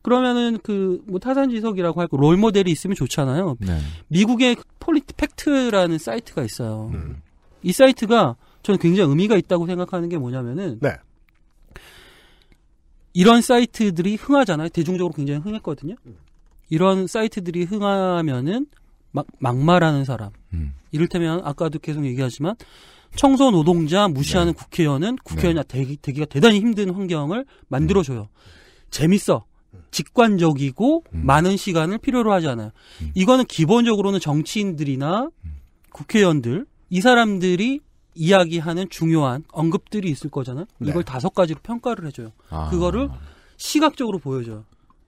그러면은 그 뭐 타산지석이라고 할거 롤모델이 있으면 좋잖아요. 네. 미국의 폴리팩트라는 사이트가 있어요. 음. 이 사이트가 저는 굉장히 의미가 있다고 생각하는 게 뭐냐면은 네. 이런 사이트들이 흥하잖아요. 대중적으로 굉장히 흥했거든요. 이런 사이트들이 흥하면은 막 막말하는 사람. 음. 이를테면 아까도 계속 얘기하지만 청소 노동자 무시하는 네. 국회의원은 국회의원이 네. 되기, 가 대단히 힘든 환경을 만들어줘요. 음. 재밌어. 직관적이고 음. 많은 시간을 필요로 하잖아요 음. 이거는 기본적으로는 정치인들이나 음. 국회의원들 이 사람들이 이야기하는 중요한 언급들이 있을 거잖아요. 네. 이걸 다섯 가지로 평가를 해줘요. 아. 그거를 시각적으로 보여줘요.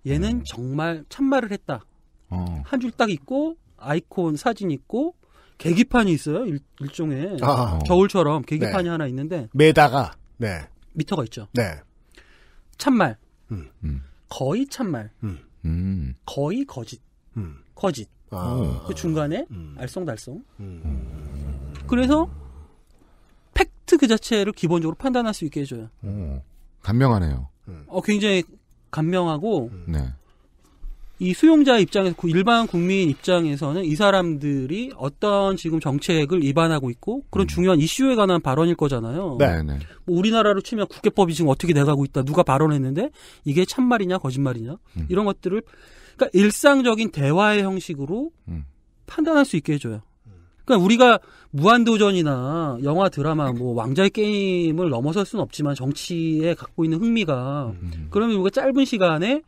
얘는 음. 정말 참말을 했다. 어. 한줄 딱 있고 아이콘 사진 있고 계기판이 있어요. 일, 종의 아. 저울처럼 계기판이 네. 하나 있는데 메다가 네. 미터가 있죠. 네. 참말. 음. 음. 거의 참말, 음. 음. 거의 거짓, 음. 거짓. 아. 그 중간에 음. 알쏭달쏭. 음. 그래서 팩트 그 자체를 기본적으로 판단할 수 있게 해줘요. 오, 감명하네요. 어, 굉장히 간명하고 네. 이 수용자 입장에서 일반 국민 입장에서는 이 사람들이 어떤 지금 정책을 위반하고 있고 그런 음. 중요한 이슈에 관한 발언일 거잖아요. 네, 네. 네. 뭐 우리나라로 치면 국회법이 지금 어떻게 돼가고 있다. 누가 발언했는데 이게 참말이냐 거짓말이냐 음. 이런 것들을 그러니까 일상적인 대화의 형식으로 음. 판단할 수 있게 해줘요. 그러니까 우리가 무한도전이나 영화 드라마 뭐 왕자의 게임을 넘어설 수는 없지만 정치에 갖고 있는 흥미가 음. 그러면 우리가 짧은 시간에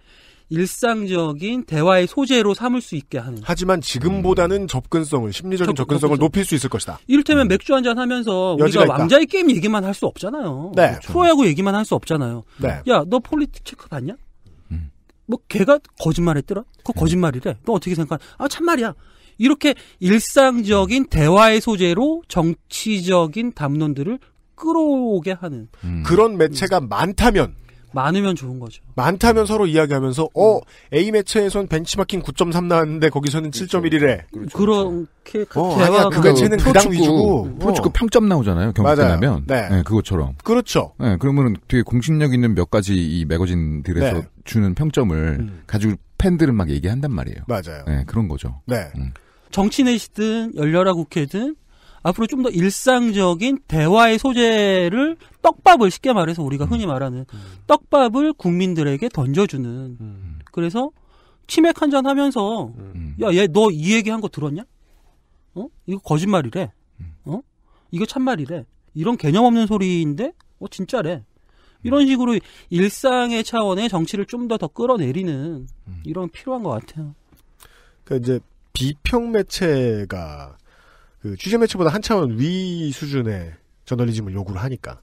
일상적인 대화의 소재로 삼을 수 있게 하는. 하지만 지금보다는 음. 접근성을 심리적인 접, 근성을 높일 수 있을 것이다. 이를테면 음. 맥주 한 잔 하면서 우리가 왕자의 게임 얘기만 할 수 없잖아요. 네. 뭐 프로야구 얘기만 할 수 없잖아요. 네. 야, 너 폴리틱 체크 봤냐? 음. 뭐 걔가 거짓말했더라? 그거 음. 거짓말이래. 너 어떻게 생각하? 아 참말이야. 이렇게 일상적인 대화의 소재로 정치적인 담론들을 끌어오게 하는 음. 그런 매체가 많다면 많으면 좋은 거죠. 많다면 서로 이야기하면서 어 음. A 매체에선 벤치마킹 9.3 나왔는데 거기서는 7.1이래. 그렇죠. 그렇죠, 그렇죠. 그렇게 어, 아니야 그게 쟤는 그당 위주고 프로축구 어. 평점 나오잖아요 경기 나면 네. 네. 그것처럼. 그렇죠. 네 그러면은 되게 공신력 있는 몇 가지 이 매거진들에서 네. 주는 평점을 음. 가지고 팬들은 막 얘기한단 말이에요. 맞아요. 네 그런 거죠. 네. 음. 정치넷이든 열렬한 국회든 앞으로 좀 더 일상적인 대화의 소재를 떡밥을 쉽게 말해서 우리가 음. 흔히 말하는 떡밥을 국민들에게 던져주는 음. 그래서 치맥 한잔 하면서 음. 야얘 너 이 얘기 한 거 들었냐? 어 이거 거짓말이래. 어 이거 참말이래. 이런 개념 없는 소리인데 어 진짜래. 이런 식으로 일상의 차원의 정치를 좀 더 더 끌어내리는 이런 필요한 것 같아요. 그 이제 비평 매체가 그 취재 매체보다 한참 위 수준의 저널리즘을 요구를 하니까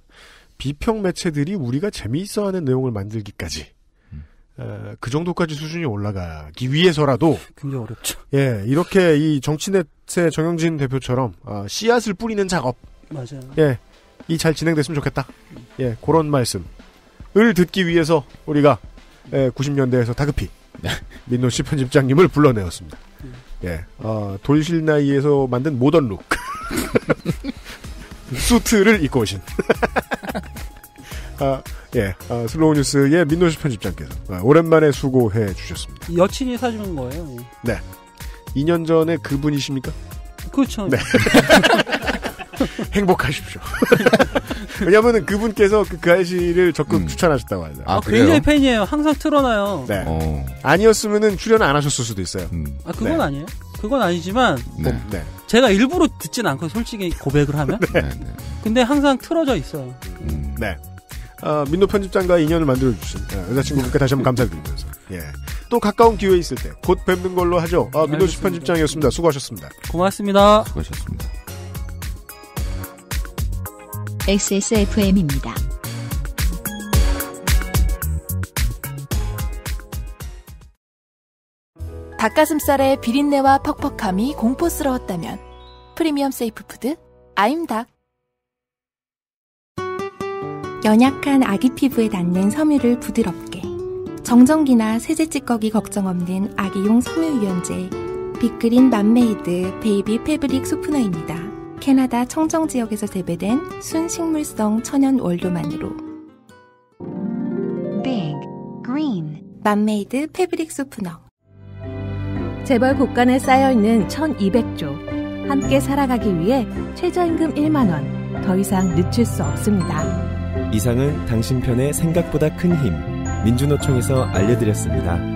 비평 매체들이 우리가 재미있어하는 내용을 만들기까지 음. 어, 그 정도까지 수준이 올라가기 위해서라도 굉장히 어렵죠. 예, 이렇게 이 정치넷의 정영진 대표처럼 어, 씨앗을 뿌리는 작업 맞아요. 예, 이 잘 진행됐으면 좋겠다. 예, 그런 말씀을 듣기 위해서 우리가 예, 90년대에서 다급히 네. 민노 씨 편집장님을 불러내었습니다. 음. 예, 어, 돌실나이에서 만든 모던 룩. 수트를 입고 오신. 아, 예, 아, 슬로우 뉴스의 민노시 편집장께서 아, 오랜만에 수고해 주셨습니다. 여친이 사준 거예요. 뭐. 네. 2년 전에 그분이십니까? 그렇죠. 네. 행복하십시오. 왜냐하면 그분께서 그, 그 아저씨를 적극 음. 추천하셨다고 하죠. 아, 아 굉장히 팬이에요. 항상 틀어놔요. 네. 어. 아니었으면은 출연 안 하셨을 수도 있어요. 음. 아 그건 네. 아니에요. 그건 아니지만 네. 뭐, 네. 제가 일부러 듣진 않고 솔직히 고백을 하면. 네. 네, 네. 근데 항상 틀어져 있어요. 음. 네. 어, 민노 편집장과 인연을 만들어주신 어, 여자친구분께 다시 한번 감사드리면서 예. 또 가까운 기회 있을 때 곧 뵙는 걸로 하죠. 아, 어, 민노 편집장이었습니다. 수고하셨습니다. 고맙습니다. 수고하셨습니다. XSFM입니다. 닭가슴살의 비린내와 퍽퍽함이 공포스러웠다면 프리미엄 세이프푸드 아임닭 연약한 아기 피부에 닿는 섬유를 부드럽게 정전기나 세제 찌꺼기 걱정 없는 아기용 섬유 유연제 빅그린 맘메이드 베이비 패브릭 소프너입니다. 캐나다 청정 지역에서 재배된 순식물성 천연 월도만으로 Big Green 맘메이드 패브릭 수프넉 재벌 곳간에 쌓여있는 1200조 함께 살아가기 위해 최저임금 1만원 더 이상 늦출 수 없습니다 이상은 당신 편의 생각보다 큰 힘 민주노총에서 알려드렸습니다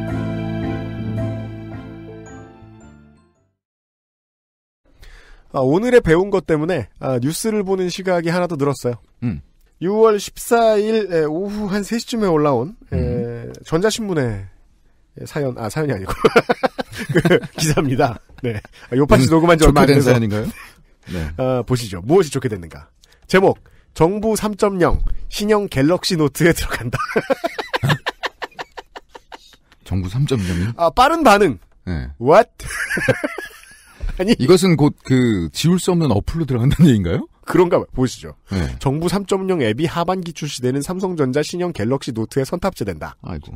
아, 오늘의 배운 것 때문에 아, 뉴스를 보는 시각이 하나 더 늘었어요. 음. 6월 14일 오후 한 3시쯤에 올라온 음. 에, 전자신문에 사연 아 사연이 아니고 그 기사입니다. 네, 아, 요파시 음. 녹음한 지 얼마 안 된 사연인가요? 네. 아, 보시죠. 무엇이 좋게 됐는가? 제목 정부 3.0 신형 갤럭시 노트에 들어간다. 정부 3.0이요? 아 빠른 반응. 네. What? 아니 이것은 곧 그 지울 수 없는 어플로 들어간다는 얘기인가요? 그런가 보시죠. 네. 정부 3.0 앱이 하반기 출시되는 삼성전자 신형 갤럭시 노트에 선탑재된다. 아이고.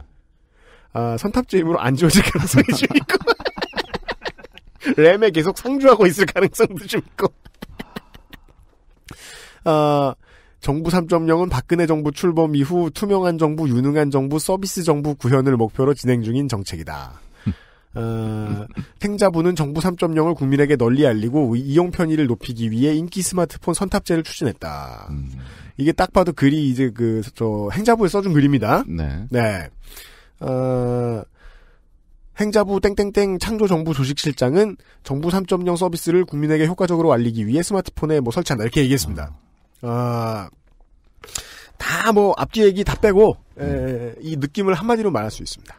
아, 선탑재임으로 안 지워질 가능성이 좀 있고. 램에 계속 상주하고 있을 가능성도 좀 있고. 아, 정부 3.0은 박근혜 정부 출범 이후 투명한 정부, 유능한 정부, 서비스 정부 구현을 목표로 진행 중인 정책이다. 어, 행자부는 정부 3.0을 국민에게 널리 알리고 이용 편의를 높이기 위해 인기 스마트폰 선탑재를 추진했다. 음. 이게 딱 봐도 글이 이제 그 저 행자부에 써준 글입니다. 네. 네. 어, 행자부 땡땡땡 창조정부 조직실장은 정부 3.0 서비스를 국민에게 효과적으로 알리기 위해 스마트폰에 뭐 설치한다 이렇게 얘기했습니다. 아, 어, 다뭐 앞뒤 얘기 다 빼고 음. 에, 이 느낌을 한마디로 말할 수 있습니다.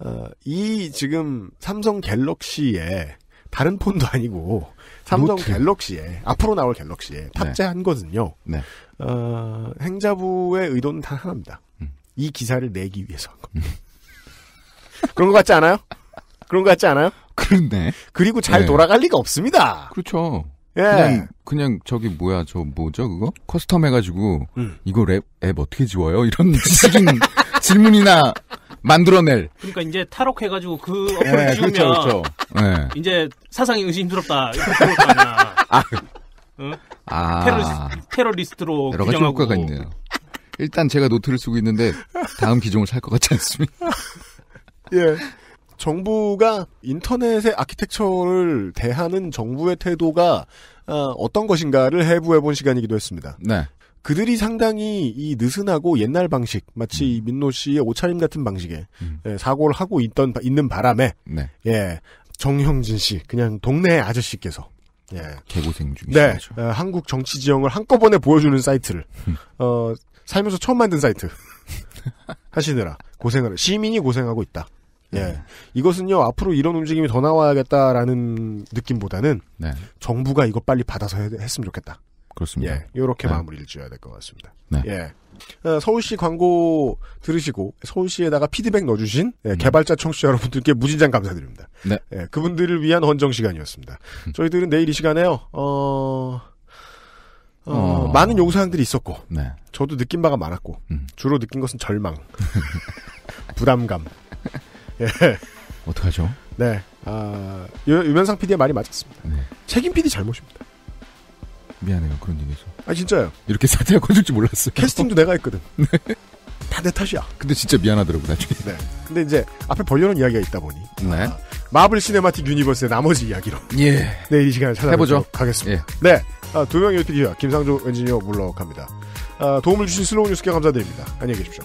어, 이 지금 삼성 갤럭시에 다른 폰도 아니고 삼성 노트. 갤럭시에 앞으로 나올 갤럭시에 네. 탑재한 네. 거든요. 네. 어, 행자부의 의도는 단 하나입니다. 음. 이 기사를 내기 위해서 한 음. 그런 것 같지 않아요? 그런 것 같지 않아요? 그런데 그리고 잘 네. 돌아갈 리가 없습니다. 그렇죠. 예. 그냥, 그냥 저기 뭐야 저 뭐죠 그거 커스텀 해가지고 음. 이거 랩, 앱 어떻게 지워요 이런 질문 질문이나 만들어낼. 그러니까 이제 탈옥해가지고 그 예, 어플을 네, 씌우면 그렇죠, 그렇죠. 네. 이제 사상이 의심 힘들었다. 이렇게 들어올 거아 응? 어? 아. 테러리스, 테러리스트로 여러 가지 규정하고. 효과가 있네요. 일단 제가 노트를 쓰고 있는데 다음 기종을 살 것 같지 않습니까? 예. 정부가 인터넷의 아키텍처를 대하는 정부의 태도가 어, 어떤 것인가를 해부해본 시간이기도 했습니다. 네. 그들이 상당히 이 느슨하고 옛날 방식 마치 음. 민노 씨의 옷차림 같은 방식의 음. 예, 사고를 하고 있던 있는 바람에 네. 예 정형진 씨 그냥 동네 아저씨께서 예 개고생 중이시죠. 네 예, 한국 정치 지형을 한꺼번에 보여주는 사이트를 음. 어 살면서 처음 만든 사이트 하시느라 고생을 시민이 고생하고 있다. 예. 네. 이것은요, 앞으로 이런 움직임이 더 나와야겠다라는 느낌보다는 네. 정부가 이거 빨리 받아서 했, 으면 좋겠다. 그렇습니다. 예, 이렇게 네. 마무리를 지어야 될 것 같습니다. 네. 예. 어, 서울시 광고 들으시고 서울시에다가 피드백 넣어주신 음. 개발자 청취자 여러분들께 무진장 감사드립니다. 네. 예, 그분들을 위한 헌정 시간이었습니다. 음. 저희들은 내일 이 시간에요. 어... 어... 어... 많은 요구사항들이 있었고 네. 저도 느낀 바가 많았고 음. 주로 느낀 것은 절망, 부담감. 예. 어떡하죠? 네. 아, 유, 유면상 PD의 말이 맞았습니다. 네. 책임 PD 잘못입니다. 미안해요 그런 얘기해서. 아 진짜요? 이렇게 사태가 커질 줄 몰랐어요. 캐스팅도 내가 했거든. 네. 다내 탓이야. 근데 진짜 미안하더라고 나중에. 네. 근데 이제 앞에 벌려놓은 이야기가 있다 보니. 네. 아, 마블 시네마틱 유니버스의 나머지 이야기로. 예. 네, 이 시간을 찾아보죠. 하겠습니다. 예. 네. 아, 두 명의 피디와 김상조 엔지니어 물러갑니다. 아, 도움을 주신 슬로우 뉴스께 감사드립니다. 안녕히 계십시오.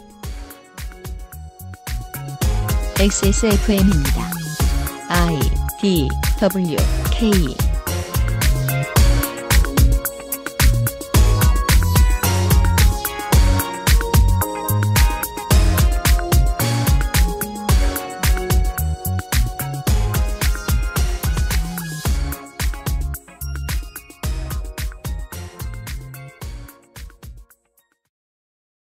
XSFM입니다. I D W K e.